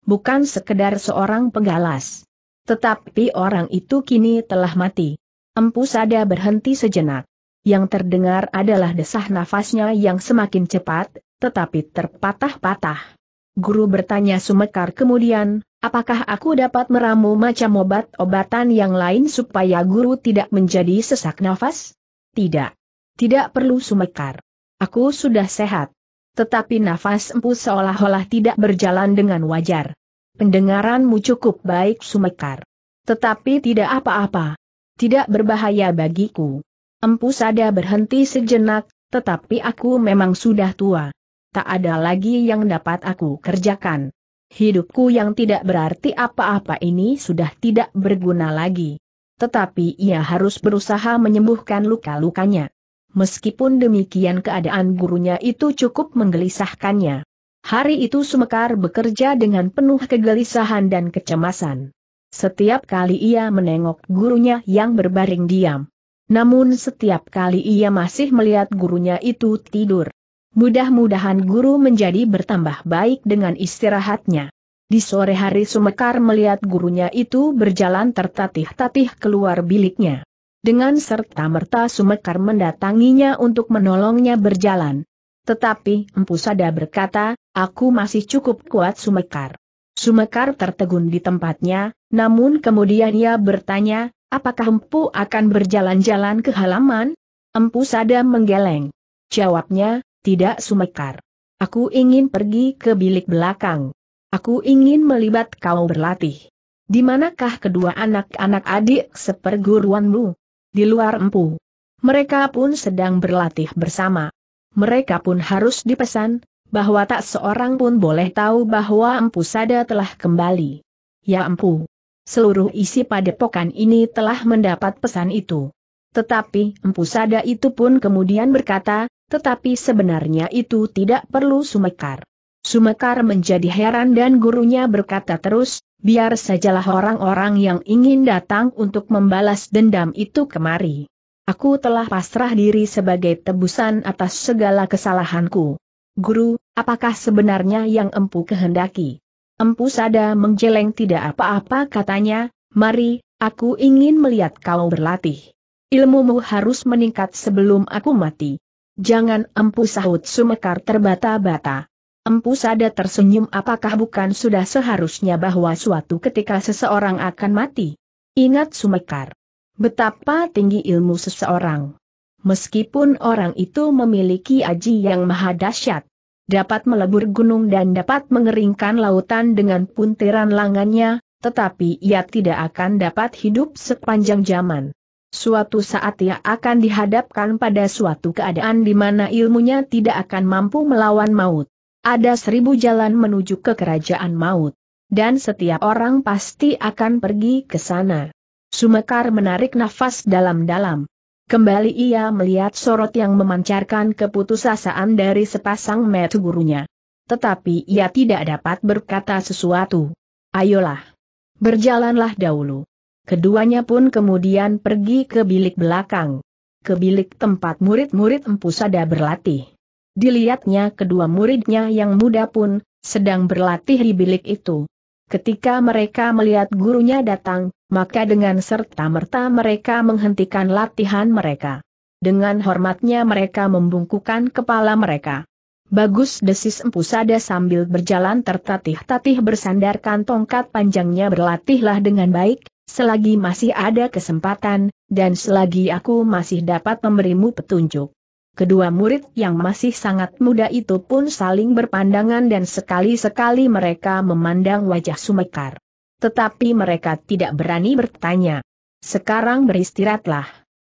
[SPEAKER 1] Bukan sekedar seorang penggalas. Tetapi orang itu kini telah mati. Empu Sada berhenti sejenak yang terdengar adalah desah nafasnya yang semakin cepat, tetapi terpatah-patah. Guru bertanya sumekar kemudian, apakah aku dapat meramu macam obat-obatan yang lain supaya guru tidak menjadi sesak nafas? Tidak. Tidak perlu sumekar. Aku sudah sehat. Tetapi nafas empu seolah-olah tidak berjalan dengan wajar. Pendengaranmu cukup baik sumekar. Tetapi tidak apa-apa. Tidak berbahaya bagiku. Empu Sada berhenti sejenak, tetapi aku memang sudah tua. Tak ada lagi yang dapat aku kerjakan. Hidupku yang tidak berarti apa-apa ini sudah tidak berguna lagi. Tetapi ia harus berusaha menyembuhkan luka-lukanya. Meskipun demikian keadaan gurunya itu cukup menggelisahkannya. Hari itu Sumekar bekerja dengan penuh kegelisahan dan kecemasan. Setiap kali ia menengok gurunya yang berbaring diam, namun setiap kali ia masih melihat gurunya itu tidur. Mudah-mudahan guru menjadi bertambah baik dengan istirahatnya. Di sore hari Sumekar melihat gurunya itu berjalan tertatih-tatih keluar biliknya. Dengan serta-merta Sumekar mendatanginya untuk menolongnya berjalan. Tetapi Empu Sada berkata, aku masih cukup kuat Sumekar. Sumekar tertegun di tempatnya, namun kemudian ia bertanya, apakah empu akan berjalan-jalan ke halaman? Empu Sada menggeleng. Jawabnya, tidak sumekar. Aku ingin pergi ke bilik belakang. Aku ingin melibat kau berlatih. Di manakah kedua anak-anak adik seperguruanmu? Di luar empu. Mereka pun sedang berlatih bersama. Mereka pun harus dipesan, bahwa tak seorang pun boleh tahu bahwa Empu Sada telah kembali. Ya Empu. Seluruh isi padepokan ini telah mendapat pesan itu. Tetapi Empu Sada itu pun kemudian berkata, tetapi sebenarnya itu tidak perlu Sumekar. Sumekar menjadi heran dan gurunya berkata terus, biar sajalah orang-orang yang ingin datang untuk membalas dendam itu kemari. Aku telah pasrah diri sebagai tebusan atas segala kesalahanku. Guru, apakah sebenarnya yang empu kehendaki? Empu Sada menjeleng tidak apa-apa katanya, mari, aku ingin melihat kau berlatih. Ilmumu harus meningkat sebelum aku mati. Jangan empu sahut sumekar terbata-bata. Empu Sada tersenyum apakah bukan sudah seharusnya bahwa suatu ketika seseorang akan mati? Ingat sumekar. Betapa tinggi ilmu seseorang. Meskipun orang itu memiliki aji yang maha dahsyat, dapat melebur gunung dan dapat mengeringkan lautan dengan puntiran langannya, tetapi ia tidak akan dapat hidup sepanjang zaman. Suatu saat ia akan dihadapkan pada suatu keadaan di mana ilmunya tidak akan mampu melawan maut. Ada seribu jalan menuju ke kerajaan maut. Dan setiap orang pasti akan pergi ke sana. Sumekar menarik nafas dalam-dalam. Kembali ia melihat sorot yang memancarkan keputusasaan dari sepasang metu gurunya. Tetapi ia tidak dapat berkata sesuatu. Ayolah. Berjalanlah dahulu. Keduanya pun kemudian pergi ke bilik belakang. Ke bilik tempat murid-murid Empu Sada berlatih. Dilihatnya kedua muridnya yang muda pun, sedang berlatih di bilik itu. Ketika mereka melihat gurunya datang, maka dengan serta-merta mereka menghentikan latihan mereka. Dengan hormatnya mereka membungkukan kepala mereka. Bagus desis Empu Sada sambil berjalan tertatih-tatih bersandarkan tongkat panjangnya berlatihlah dengan baik, selagi masih ada kesempatan, dan selagi aku masih dapat memberimu petunjuk. Kedua murid yang masih sangat muda itu pun saling berpandangan dan sekali-sekali mereka memandang wajah Sumekar. Tetapi mereka tidak berani bertanya. Sekarang beristirahatlah.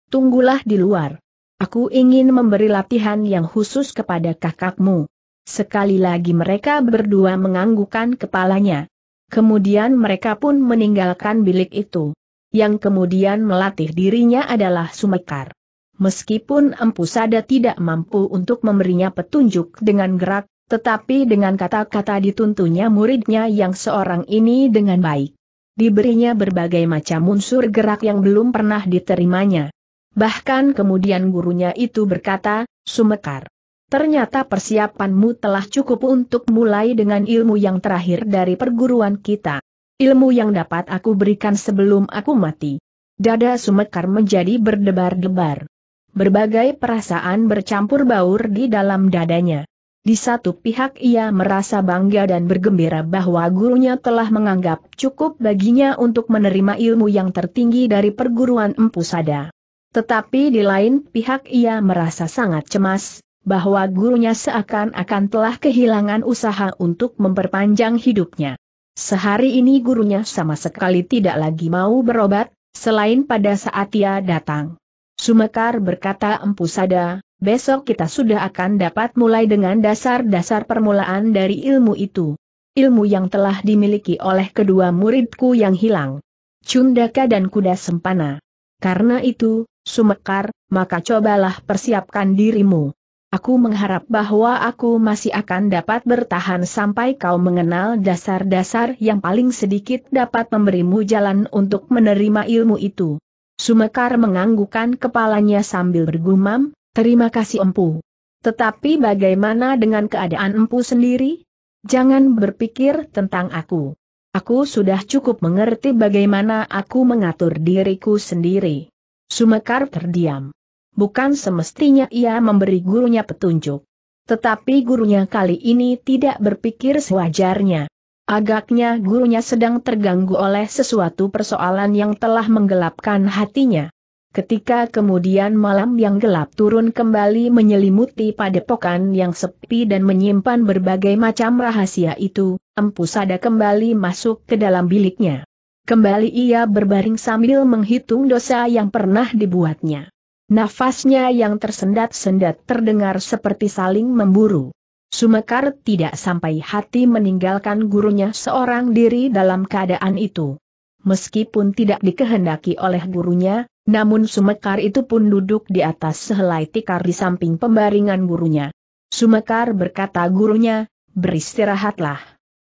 [SPEAKER 1] Tunggulah di luar. Aku ingin memberi latihan yang khusus kepada kakakmu. Sekali lagi mereka berdua menganggukkan kepalanya. Kemudian mereka pun meninggalkan bilik itu. Yang kemudian melatih dirinya adalah Sumekar. Meskipun Empu Sada tidak mampu untuk memberinya petunjuk dengan gerak, tetapi dengan kata-kata dituntunnya muridnya yang seorang ini dengan baik. Diberinya berbagai macam unsur gerak yang belum pernah diterimanya. Bahkan kemudian gurunya itu berkata, Sumekar. Ternyata persiapanmu telah cukup untuk mulai dengan ilmu yang terakhir dari perguruan kita. Ilmu yang dapat aku berikan sebelum aku mati. Dada Sumekar menjadi berdebar-debar. Berbagai perasaan bercampur baur di dalam dadanya. Di satu pihak ia merasa bangga dan bergembira bahwa gurunya telah menganggap cukup baginya untuk menerima ilmu yang tertinggi dari perguruan Empu Sada. Tetapi di lain pihak ia merasa sangat cemas, bahwa gurunya seakan-akan telah kehilangan usaha untuk memperpanjang hidupnya. Sehari ini gurunya sama sekali tidak lagi mau berobat, selain pada saat ia datang. Sumekar berkata Empu Sada, besok kita sudah akan dapat mulai dengan dasar-dasar permulaan dari ilmu itu. Ilmu yang telah dimiliki oleh kedua muridku yang hilang. Cundaka dan kuda sempana. Karena itu, Sumekar, maka cobalah persiapkan dirimu. Aku mengharap bahwa aku masih akan dapat bertahan sampai kau mengenal dasar-dasar yang paling sedikit dapat memberimu jalan untuk menerima ilmu itu. Sumekar menganggukan kepalanya sambil bergumam, terima kasih empu. Tetapi bagaimana dengan keadaan empu sendiri? Jangan berpikir tentang aku. Aku sudah cukup mengerti bagaimana aku mengatur diriku sendiri. Sumekar terdiam. Bukan semestinya ia memberi gurunya petunjuk. Tetapi gurunya kali ini tidak berpikir sewajarnya. Agaknya gurunya sedang terganggu oleh sesuatu persoalan yang telah menggelapkan hatinya. Ketika kemudian malam yang gelap turun kembali menyelimuti padepokan yang sepi dan menyimpan berbagai macam rahasia itu, Empu Sada kembali masuk ke dalam biliknya. Kembali ia berbaring sambil menghitung dosa yang pernah dibuatnya. Nafasnya yang tersendat-sendat terdengar seperti saling memburu. Sumekar tidak sampai hati meninggalkan gurunya seorang diri dalam keadaan itu. Meskipun tidak dikehendaki oleh gurunya, namun Sumekar itu pun duduk di atas sehelai tikar di samping pembaringan gurunya. Sumekar berkata gurunya, beristirahatlah.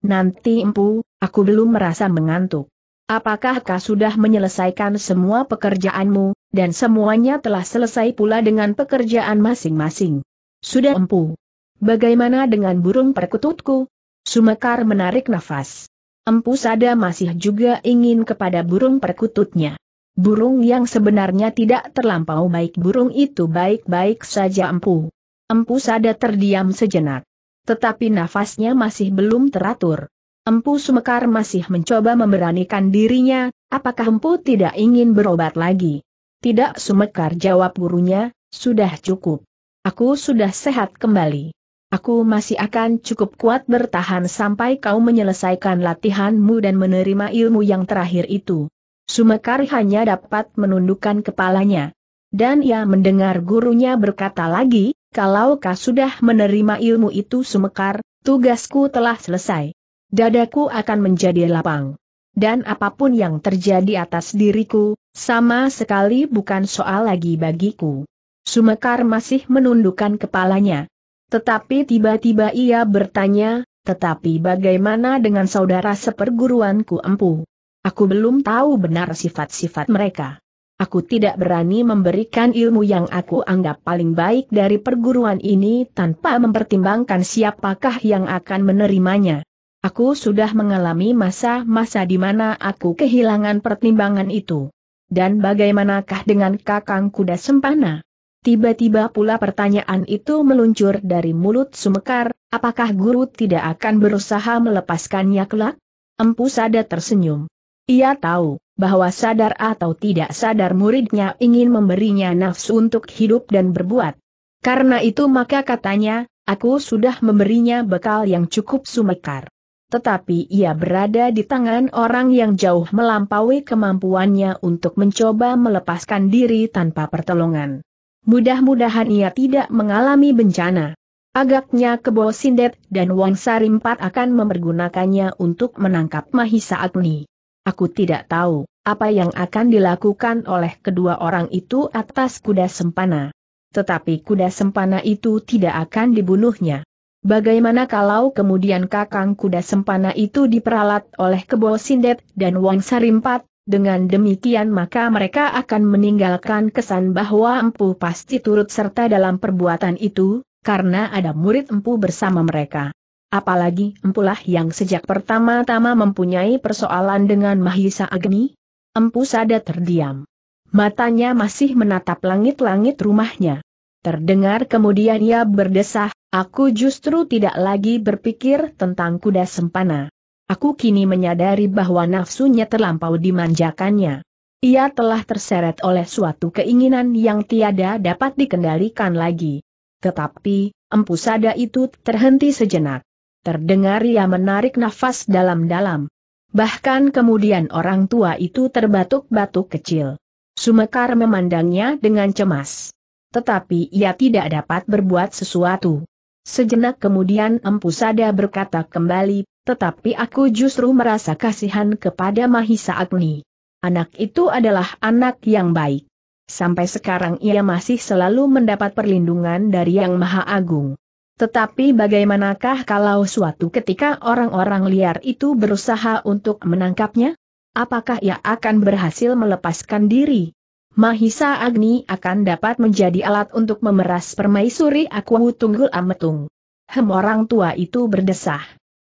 [SPEAKER 1] Nanti empu, aku belum merasa mengantuk. Apakah kau sudah menyelesaikan semua pekerjaanmu, dan semuanya telah selesai pula dengan pekerjaan masing-masing? Sudah empu. Bagaimana dengan burung perkututku? Sumekar menarik nafas. Empu Sada masih juga ingin kepada burung perkututnya. Burung yang sebenarnya tidak terlampau baik burung itu baik-baik saja empu. Empu Sada terdiam sejenak. Tetapi nafasnya masih belum teratur. Empu Sumekar masih mencoba memberanikan dirinya, apakah empu tidak ingin berobat lagi? Tidak Sumekar jawab gurunya, sudah cukup. Aku sudah sehat kembali. Aku masih akan cukup kuat bertahan sampai kau menyelesaikan latihanmu dan menerima ilmu yang terakhir itu. Sumekar hanya dapat menundukkan kepalanya. Dan ia mendengar gurunya berkata lagi, kalau kau sudah menerima ilmu itu Sumekar, tugasku telah selesai. Dadaku akan menjadi lapang dan apapun yang terjadi atas diriku, sama sekali bukan soal lagi bagiku. Sumekar masih menundukkan kepalanya. Tetapi tiba-tiba ia bertanya, tetapi bagaimana dengan saudara seperguruanku empu? Aku belum tahu benar sifat-sifat mereka. Aku tidak berani memberikan ilmu yang aku anggap paling baik dari perguruan ini tanpa mempertimbangkan siapakah yang akan menerimanya. Aku sudah mengalami masa-masa di mana aku kehilangan pertimbangan itu. Dan bagaimanakah dengan kakang kuda sempana? Tiba-tiba pula pertanyaan itu meluncur dari mulut Sumekar, apakah guru tidak akan berusaha melepaskannya kelak? Empu Sada tersenyum. Ia tahu, bahwa sadar atau tidak sadar muridnya ingin memberinya nafsu untuk hidup dan berbuat. Karena itu maka katanya, aku sudah memberinya bekal yang cukup Sumekar. Tetapi ia berada di tangan orang yang jauh melampaui kemampuannya untuk mencoba melepaskan diri tanpa pertolongan. Mudah-mudahan ia tidak mengalami bencana. Agaknya Kebo Sindet dan Wang Sarimpat akan mempergunakannya untuk menangkap Mahisa Agni. Aku tidak tahu apa yang akan dilakukan oleh kedua orang itu atas kuda sempana. Tetapi kuda sempana itu tidak akan dibunuhnya. Bagaimana kalau kemudian kakang kuda sempana itu diperalat oleh Kebo Sindet dan Wang Sarimpat, dengan demikian maka mereka akan meninggalkan kesan bahwa empu pasti turut serta dalam perbuatan itu, karena ada murid empu bersama mereka. Apalagi empulah yang sejak pertama-tama mempunyai persoalan dengan Mahisa Agni. Empu sadar terdiam. Matanya masih menatap langit-langit rumahnya. Terdengar kemudian ia berdesah, aku justru tidak lagi berpikir tentang kuda sempana. Aku kini menyadari bahwa nafsunya terlampau dimanjakannya. Ia telah terseret oleh suatu keinginan yang tiada dapat dikendalikan lagi. Tetapi, empu sada itu terhenti sejenak. Terdengar ia menarik nafas dalam-dalam. Bahkan kemudian orang tua itu terbatuk-batuk kecil. Sumekar memandangnya dengan cemas. Tetapi ia tidak dapat berbuat sesuatu. Sejenak kemudian Empu Sada berkata kembali, tetapi aku justru merasa kasihan kepada Mahisa Agni. Anak itu adalah anak yang baik. Sampai sekarang ia masih selalu mendapat perlindungan dari Yang Maha Agung. Tetapi bagaimanakah kalau suatu ketika orang-orang liar itu berusaha untuk menangkapnya? Apakah ia akan berhasil melepaskan diri? Mahisa Agni akan dapat menjadi alat untuk memeras permaisuri aku tunggul ametung. Hem orang tua itu berdesah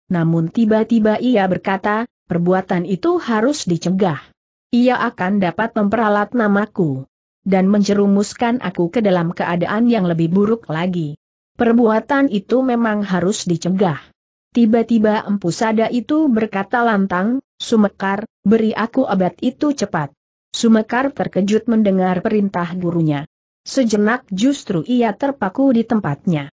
[SPEAKER 1] namun tiba-tiba ia berkata, perbuatan itu harus dicegah. Ia akan dapat memperalat namaku dan menjerumuskan aku ke dalam keadaan yang lebih buruk lagi. Perbuatan itu memang harus dicegah. Tiba-tiba Empu Sada itu berkata lantang, Sumekar, beri aku obat itu cepat. Sumekar terkejut mendengar perintah gurunya. Sejenak justru ia terpaku di tempatnya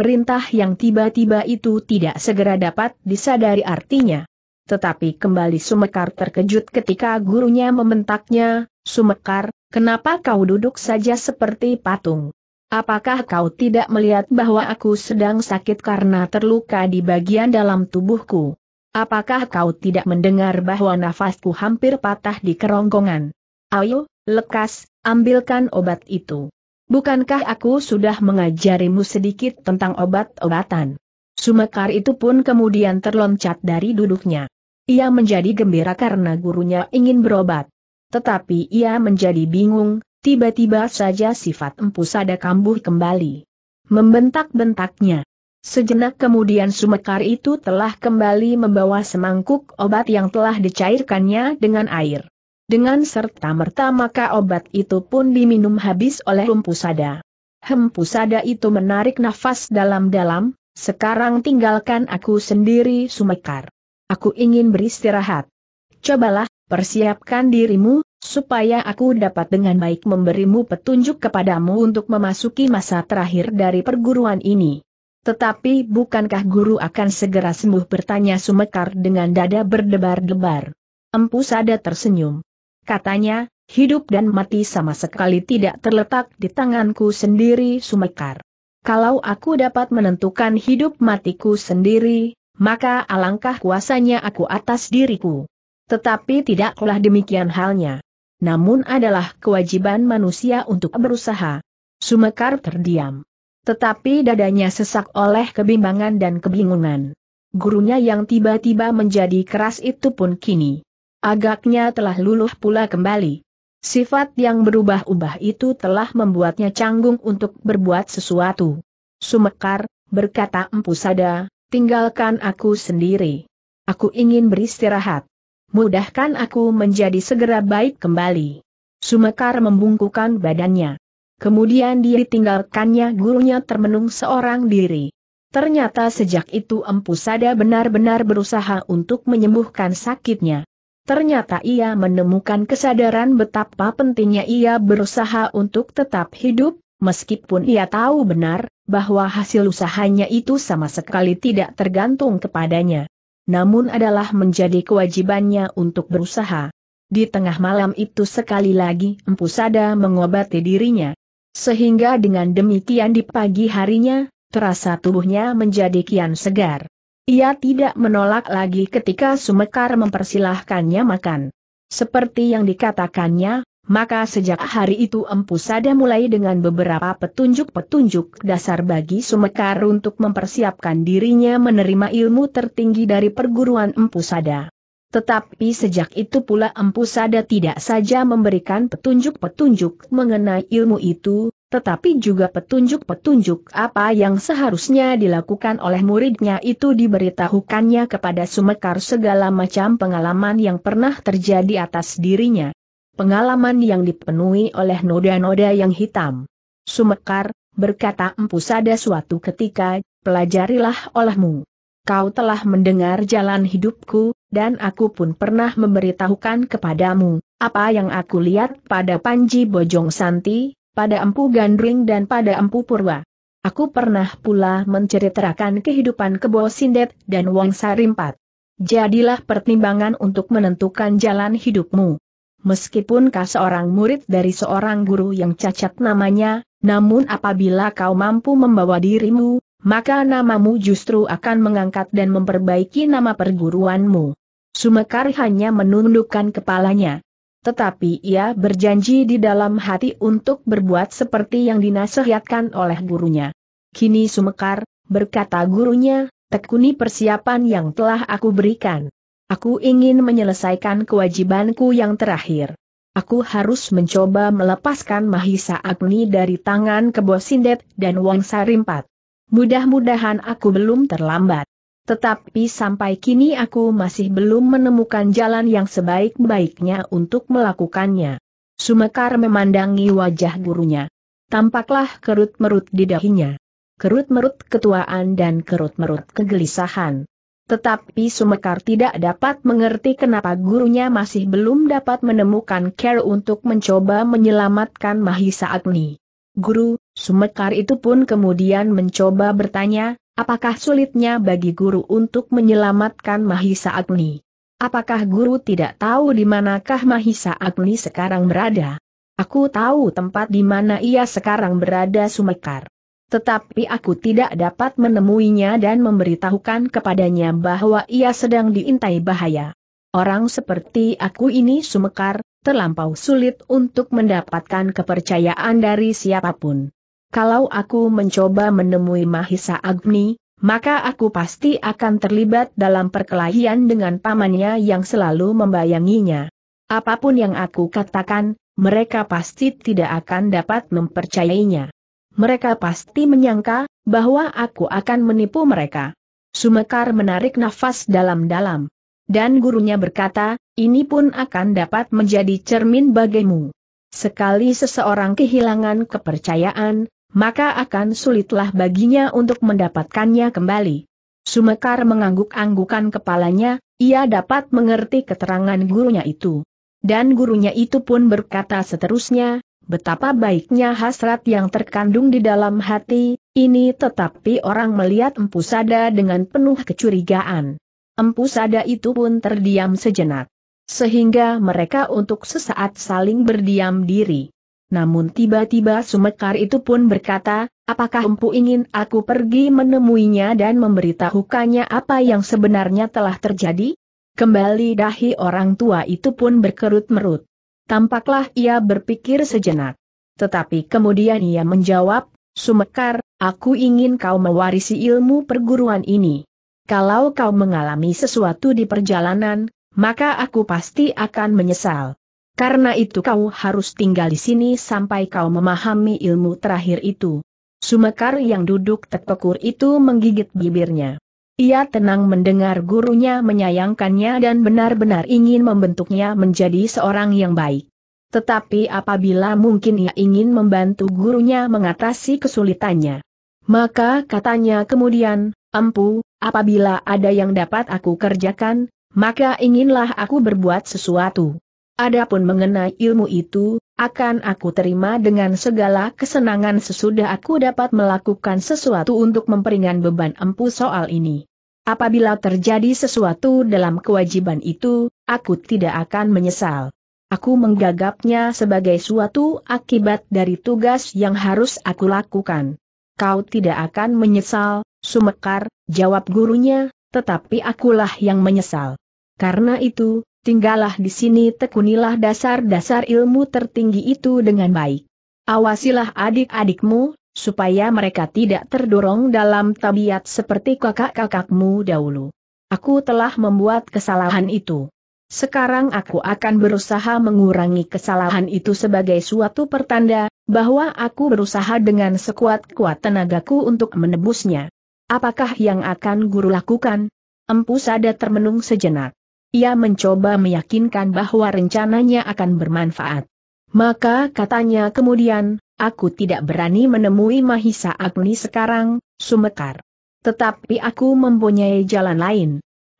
[SPEAKER 1] perintah yang tiba-tiba itu tidak segera dapat disadari artinya. Tetapi kembali Sumekar terkejut ketika gurunya membentaknya, Sumekar, kenapa kau duduk saja seperti patung? Apakah kau tidak melihat bahwa aku sedang sakit karena terluka di bagian dalam tubuhku? Apakah kau tidak mendengar bahwa nafasku hampir patah di kerongkongan? Ayo, lekas, ambilkan obat itu. Bukankah aku sudah mengajarimu sedikit tentang obat-obatan? Sumekar itu pun kemudian terloncat dari duduknya. Ia menjadi gembira karena gurunya ingin berobat. Tetapi ia menjadi bingung, tiba-tiba saja sifat empu sada kambuh kembali. Membentak-bentaknya. Sejenak kemudian Sumekar itu telah kembali membawa semangkuk obat yang telah dicairkannya dengan air. Dengan serta-merta maka obat itu pun diminum habis oleh Umpusada. Hempusada itu menarik nafas dalam-dalam, sekarang tinggalkan aku sendiri Sumekar. Aku ingin beristirahat. Cobalah, persiapkan dirimu, supaya aku dapat dengan baik memberimu petunjuk kepadamu untuk memasuki masa terakhir dari perguruan ini. Tetapi bukankah guru akan segera sembuh bertanya Sumekar dengan dada berdebar-debar. Empu Sada tersenyum katanya, hidup dan mati sama sekali tidak terletak di tanganku sendiri Sumekar. Kalau aku dapat menentukan hidup matiku sendiri, maka alangkah kuasanya aku atas diriku. Tetapi tidaklah demikian halnya. Namun adalah kewajiban manusia untuk berusaha. Sumekar terdiam. Tetapi dadanya sesak oleh kebimbangan dan kebingungan. Gurunya yang tiba-tiba menjadi keras itu pun kini Agaknya telah luluh pula kembali. Sifat yang berubah-ubah itu telah membuatnya canggung untuk berbuat sesuatu. Sumekar, berkata Empu Sada, tinggalkan aku sendiri. Aku ingin beristirahat. Mudahkan aku menjadi segera baik kembali. Sumekar membungkukan badannya. Kemudian dia ditinggalkannya gurunya termenung seorang diri. Ternyata sejak itu Empu Sada benar-benar berusaha untuk menyembuhkan sakitnya. Ternyata ia menemukan kesadaran betapa pentingnya ia berusaha untuk tetap hidup, meskipun ia tahu benar bahwa hasil usahanya itu sama sekali tidak tergantung kepadanya. Namun adalah menjadi kewajibannya untuk berusaha. Di tengah malam itu sekali lagi Empu Sada mengobati dirinya. Sehingga dengan demikian di pagi harinya, terasa tubuhnya menjadi kian segar. Ia tidak menolak lagi ketika Sumekar mempersilahkannya makan. Seperti yang dikatakannya, maka sejak hari itu Empu Sada mulai dengan beberapa petunjuk-petunjuk dasar bagi Sumekar untuk mempersiapkan dirinya menerima ilmu tertinggi dari perguruan Empu Sada. Tetapi sejak itu pula Empu Sada tidak saja memberikan petunjuk-petunjuk mengenai ilmu itu, tetapi juga petunjuk-petunjuk apa yang seharusnya dilakukan oleh muridnya itu diberitahukannya kepada Sumekar segala macam pengalaman yang pernah terjadi atas dirinya. Pengalaman yang dipenuhi oleh noda-noda yang hitam. Sumekar, berkata Empu Sada suatu ketika, pelajarilah olehmu. Kau telah mendengar jalan hidupku, dan aku pun pernah memberitahukan kepadamu, apa yang aku lihat pada Panji Bojong Santi, pada Empu Gandring dan pada Empu Purwa. Aku pernah pula menceritakan kehidupan Kebo Sindet dan Wong Sarimpat. Jadilah pertimbangan untuk menentukan jalan hidupmu. Meskipun kau seorang murid dari seorang guru yang cacat namanya, namun apabila kau mampu membawa dirimu, maka namamu justru akan mengangkat dan memperbaiki nama perguruanmu. Sumekar hanya menundukkan kepalanya tetapi ia berjanji di dalam hati untuk berbuat seperti yang dinasehatkan oleh gurunya. Kini sumekar, berkata gurunya, tekuni persiapan yang telah aku berikan. Aku ingin menyelesaikan kewajibanku yang terakhir. Aku harus mencoba melepaskan Mahisa Agni dari tangan Kebosindet dan Wangsa Rimpat. Mudah-mudahan aku belum terlambat. Tetapi sampai kini aku masih belum menemukan jalan yang sebaik-baiknya untuk melakukannya. Sumekar memandangi wajah gurunya. Tampaklah kerut-merut di dahinya. Kerut-merut ketuaan dan kerut-merut kegelisahan. Tetapi Sumekar tidak dapat mengerti kenapa gurunya masih belum dapat menemukan care untuk mencoba menyelamatkan Mahisa Agni. Guru, Sumekar itu pun kemudian mencoba bertanya, Apakah sulitnya bagi guru untuk menyelamatkan Mahisa Agni? Apakah guru tidak tahu di manakah Mahisa Agni sekarang berada? Aku tahu tempat di mana ia sekarang berada Sumekar. Tetapi aku tidak dapat menemuinya dan memberitahukan kepadanya bahwa ia sedang diintai bahaya. Orang seperti aku ini sumekar, terlampau sulit untuk mendapatkan kepercayaan dari siapapun kalau aku mencoba menemui Mahisa Agni, maka aku pasti akan terlibat dalam perkelahian dengan pamannya yang selalu membayanginya. Apapun yang aku katakan, mereka pasti tidak akan dapat mempercayainya. Mereka pasti menyangka bahwa aku akan menipu mereka. Sumekar menarik nafas dalam-dalam. Dan gurunya berkata, ini pun akan dapat menjadi cermin bagimu. Sekali seseorang kehilangan kepercayaan, maka akan sulitlah baginya untuk mendapatkannya kembali. Sumekar mengangguk-anggukan kepalanya, ia dapat mengerti keterangan gurunya itu. Dan gurunya itu pun berkata seterusnya, betapa baiknya hasrat yang terkandung di dalam hati, ini tetapi orang melihat Empu Sada dengan penuh kecurigaan. Empu Sada itu pun terdiam sejenak. Sehingga mereka untuk sesaat saling berdiam diri. Namun tiba-tiba Sumekar itu pun berkata, apakah empu ingin aku pergi menemuinya dan memberitahukannya apa yang sebenarnya telah terjadi? Kembali dahi orang tua itu pun berkerut merut. Tampaklah ia berpikir sejenak. Tetapi kemudian ia menjawab, Sumekar, aku ingin kau mewarisi ilmu perguruan ini. Kalau kau mengalami sesuatu di perjalanan, maka aku pasti akan menyesal. Karena itu kau harus tinggal di sini sampai kau memahami ilmu terakhir itu. Sumekar yang duduk tepekur itu menggigit bibirnya. Ia tenang mendengar gurunya menyayangkannya dan benar-benar ingin membentuknya menjadi seorang yang baik. Tetapi apabila mungkin ia ingin membantu gurunya mengatasi kesulitannya. Maka katanya kemudian, Empu, apabila ada yang dapat aku kerjakan, maka inginlah aku berbuat sesuatu. Adapun mengenai ilmu itu, akan aku terima dengan segala kesenangan sesudah aku dapat melakukan sesuatu untuk memperingan beban empu soal ini. Apabila terjadi sesuatu dalam kewajiban itu, aku tidak akan menyesal. Aku menggagapnya sebagai suatu akibat dari tugas yang harus aku lakukan. Kau tidak akan menyesal, Sumekar, jawab gurunya, tetapi akulah yang menyesal. Karena itu, tinggallah di sini tekunilah dasar-dasar ilmu tertinggi itu dengan baik. Awasilah adik-adikmu, supaya mereka tidak terdorong dalam tabiat seperti kakak-kakakmu dahulu. Aku telah membuat kesalahan itu. Sekarang aku akan berusaha mengurangi kesalahan itu sebagai suatu pertanda, bahwa aku berusaha dengan sekuat-kuat tenagaku untuk menebusnya. Apakah yang akan guru lakukan? Empu Sada termenung sejenak. Ia mencoba meyakinkan bahwa rencananya akan bermanfaat. Maka katanya kemudian, aku tidak berani menemui Mahisa Agni sekarang, Sumekar. Tetapi aku mempunyai jalan lain.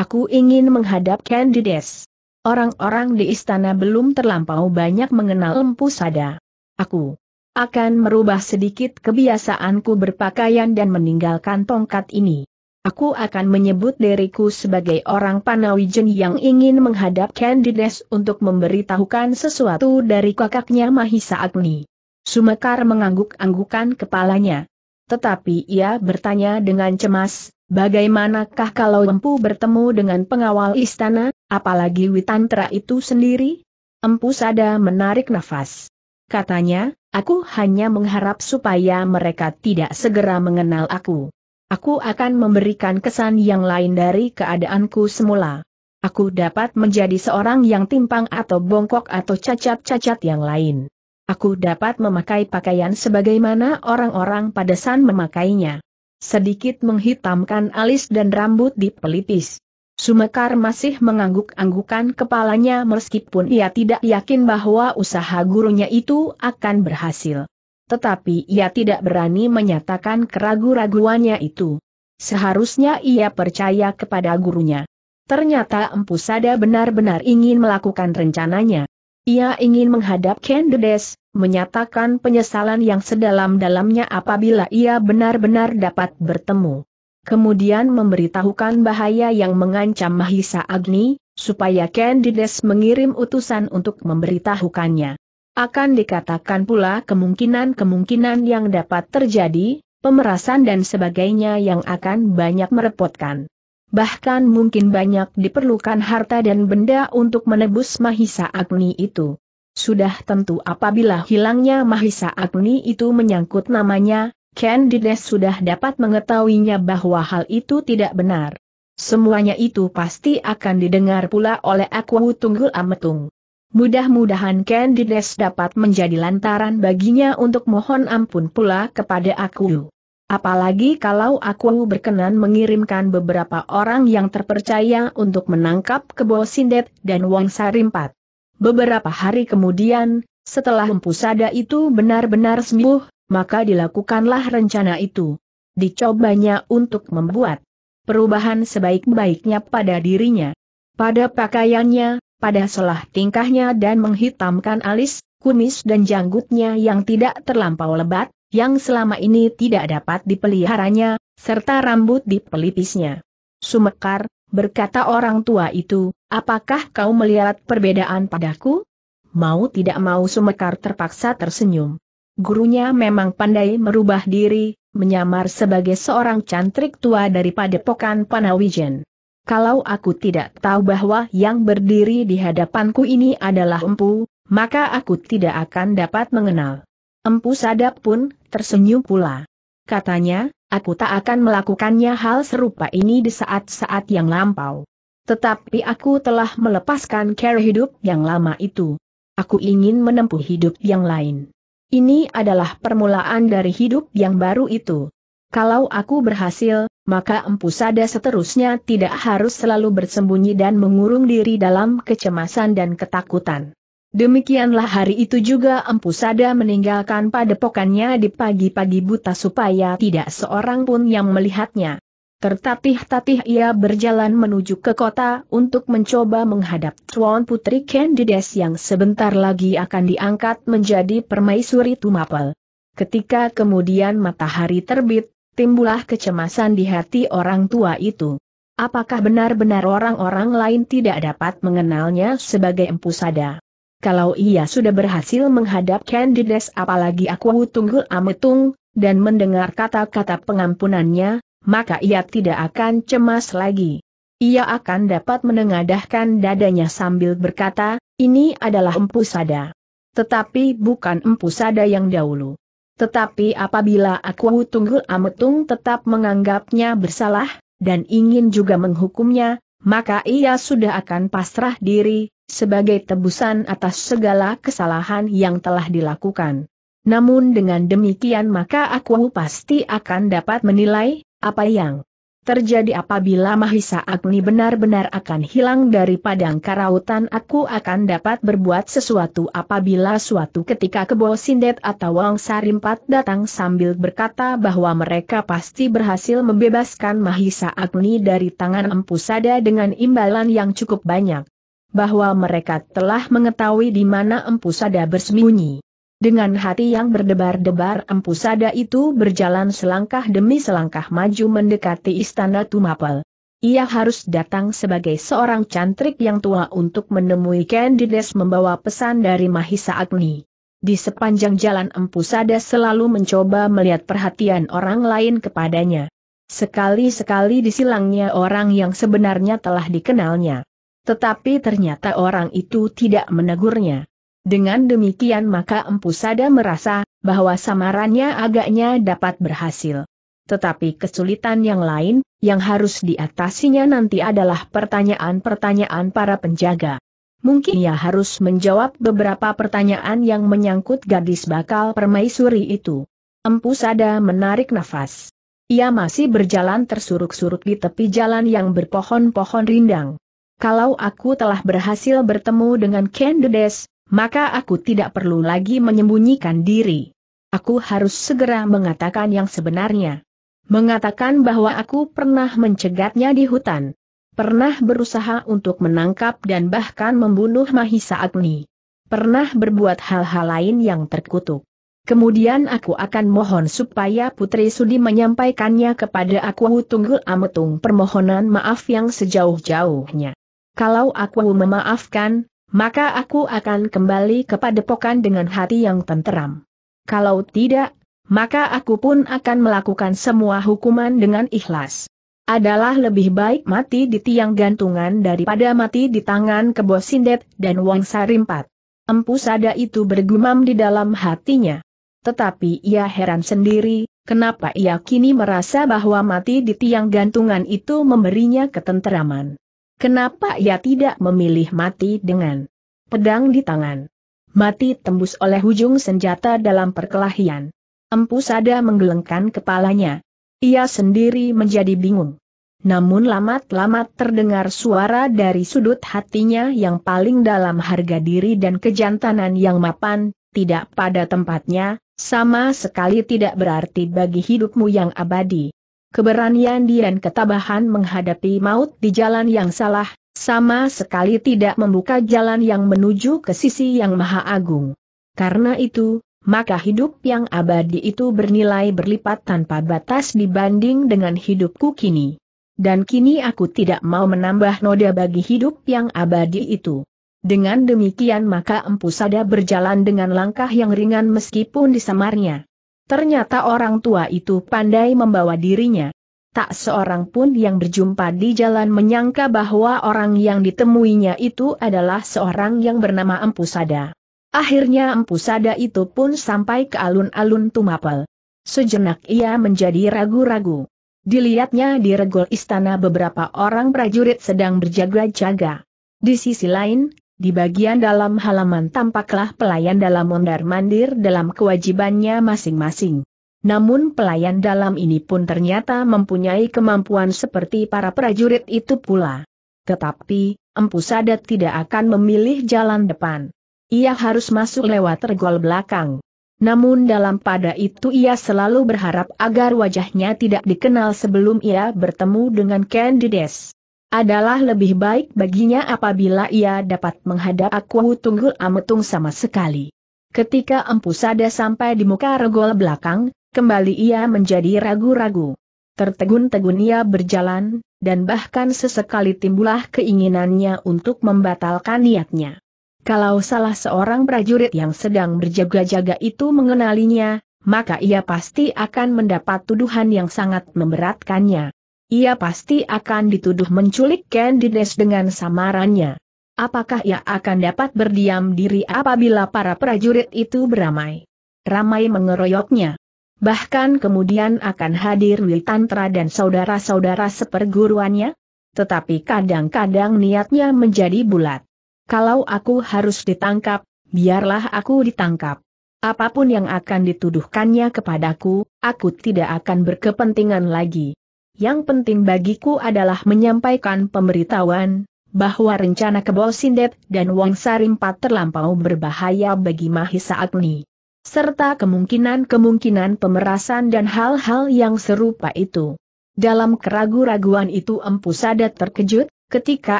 [SPEAKER 1] Aku ingin menghadap Candides. Orang-orang di istana belum terlampau banyak mengenal Empu Sada. Aku akan merubah sedikit kebiasaanku berpakaian dan meninggalkan tongkat ini aku akan menyebut diriku sebagai orang Panawijen yang ingin menghadap Candides untuk memberitahukan sesuatu dari kakaknya Mahisa Agni. Sumekar mengangguk-anggukan kepalanya. Tetapi ia bertanya dengan cemas, bagaimanakah kalau Empu bertemu dengan pengawal istana, apalagi Witantra itu sendiri? Empu Sada menarik nafas. Katanya, aku hanya mengharap supaya mereka tidak segera mengenal aku. Aku akan memberikan kesan yang lain dari keadaanku semula. Aku dapat menjadi seorang yang timpang atau bongkok atau cacat-cacat yang lain. Aku dapat memakai pakaian sebagaimana orang-orang pada san memakainya. Sedikit menghitamkan alis dan rambut di pelipis. Sumekar masih mengangguk-anggukan kepalanya meskipun ia tidak yakin bahwa usaha gurunya itu akan berhasil tetapi ia tidak berani menyatakan keragu-raguannya itu. Seharusnya ia percaya kepada gurunya. Ternyata Empu Sada benar-benar ingin melakukan rencananya. Ia ingin menghadap Kendedes, menyatakan penyesalan yang sedalam-dalamnya apabila ia benar-benar dapat bertemu. Kemudian memberitahukan bahaya yang mengancam Mahisa Agni, supaya Kendedes mengirim utusan untuk memberitahukannya. Akan dikatakan pula kemungkinan-kemungkinan yang dapat terjadi, pemerasan dan sebagainya yang akan banyak merepotkan. Bahkan mungkin banyak diperlukan harta dan benda untuk menebus Mahisa Agni itu. Sudah tentu apabila hilangnya Mahisa Agni itu menyangkut namanya, Candides sudah dapat mengetahuinya bahwa hal itu tidak benar. Semuanya itu pasti akan didengar pula oleh Aku Tunggul Ametung. Mudah-mudahan Candides dapat menjadi lantaran baginya untuk mohon ampun pula kepada aku. Apalagi kalau aku berkenan mengirimkan beberapa orang yang terpercaya untuk menangkap Kebo Sindet dan Wang Sarimpat. Beberapa hari kemudian, setelah empusada itu benar-benar sembuh, maka dilakukanlah rencana itu. Dicobanya untuk membuat perubahan sebaik-baiknya pada dirinya. Pada pakaiannya, pada selah tingkahnya dan menghitamkan alis, kumis dan janggutnya yang tidak terlampau lebat, yang selama ini tidak dapat dipeliharanya, serta rambut di pelipisnya. Sumekar, berkata orang tua itu, apakah kau melihat perbedaan padaku? Mau tidak mau Sumekar terpaksa tersenyum. Gurunya memang pandai merubah diri, menyamar sebagai seorang cantrik tua daripada pokan Panawijen. Kalau aku tidak tahu bahwa yang berdiri di hadapanku ini adalah empu, maka aku tidak akan dapat mengenal. Empu sadap pun tersenyum pula. Katanya, aku tak akan melakukannya hal serupa ini di saat-saat yang lampau. Tetapi aku telah melepaskan cara hidup yang lama itu. Aku ingin menempuh hidup yang lain. Ini adalah permulaan dari hidup yang baru itu. Kalau aku berhasil, maka empu sada seterusnya tidak harus selalu bersembunyi dan mengurung diri dalam kecemasan dan ketakutan. Demikianlah hari itu juga empu sada meninggalkan padepokannya di pagi-pagi buta supaya tidak seorang pun yang melihatnya. Tertatih-tatih ia berjalan menuju ke kota untuk mencoba menghadap Tuan Putri Candides yang sebentar lagi akan diangkat menjadi permaisuri Tumapel. Ketika kemudian matahari terbit, timbulah kecemasan di hati orang tua itu. Apakah benar-benar orang-orang lain tidak dapat mengenalnya sebagai Empu Sada? Kalau ia sudah berhasil menghadap Candides apalagi aku tunggul ametung, dan mendengar kata-kata pengampunannya, maka ia tidak akan cemas lagi. Ia akan dapat menengadahkan dadanya sambil berkata, ini adalah Empu Sada. Tetapi bukan Empu Sada yang dahulu. Tetapi apabila aku Tunggul Ametung tetap menganggapnya bersalah, dan ingin juga menghukumnya, maka ia sudah akan pasrah diri, sebagai tebusan atas segala kesalahan yang telah dilakukan. Namun dengan demikian maka aku pasti akan dapat menilai, apa yang terjadi apabila Mahisa Agni benar-benar akan hilang dari padang karautan aku akan dapat berbuat sesuatu apabila suatu ketika Kebo Sindet atau Wang Sarimpat datang sambil berkata bahwa mereka pasti berhasil membebaskan Mahisa Agni dari tangan Empu Sada dengan imbalan yang cukup banyak. Bahwa mereka telah mengetahui di mana Empu Sada bersembunyi. Dengan hati yang berdebar-debar empu sada itu berjalan selangkah demi selangkah maju mendekati istana Tumapel. Ia harus datang sebagai seorang cantrik yang tua untuk menemui Candides membawa pesan dari Mahisa Agni. Di sepanjang jalan empu sada selalu mencoba melihat perhatian orang lain kepadanya. Sekali-sekali disilangnya orang yang sebenarnya telah dikenalnya. Tetapi ternyata orang itu tidak menegurnya. Dengan demikian maka Empu Sada merasa bahwa samarannya agaknya dapat berhasil. Tetapi kesulitan yang lain, yang harus diatasinya nanti adalah pertanyaan-pertanyaan para penjaga. Mungkin ia harus menjawab beberapa pertanyaan yang menyangkut gadis bakal permaisuri itu. Empu Sada menarik nafas. Ia masih berjalan tersuruk-suruk di tepi jalan yang berpohon-pohon rindang. Kalau aku telah berhasil bertemu dengan Candides, maka aku tidak perlu lagi menyembunyikan diri. Aku harus segera mengatakan yang sebenarnya. Mengatakan bahwa aku pernah mencegatnya di hutan. Pernah berusaha untuk menangkap dan bahkan membunuh Mahisa Agni. Pernah berbuat hal-hal lain yang terkutuk. Kemudian aku akan mohon supaya Putri Sudi menyampaikannya kepada aku tunggul ametung permohonan maaf yang sejauh-jauhnya. Kalau aku memaafkan, maka aku akan kembali ke padepokan dengan hati yang tenteram. Kalau tidak, maka aku pun akan melakukan semua hukuman dengan ikhlas. Adalah lebih baik mati di tiang gantungan daripada mati di tangan kebo sindet dan wang sarimpat. Empu sada itu bergumam di dalam hatinya. Tetapi ia heran sendiri, kenapa ia kini merasa bahwa mati di tiang gantungan itu memberinya ketenteraman. Kenapa ia tidak memilih mati dengan pedang di tangan? Mati tembus oleh ujung senjata dalam perkelahian. Empu Sada menggelengkan kepalanya. Ia sendiri menjadi bingung. Namun lamat-lamat terdengar suara dari sudut hatinya yang paling dalam harga diri dan kejantanan yang mapan, tidak pada tempatnya, sama sekali tidak berarti bagi hidupmu yang abadi. Keberanian dan ketabahan menghadapi maut di jalan yang salah, sama sekali tidak membuka jalan yang menuju ke sisi yang maha agung. Karena itu, maka hidup yang abadi itu bernilai berlipat tanpa batas dibanding dengan hidupku kini. Dan kini aku tidak mau menambah noda bagi hidup yang abadi itu. Dengan demikian maka Empu Sada berjalan dengan langkah yang ringan meskipun disamarnya. Ternyata orang tua itu pandai membawa dirinya. Tak seorang pun yang berjumpa di jalan menyangka bahwa orang yang ditemuinya itu adalah seorang yang bernama Empu Sada. Akhirnya Empu Sada itu pun sampai ke alun-alun Tumapel. Sejenak ia menjadi ragu-ragu. Dilihatnya di regol istana beberapa orang prajurit sedang berjaga-jaga. Di sisi lain, di bagian dalam halaman tampaklah pelayan dalam mondar-mandir dalam kewajibannya masing-masing. Namun pelayan dalam ini pun ternyata mempunyai kemampuan seperti para prajurit itu pula. Tetapi, Empu Sadat tidak akan memilih jalan depan. Ia harus masuk lewat tergol belakang. Namun dalam pada itu ia selalu berharap agar wajahnya tidak dikenal sebelum ia bertemu dengan Candides adalah lebih baik baginya apabila ia dapat menghadap aku tunggul ametung sama sekali. Ketika Empu Sada sampai di muka regol belakang, kembali ia menjadi ragu-ragu. Tertegun-tegun ia berjalan, dan bahkan sesekali timbulah keinginannya untuk membatalkan niatnya. Kalau salah seorang prajurit yang sedang berjaga-jaga itu mengenalinya, maka ia pasti akan mendapat tuduhan yang sangat memberatkannya. Ia pasti akan dituduh menculik Candides dengan samarannya. Apakah ia akan dapat berdiam diri apabila para prajurit itu beramai? Ramai mengeroyoknya. Bahkan kemudian akan hadir Witantra dan saudara-saudara seperguruannya? Tetapi kadang-kadang niatnya menjadi bulat. Kalau aku harus ditangkap, biarlah aku ditangkap. Apapun yang akan dituduhkannya kepadaku, aku tidak akan berkepentingan lagi yang penting bagiku adalah menyampaikan pemberitahuan, bahwa rencana Kebo Sindet dan Wang Sarimpat terlampau berbahaya bagi Mahisa Agni. Serta kemungkinan-kemungkinan pemerasan dan hal-hal yang serupa itu. Dalam keragu-raguan itu Empu Sadat terkejut, ketika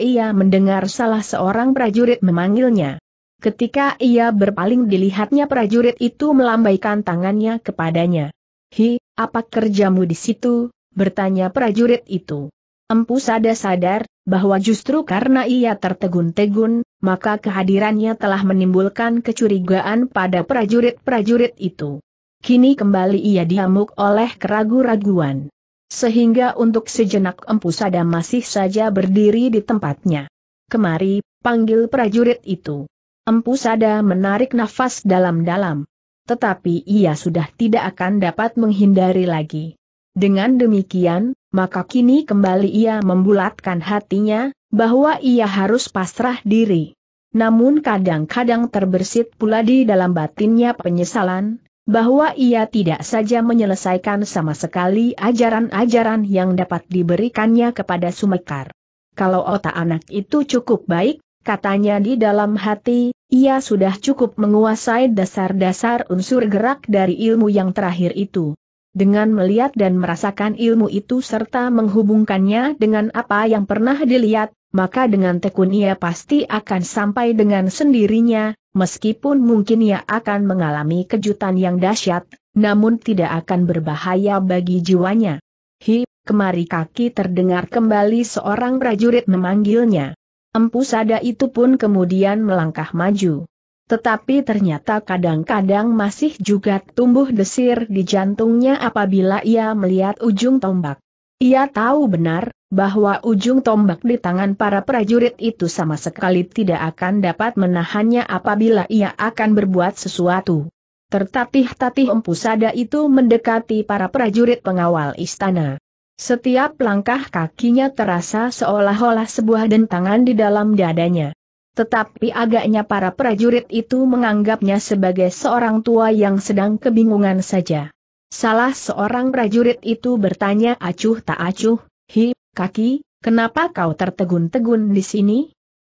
[SPEAKER 1] ia mendengar salah seorang prajurit memanggilnya. Ketika ia berpaling dilihatnya prajurit itu melambaikan tangannya kepadanya. Hi, apa kerjamu di situ, bertanya prajurit itu. Empu Sada sadar, bahwa justru karena ia tertegun-tegun, maka kehadirannya telah menimbulkan kecurigaan pada prajurit-prajurit itu. Kini kembali ia diamuk oleh keragu-raguan. Sehingga untuk sejenak Empu Sada masih saja berdiri di tempatnya. Kemari, panggil prajurit itu. Empu Sada menarik nafas dalam-dalam. Tetapi ia sudah tidak akan dapat menghindari lagi. Dengan demikian, maka kini kembali ia membulatkan hatinya, bahwa ia harus pasrah diri. Namun kadang-kadang terbersit pula di dalam batinnya penyesalan, bahwa ia tidak saja menyelesaikan sama sekali ajaran-ajaran yang dapat diberikannya kepada Sumekar. Kalau otak anak itu cukup baik, katanya di dalam hati, ia sudah cukup menguasai dasar-dasar unsur gerak dari ilmu yang terakhir itu. Dengan melihat dan merasakan ilmu itu serta menghubungkannya dengan apa yang pernah dilihat, maka dengan tekun ia pasti akan sampai dengan sendirinya, meskipun mungkin ia akan mengalami kejutan yang dahsyat, namun tidak akan berbahaya bagi jiwanya. Hi, kemari kaki terdengar kembali seorang prajurit memanggilnya. Empu Sada itu pun kemudian melangkah maju. Tetapi ternyata kadang-kadang masih juga tumbuh desir di jantungnya apabila ia melihat ujung tombak. Ia tahu benar, bahwa ujung tombak di tangan para prajurit itu sama sekali tidak akan dapat menahannya apabila ia akan berbuat sesuatu. Tertatih-tatih empusada itu mendekati para prajurit pengawal istana. Setiap langkah kakinya terasa seolah-olah sebuah dentangan di dalam dadanya. Tetapi agaknya para prajurit itu menganggapnya sebagai seorang tua yang sedang kebingungan saja. Salah seorang prajurit itu bertanya acuh tak acuh, Hi, kaki, kenapa kau tertegun-tegun di sini?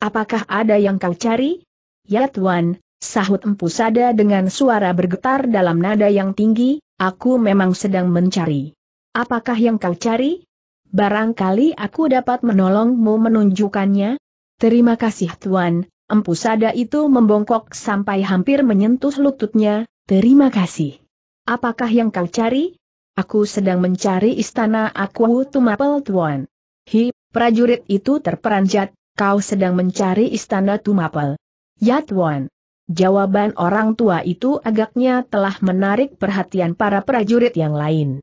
[SPEAKER 1] Apakah ada yang kau cari? Ya Tuan, sahut Empu Sada dengan suara bergetar dalam nada yang tinggi, aku memang sedang mencari. Apakah yang kau cari? Barangkali aku dapat menolongmu menunjukkannya, Terima kasih Tuan, empu sada itu membongkok sampai hampir menyentuh lututnya, terima kasih. Apakah yang kau cari? Aku sedang mencari istana aku Tumapel Tuan. Hi, prajurit itu terperanjat, kau sedang mencari istana Tumapel. Ya Tuan. Jawaban orang tua itu agaknya telah menarik perhatian para prajurit yang lain.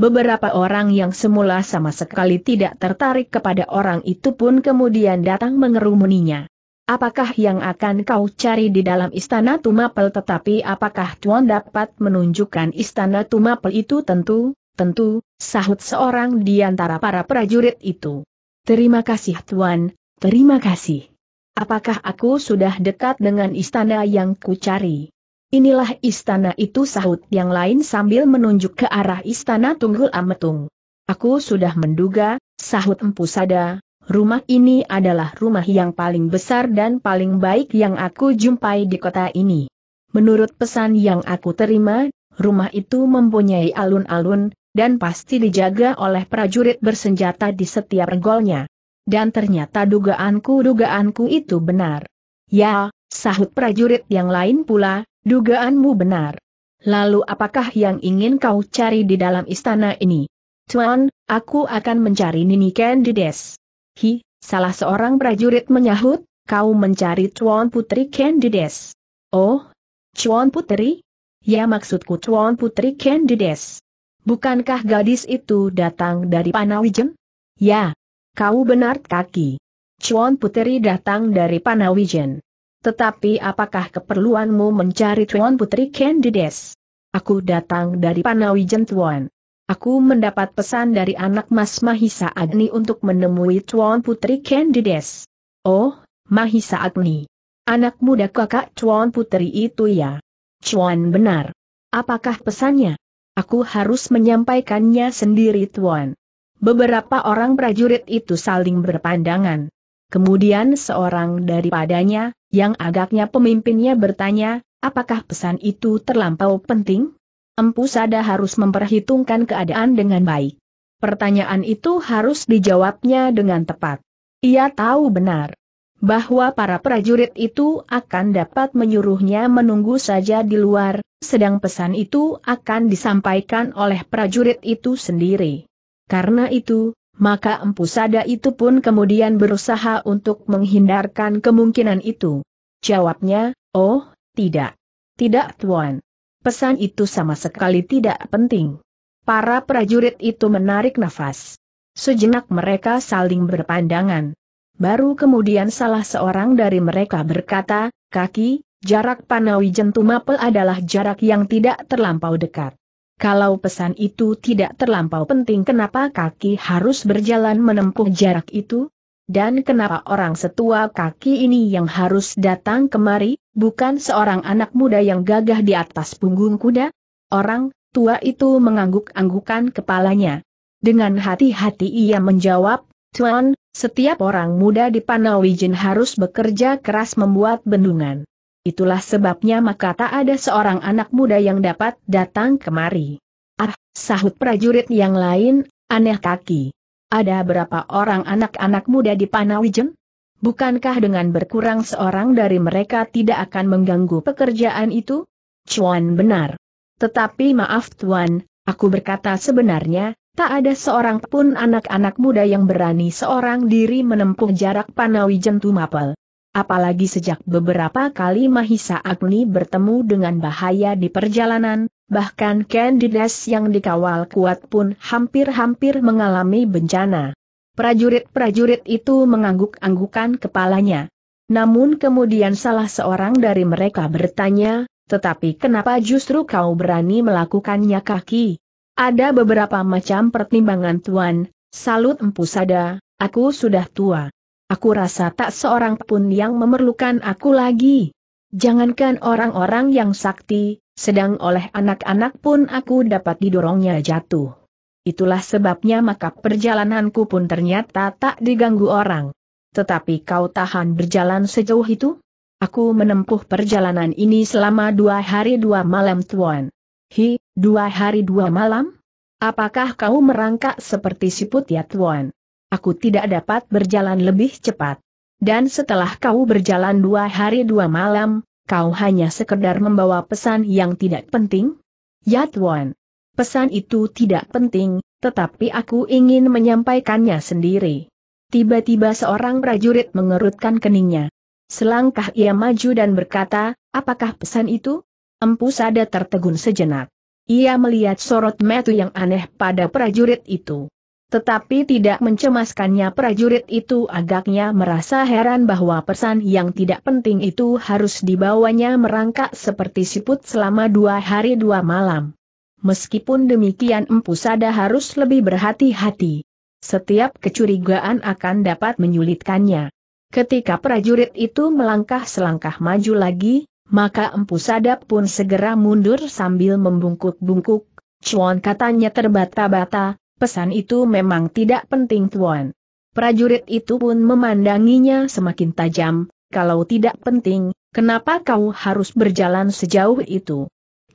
[SPEAKER 1] Beberapa orang yang semula sama sekali tidak tertarik kepada orang itu pun kemudian datang mengerumuninya. Apakah yang akan kau cari di dalam istana Tumapel tetapi apakah Tuan dapat menunjukkan istana Tumapel itu tentu, tentu, sahut seorang di antara para prajurit itu. Terima kasih Tuan, terima kasih. Apakah aku sudah dekat dengan istana yang kucari? Inilah istana itu sahut yang lain sambil menunjuk ke arah istana Tunggul Ametung. Aku sudah menduga, sahut Empu Sada, rumah ini adalah rumah yang paling besar dan paling baik yang aku jumpai di kota ini. Menurut pesan yang aku terima, rumah itu mempunyai alun-alun, dan pasti dijaga oleh prajurit bersenjata di setiap golnya. Dan ternyata dugaanku-dugaanku itu benar. Ya, Sahut prajurit yang lain pula, dugaanmu benar. Lalu apakah yang ingin kau cari di dalam istana ini? Tuan, aku akan mencari Nini Candides. Hi, salah seorang prajurit menyahut, kau mencari Tuan Putri Candides. Oh, Tuan Putri? Ya maksudku Tuan Putri Candides. Bukankah gadis itu datang dari Panawijen? Ya, kau benar kaki. Cuan Puteri datang dari Panawijen. Tetapi apakah keperluanmu mencari Tuan Putri Candides? Aku datang dari Panawijen Tuan. Aku mendapat pesan dari anak Mas Mahisa Agni untuk menemui Tuan Putri Candides. Oh, Mahisa Agni. Anak muda kakak Tuan Putri itu ya. Tuan benar. Apakah pesannya? Aku harus menyampaikannya sendiri Tuan. Beberapa orang prajurit itu saling berpandangan. Kemudian seorang daripadanya, yang agaknya pemimpinnya bertanya, apakah pesan itu terlampau penting? Empu Sada harus memperhitungkan keadaan dengan baik. Pertanyaan itu harus dijawabnya dengan tepat. Ia tahu benar bahwa para prajurit itu akan dapat menyuruhnya menunggu saja di luar, sedang pesan itu akan disampaikan oleh prajurit itu sendiri. Karena itu, maka empu sada itu pun kemudian berusaha untuk menghindarkan kemungkinan itu. Jawabnya, oh, tidak. Tidak tuan. Pesan itu sama sekali tidak penting. Para prajurit itu menarik nafas. Sejenak mereka saling berpandangan. Baru kemudian salah seorang dari mereka berkata, kaki, jarak Panawi Jentumapel adalah jarak yang tidak terlampau dekat. Kalau pesan itu tidak terlampau penting kenapa kaki harus berjalan menempuh jarak itu? Dan kenapa orang setua kaki ini yang harus datang kemari, bukan seorang anak muda yang gagah di atas punggung kuda? Orang tua itu mengangguk-anggukan kepalanya. Dengan hati-hati ia menjawab, Tuan, setiap orang muda di Panawijen harus bekerja keras membuat bendungan. Itulah sebabnya maka tak ada seorang anak muda yang dapat datang kemari. Ah, sahut prajurit yang lain, aneh kaki. Ada berapa orang anak-anak muda di Panawijen? Bukankah dengan berkurang seorang dari mereka tidak akan mengganggu pekerjaan itu? Cuan benar. Tetapi maaf tuan, aku berkata sebenarnya, tak ada seorang pun anak-anak muda yang berani seorang diri menempuh jarak Panawijen Tumapel. Apalagi sejak beberapa kali Mahisa Agni bertemu dengan bahaya di perjalanan, bahkan Candides yang dikawal kuat pun hampir-hampir mengalami bencana. Prajurit-prajurit itu mengangguk-anggukan kepalanya. Namun kemudian salah seorang dari mereka bertanya, tetapi kenapa justru kau berani melakukannya kaki? Ada beberapa macam pertimbangan tuan, salut empu sada, aku sudah tua. Aku rasa tak seorang pun yang memerlukan aku lagi. Jangankan orang-orang yang sakti, sedang oleh anak-anak pun aku dapat didorongnya jatuh. Itulah sebabnya maka perjalananku pun ternyata tak diganggu orang. Tetapi kau tahan berjalan sejauh itu? Aku menempuh perjalanan ini selama dua hari dua malam tuan. Hi, dua hari dua malam? Apakah kau merangkak seperti siput ya tuan? aku tidak dapat berjalan lebih cepat. Dan setelah kau berjalan dua hari dua malam, kau hanya sekedar membawa pesan yang tidak penting? Yatwan. Pesan itu tidak penting, tetapi aku ingin menyampaikannya sendiri. Tiba-tiba seorang prajurit mengerutkan keningnya. Selangkah ia maju dan berkata, apakah pesan itu? Empu Sada tertegun sejenak. Ia melihat sorot metu yang aneh pada prajurit itu. Tetapi tidak mencemaskannya prajurit itu agaknya merasa heran bahwa pesan yang tidak penting itu harus dibawanya merangkak seperti siput selama dua hari dua malam. Meskipun demikian Empu Sada harus lebih berhati-hati. Setiap kecurigaan akan dapat menyulitkannya. Ketika prajurit itu melangkah selangkah maju lagi, maka Empu Sada pun segera mundur sambil membungkuk-bungkuk. Cuan katanya terbata-bata, pesan itu memang tidak penting Tuan. Prajurit itu pun memandanginya semakin tajam, kalau tidak penting, kenapa kau harus berjalan sejauh itu?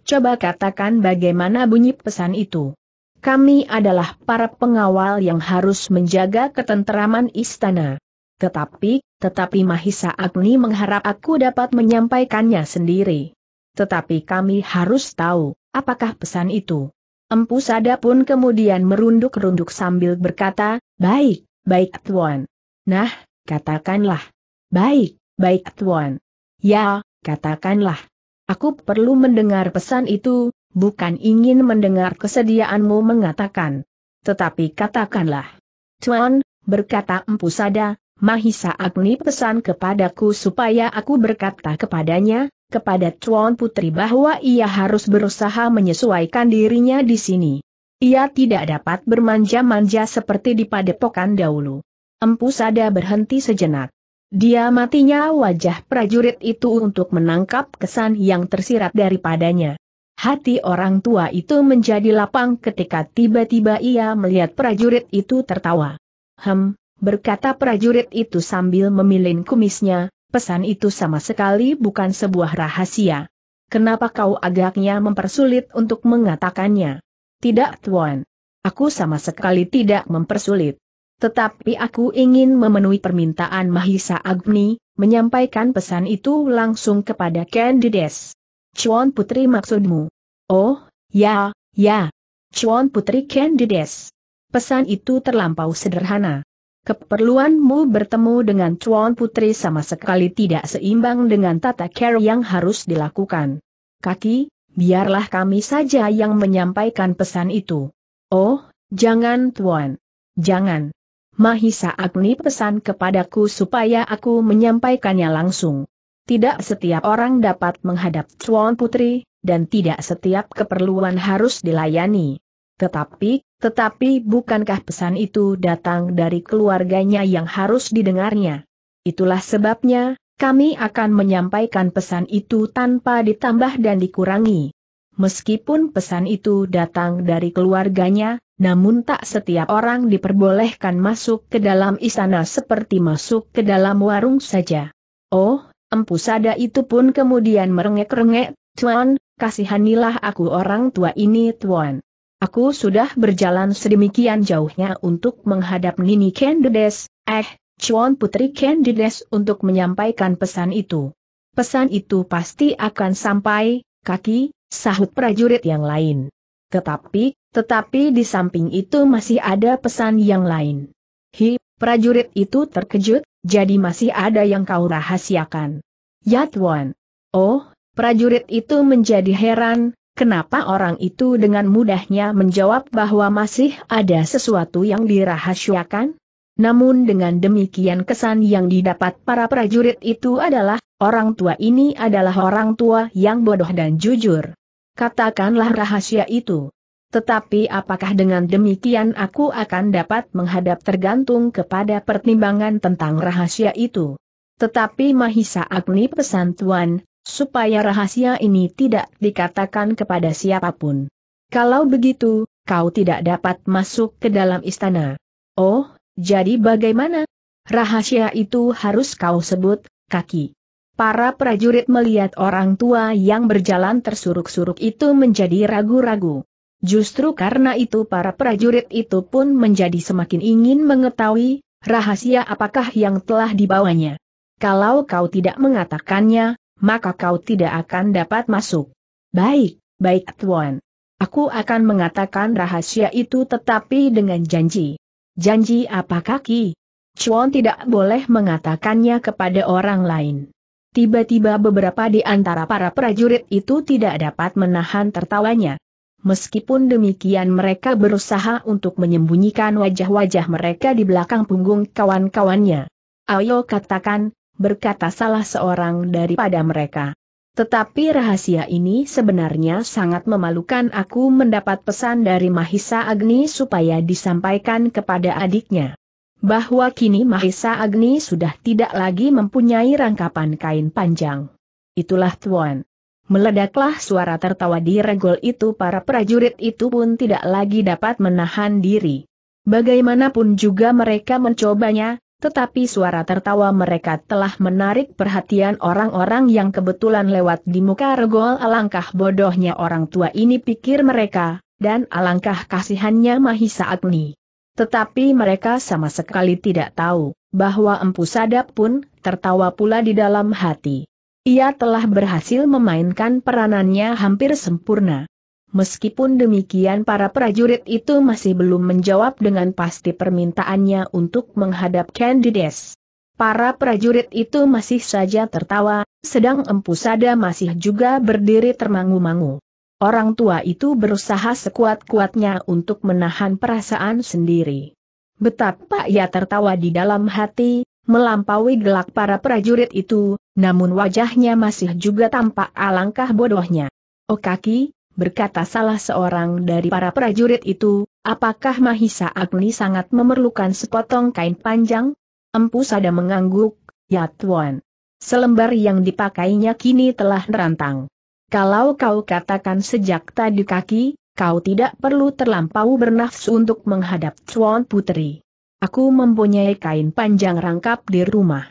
[SPEAKER 1] Coba katakan bagaimana bunyi pesan itu. Kami adalah para pengawal yang harus menjaga ketenteraman istana. Tetapi, tetapi Mahisa Agni mengharap aku dapat menyampaikannya sendiri. Tetapi kami harus tahu, apakah pesan itu? Empu Sada pun kemudian merunduk-runduk sambil berkata, baik, baik Tuan. Nah, katakanlah. Baik, baik Tuan. Ya, katakanlah. Aku perlu mendengar pesan itu, bukan ingin mendengar kesediaanmu mengatakan. Tetapi katakanlah. Tuan, berkata Empu Sada, Mahisa Agni pesan kepadaku supaya aku berkata kepadanya, kepada Tuan Putri bahwa ia harus berusaha menyesuaikan dirinya di sini. Ia tidak dapat bermanja-manja seperti di padepokan dahulu. Empu Sada berhenti sejenak. Dia matinya wajah prajurit itu untuk menangkap kesan yang tersirat daripadanya. Hati orang tua itu menjadi lapang ketika tiba-tiba ia melihat prajurit itu tertawa. Hem, berkata prajurit itu sambil memilin kumisnya, pesan itu sama sekali bukan sebuah rahasia. Kenapa kau agaknya mempersulit untuk mengatakannya? Tidak Tuan. Aku sama sekali tidak mempersulit. Tetapi aku ingin memenuhi permintaan Mahisa Agni, menyampaikan pesan itu langsung kepada Candides. Chuan Putri maksudmu? Oh, ya, ya. Chuan Putri Candides. Pesan itu terlampau sederhana. Keperluanmu bertemu dengan Chuan Putri sama sekali tidak seimbang dengan tata care yang harus dilakukan. Kaki, biarlah kami saja yang menyampaikan pesan itu. Oh, jangan Tuan. Jangan. Mahisa Agni pesan kepadaku supaya aku menyampaikannya langsung. Tidak setiap orang dapat menghadap Chuan Putri, dan tidak setiap keperluan harus dilayani. Tetapi, tetapi bukankah pesan itu datang dari keluarganya yang harus didengarnya? Itulah sebabnya, kami akan menyampaikan pesan itu tanpa ditambah dan dikurangi. Meskipun pesan itu datang dari keluarganya, namun tak setiap orang diperbolehkan masuk ke dalam istana seperti masuk ke dalam warung saja. Oh, empu sada itu pun kemudian merengek-rengek, Tuan, kasihanilah aku orang tua ini Tuan. Aku sudah berjalan sedemikian jauhnya untuk menghadap Nini Kendedes, eh, Chuan Putri Kendedes untuk menyampaikan pesan itu. Pesan itu pasti akan sampai, kaki, sahut prajurit yang lain. Tetapi, tetapi di samping itu masih ada pesan yang lain. Hi, prajurit itu terkejut, jadi masih ada yang kau rahasiakan. Yatuan. Oh, prajurit itu menjadi heran, Kenapa orang itu dengan mudahnya menjawab bahwa masih ada sesuatu yang dirahasiakan? Namun dengan demikian kesan yang didapat para prajurit itu adalah, orang tua ini adalah orang tua yang bodoh dan jujur. Katakanlah rahasia itu. Tetapi apakah dengan demikian aku akan dapat menghadap tergantung kepada pertimbangan tentang rahasia itu? Tetapi Mahisa Agni pesan Tuan, supaya rahasia ini tidak dikatakan kepada siapapun. Kalau begitu, kau tidak dapat masuk ke dalam istana. Oh, jadi bagaimana? Rahasia itu harus kau sebut, kaki. Para prajurit melihat orang tua yang berjalan tersuruk-suruk itu menjadi ragu-ragu. Justru karena itu para prajurit itu pun menjadi semakin ingin mengetahui, rahasia apakah yang telah dibawanya. Kalau kau tidak mengatakannya, maka kau tidak akan dapat masuk. Baik, baik Tuan. Aku akan mengatakan rahasia itu tetapi dengan janji. Janji apa kaki? Chuan tidak boleh mengatakannya kepada orang lain. Tiba-tiba beberapa di antara para prajurit itu tidak dapat menahan tertawanya. Meskipun demikian mereka berusaha untuk menyembunyikan wajah-wajah mereka di belakang punggung kawan-kawannya. Ayo katakan, berkata salah seorang daripada mereka. Tetapi rahasia ini sebenarnya sangat memalukan aku mendapat pesan dari Mahisa Agni supaya disampaikan kepada adiknya. Bahwa kini Mahisa Agni sudah tidak lagi mempunyai rangkapan kain panjang. Itulah Tuan. Meledaklah suara tertawa di regol itu para prajurit itu pun tidak lagi dapat menahan diri. Bagaimanapun juga mereka mencobanya, tetapi suara tertawa mereka telah menarik perhatian orang-orang yang kebetulan lewat di muka regol alangkah bodohnya orang tua ini pikir mereka, dan alangkah kasihannya Mahisa Agni. Tetapi mereka sama sekali tidak tahu, bahwa Empu Sadap pun tertawa pula di dalam hati. Ia telah berhasil memainkan peranannya hampir sempurna. Meskipun demikian para prajurit itu masih belum menjawab dengan pasti permintaannya untuk menghadap Candides. Para prajurit itu masih saja tertawa, sedang Empu Sada masih juga berdiri termangu-mangu. Orang tua itu berusaha sekuat-kuatnya untuk menahan perasaan sendiri. Betapa ia tertawa di dalam hati, melampaui gelak para prajurit itu, namun wajahnya masih juga tampak alangkah bodohnya. Okaki, oh, berkata salah seorang dari para prajurit itu, apakah Mahisa Agni sangat memerlukan sepotong kain panjang? Empu Sada mengangguk, ya tuan. Selembar yang dipakainya kini telah nerantang. Kalau kau katakan sejak tadi kaki, kau tidak perlu terlampau bernafsu untuk menghadap Tuan Putri. Aku mempunyai kain panjang rangkap di rumah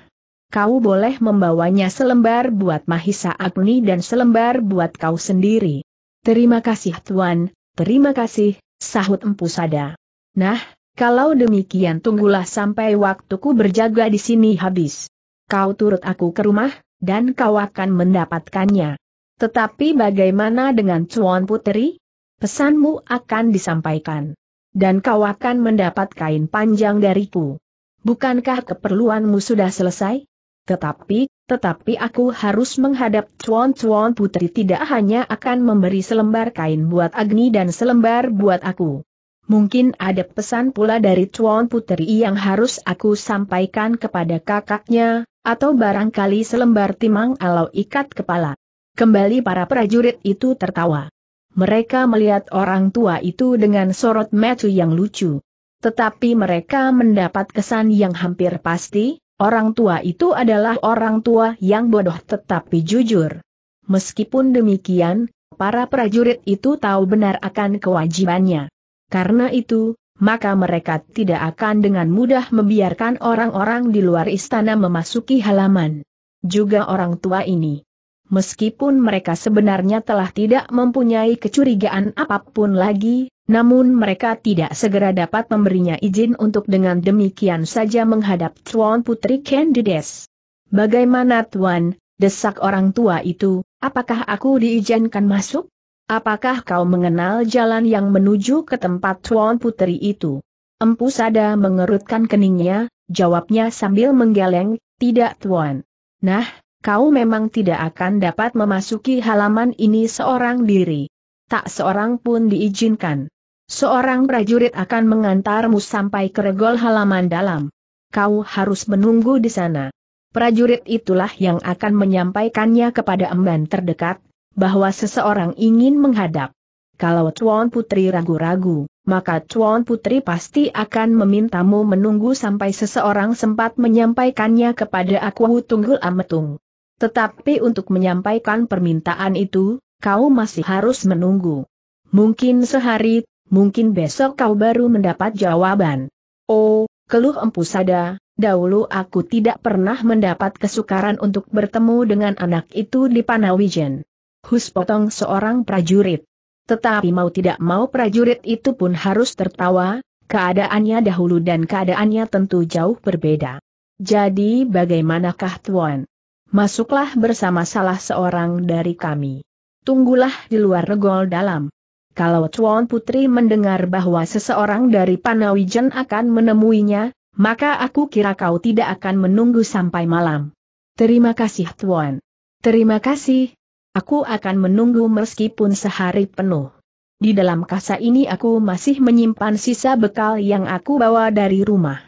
[SPEAKER 1] kau boleh membawanya selembar buat Mahisa Agni dan selembar buat kau sendiri. Terima kasih Tuan, terima kasih, sahut Empu Sada. Nah, kalau demikian tunggulah sampai waktuku berjaga di sini habis. Kau turut aku ke rumah, dan kau akan mendapatkannya. Tetapi bagaimana dengan Cuan Putri? Pesanmu akan disampaikan. Dan kau akan mendapat kain panjang dariku. Bukankah keperluanmu sudah selesai? Tetapi, tetapi aku harus menghadap cuan-cuan putri tidak hanya akan memberi selembar kain buat Agni dan selembar buat aku. Mungkin ada pesan pula dari cuan putri yang harus aku sampaikan kepada kakaknya, atau barangkali selembar timang alau ikat kepala. Kembali para prajurit itu tertawa. Mereka melihat orang tua itu dengan sorot mata yang lucu. Tetapi mereka mendapat kesan yang hampir pasti, Orang tua itu adalah orang tua yang bodoh tetapi jujur. Meskipun demikian, para prajurit itu tahu benar akan kewajibannya. Karena itu, maka mereka tidak akan dengan mudah membiarkan orang-orang di luar istana memasuki halaman. Juga orang tua ini. Meskipun mereka sebenarnya telah tidak mempunyai kecurigaan apapun lagi, namun mereka tidak segera dapat memberinya izin untuk dengan demikian saja menghadap Tuan Putri Candides. Bagaimana Tuan, desak orang tua itu, apakah aku diizinkan masuk? Apakah kau mengenal jalan yang menuju ke tempat Tuan Putri itu? Empu Sada mengerutkan keningnya, jawabnya sambil menggeleng, tidak Tuan. Nah, kau memang tidak akan dapat memasuki halaman ini seorang diri. Tak seorang pun diizinkan seorang prajurit akan mengantarmu sampai ke regol halaman dalam. Kau harus menunggu di sana. Prajurit itulah yang akan menyampaikannya kepada emban terdekat, bahwa seseorang ingin menghadap. Kalau Tuan Putri ragu-ragu, maka Tuan Putri pasti akan memintamu menunggu sampai seseorang sempat menyampaikannya kepada aku Tunggul Ametung. Tetapi untuk menyampaikan permintaan itu, kau masih harus menunggu. Mungkin sehari mungkin besok kau baru mendapat jawaban. Oh, keluh empu sada, dahulu aku tidak pernah mendapat kesukaran untuk bertemu dengan anak itu di Panawijen. Hus potong seorang prajurit. Tetapi mau tidak mau prajurit itu pun harus tertawa, keadaannya dahulu dan keadaannya tentu jauh berbeda. Jadi bagaimanakah Tuan? Masuklah bersama salah seorang dari kami. Tunggulah di luar regol dalam. Kalau Chuan Putri mendengar bahwa seseorang dari Panawijen akan menemuinya, maka aku kira kau tidak akan menunggu sampai malam. Terima kasih Tuan. Terima kasih. Aku akan menunggu meskipun sehari penuh. Di dalam kasa ini aku masih menyimpan sisa bekal yang aku bawa dari rumah.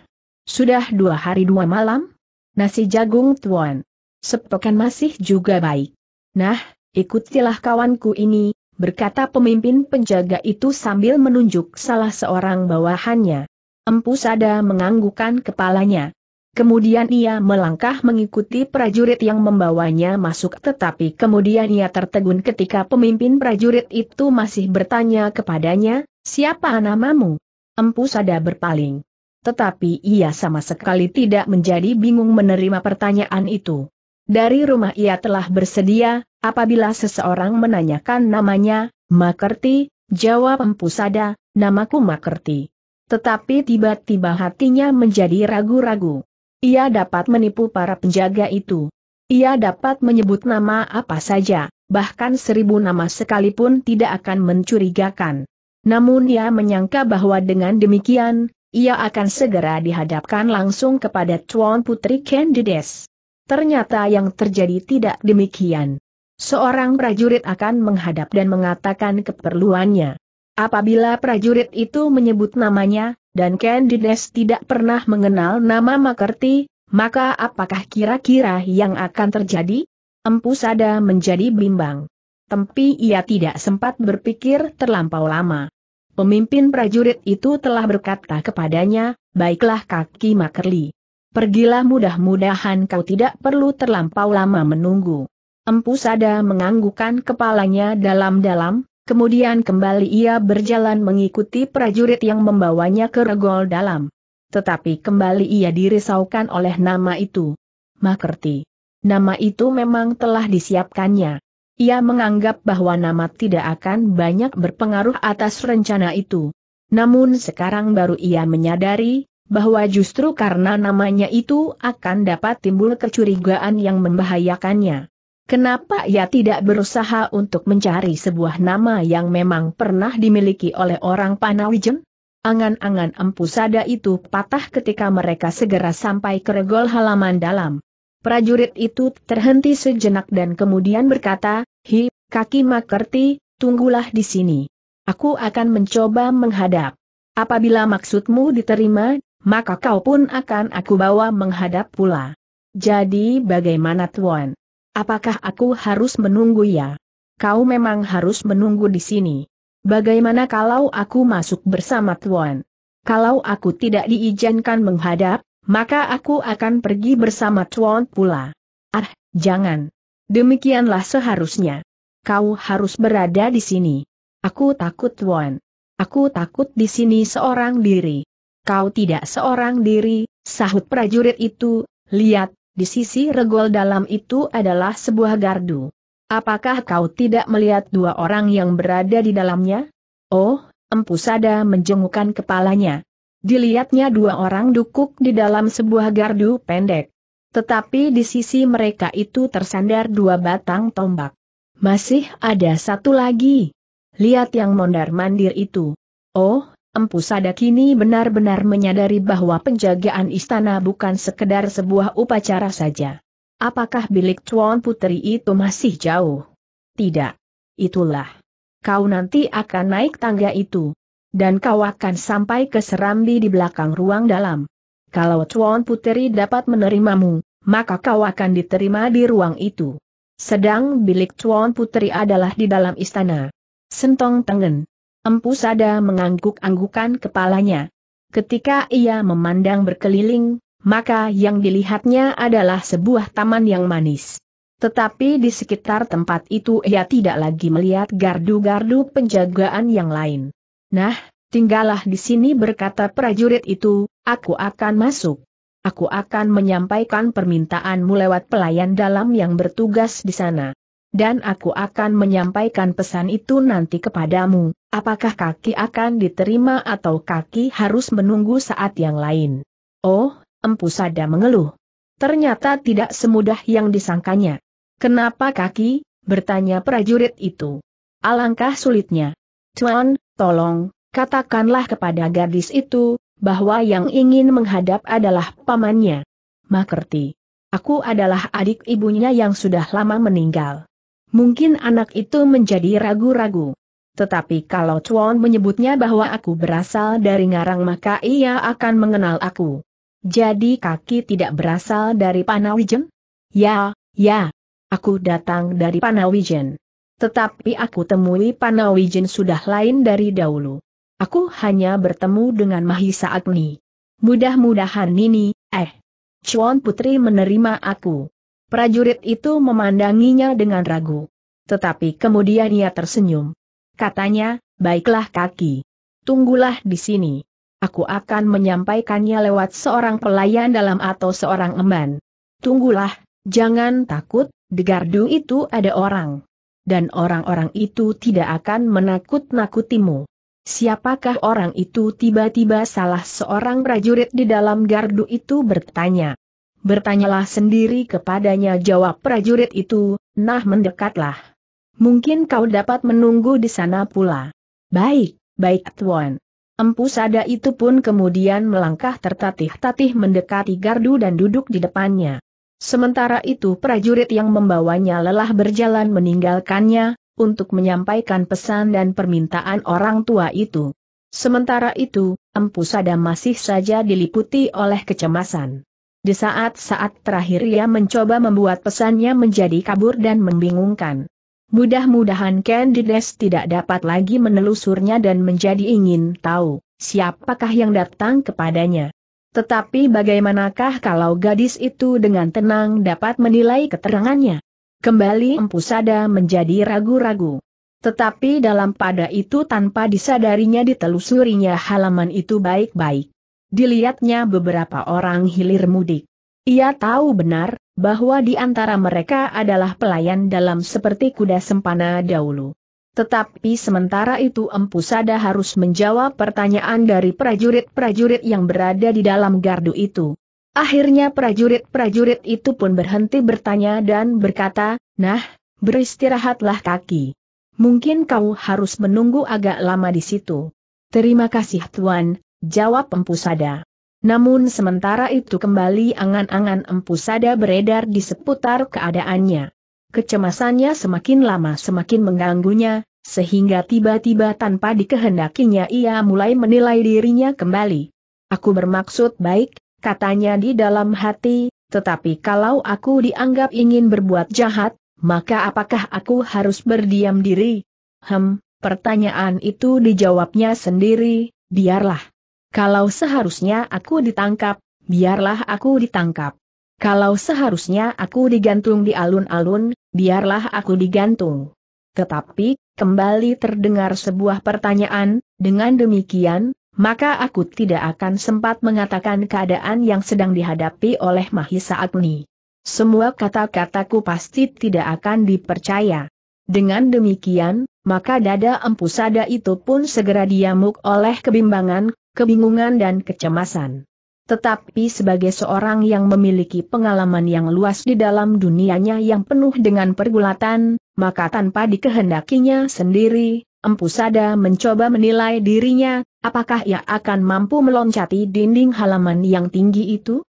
[SPEAKER 1] Sudah dua hari dua malam? Nasi jagung Tuan. Sepekan masih juga baik. Nah, ikutilah kawanku ini, berkata pemimpin penjaga itu sambil menunjuk salah seorang bawahannya. Empu Sada menganggukkan kepalanya. Kemudian ia melangkah mengikuti prajurit yang membawanya masuk tetapi kemudian ia tertegun ketika pemimpin prajurit itu masih bertanya kepadanya, siapa namamu? Empu Sada berpaling. Tetapi ia sama sekali tidak menjadi bingung menerima pertanyaan itu. Dari rumah ia telah bersedia, apabila seseorang menanyakan namanya, Makerti, jawab Empu Sada, namaku Makerti. Tetapi tiba-tiba hatinya menjadi ragu-ragu. Ia dapat menipu para penjaga itu. Ia dapat menyebut nama apa saja, bahkan seribu nama sekalipun tidak akan mencurigakan. Namun ia menyangka bahwa dengan demikian, ia akan segera dihadapkan langsung kepada Tuan Putri Candides. Ternyata yang terjadi tidak demikian. Seorang prajurit akan menghadap dan mengatakan keperluannya. Apabila prajurit itu menyebut namanya, dan Candides tidak pernah mengenal nama Makerti, maka apakah kira-kira yang akan terjadi? Empu Sada menjadi bimbang. Tempi ia tidak sempat berpikir terlampau lama. Pemimpin prajurit itu telah berkata kepadanya, baiklah kaki Makerli. Pergilah mudah-mudahan kau tidak perlu terlampau lama menunggu. Empu Sada menganggukan kepalanya dalam-dalam, kemudian kembali ia berjalan mengikuti prajurit yang membawanya ke regol dalam. Tetapi kembali ia dirisaukan oleh nama itu. Makerti. Nama itu memang telah disiapkannya. Ia menganggap bahwa nama tidak akan banyak berpengaruh atas rencana itu. Namun sekarang baru ia menyadari, bahwa justru karena namanya itu akan dapat timbul kecurigaan yang membahayakannya. Kenapa ia tidak berusaha untuk mencari sebuah nama yang memang pernah dimiliki oleh orang Panawijen? Angan-angan empu sada itu patah ketika mereka segera sampai ke regol halaman dalam. Prajurit itu terhenti sejenak dan kemudian berkata, Hi, kaki makerti, tunggulah di sini. Aku akan mencoba menghadap. Apabila maksudmu diterima, maka kau pun akan aku bawa menghadap pula. Jadi bagaimana tuan? Apakah aku harus menunggu ya? Kau memang harus menunggu di sini. Bagaimana kalau aku masuk bersama tuan? Kalau aku tidak diizinkan menghadap, maka aku akan pergi bersama tuan pula. Ah, jangan. Demikianlah seharusnya. Kau harus berada di sini. Aku takut tuan. Aku takut di sini seorang diri kau tidak seorang diri, sahut prajurit itu, lihat, di sisi regol dalam itu adalah sebuah gardu. Apakah kau tidak melihat dua orang yang berada di dalamnya? Oh, Empu Sada menjengukkan kepalanya. Dilihatnya dua orang dukuk di dalam sebuah gardu pendek. Tetapi di sisi mereka itu tersandar dua batang tombak. Masih ada satu lagi. Lihat yang mondar-mandir itu. Oh, Empu Sada kini benar-benar menyadari bahwa penjagaan istana bukan sekedar sebuah upacara saja. Apakah bilik Tuan Putri itu masih jauh? Tidak. Itulah. Kau nanti akan naik tangga itu. Dan kau akan sampai ke serambi di belakang ruang dalam. Kalau Tuan Putri dapat menerimamu, maka kau akan diterima di ruang itu. Sedang bilik Tuan Putri adalah di dalam istana. Sentong Tengen. Empu Sada mengangguk-anggukan kepalanya. Ketika ia memandang berkeliling, maka yang dilihatnya adalah sebuah taman yang manis. Tetapi di sekitar tempat itu ia tidak lagi melihat gardu-gardu penjagaan yang lain. Nah, tinggallah di sini berkata prajurit itu, aku akan masuk. Aku akan menyampaikan permintaanmu lewat pelayan dalam yang bertugas di sana dan aku akan menyampaikan pesan itu nanti kepadamu. Apakah kaki akan diterima atau kaki harus menunggu saat yang lain? Oh, Empu Sada mengeluh. Ternyata tidak semudah yang disangkanya. Kenapa kaki? bertanya prajurit itu. Alangkah sulitnya. Tuan, tolong, katakanlah kepada gadis itu, bahwa yang ingin menghadap adalah pamannya. Makerti. Aku adalah adik ibunya yang sudah lama meninggal. Mungkin anak itu menjadi ragu-ragu. Tetapi kalau Chuan menyebutnya bahwa aku berasal dari Ngarang maka ia akan mengenal aku. Jadi kaki tidak berasal dari Panawijen? Ya, ya. Aku datang dari Panawijen. Tetapi aku temui Panawijen sudah lain dari dahulu. Aku hanya bertemu dengan Mahisa Agni. Mudah-mudahan Nini, eh. Chuan Putri menerima aku. Prajurit itu memandanginya dengan ragu. Tetapi kemudian ia tersenyum. Katanya, baiklah kaki. Tunggulah di sini. Aku akan menyampaikannya lewat seorang pelayan dalam atau seorang emban. Tunggulah, jangan takut, Di gardu itu ada orang. Dan orang-orang itu tidak akan menakut-nakutimu. Siapakah orang itu tiba-tiba salah seorang prajurit di dalam gardu itu bertanya bertanyalah sendiri kepadanya jawab prajurit itu, nah mendekatlah. Mungkin kau dapat menunggu di sana pula. Baik, baik Tuan. Empu Sada itu pun kemudian melangkah tertatih-tatih mendekati gardu dan duduk di depannya. Sementara itu prajurit yang membawanya lelah berjalan meninggalkannya, untuk menyampaikan pesan dan permintaan orang tua itu. Sementara itu, Empu Sada masih saja diliputi oleh kecemasan. Di saat-saat terakhir ia mencoba membuat pesannya menjadi kabur dan membingungkan. Mudah-mudahan Candides tidak dapat lagi menelusurnya dan menjadi ingin tahu siapakah yang datang kepadanya. Tetapi bagaimanakah kalau gadis itu dengan tenang dapat menilai keterangannya? Kembali Empu Sada menjadi ragu-ragu. Tetapi dalam pada itu tanpa disadarinya ditelusurinya halaman itu baik-baik dilihatnya beberapa orang hilir mudik. Ia tahu benar, bahwa di antara mereka adalah pelayan dalam seperti kuda sempana dahulu. Tetapi sementara itu Empu Sada harus menjawab pertanyaan dari prajurit-prajurit yang berada di dalam gardu itu. Akhirnya prajurit-prajurit itu pun berhenti bertanya dan berkata, Nah, beristirahatlah kaki. Mungkin kau harus menunggu agak lama di situ. Terima kasih Tuan, jawab Empu Sada. Namun sementara itu kembali angan-angan Empu Sada beredar di seputar keadaannya. Kecemasannya semakin lama semakin mengganggunya, sehingga tiba-tiba tanpa dikehendakinya ia mulai menilai dirinya kembali. Aku bermaksud baik, katanya di dalam hati, tetapi kalau aku dianggap ingin berbuat jahat, maka apakah aku harus berdiam diri? Hem, pertanyaan itu dijawabnya sendiri, biarlah. Kalau seharusnya aku ditangkap, biarlah aku ditangkap. Kalau seharusnya aku digantung di alun-alun, biarlah aku digantung. Tetapi, kembali terdengar sebuah pertanyaan, dengan demikian, maka aku tidak akan sempat mengatakan keadaan yang sedang dihadapi oleh Mahisa Agni. Semua kata-kataku pasti tidak akan dipercaya. Dengan demikian, maka dada empusada itu pun segera diamuk oleh kebimbangan, kebingungan dan kecemasan. Tetapi sebagai seorang yang memiliki pengalaman yang luas di dalam dunianya yang penuh dengan pergulatan, maka tanpa dikehendakinya sendiri, Empu Sada mencoba menilai dirinya, apakah ia akan mampu meloncati dinding halaman yang tinggi itu?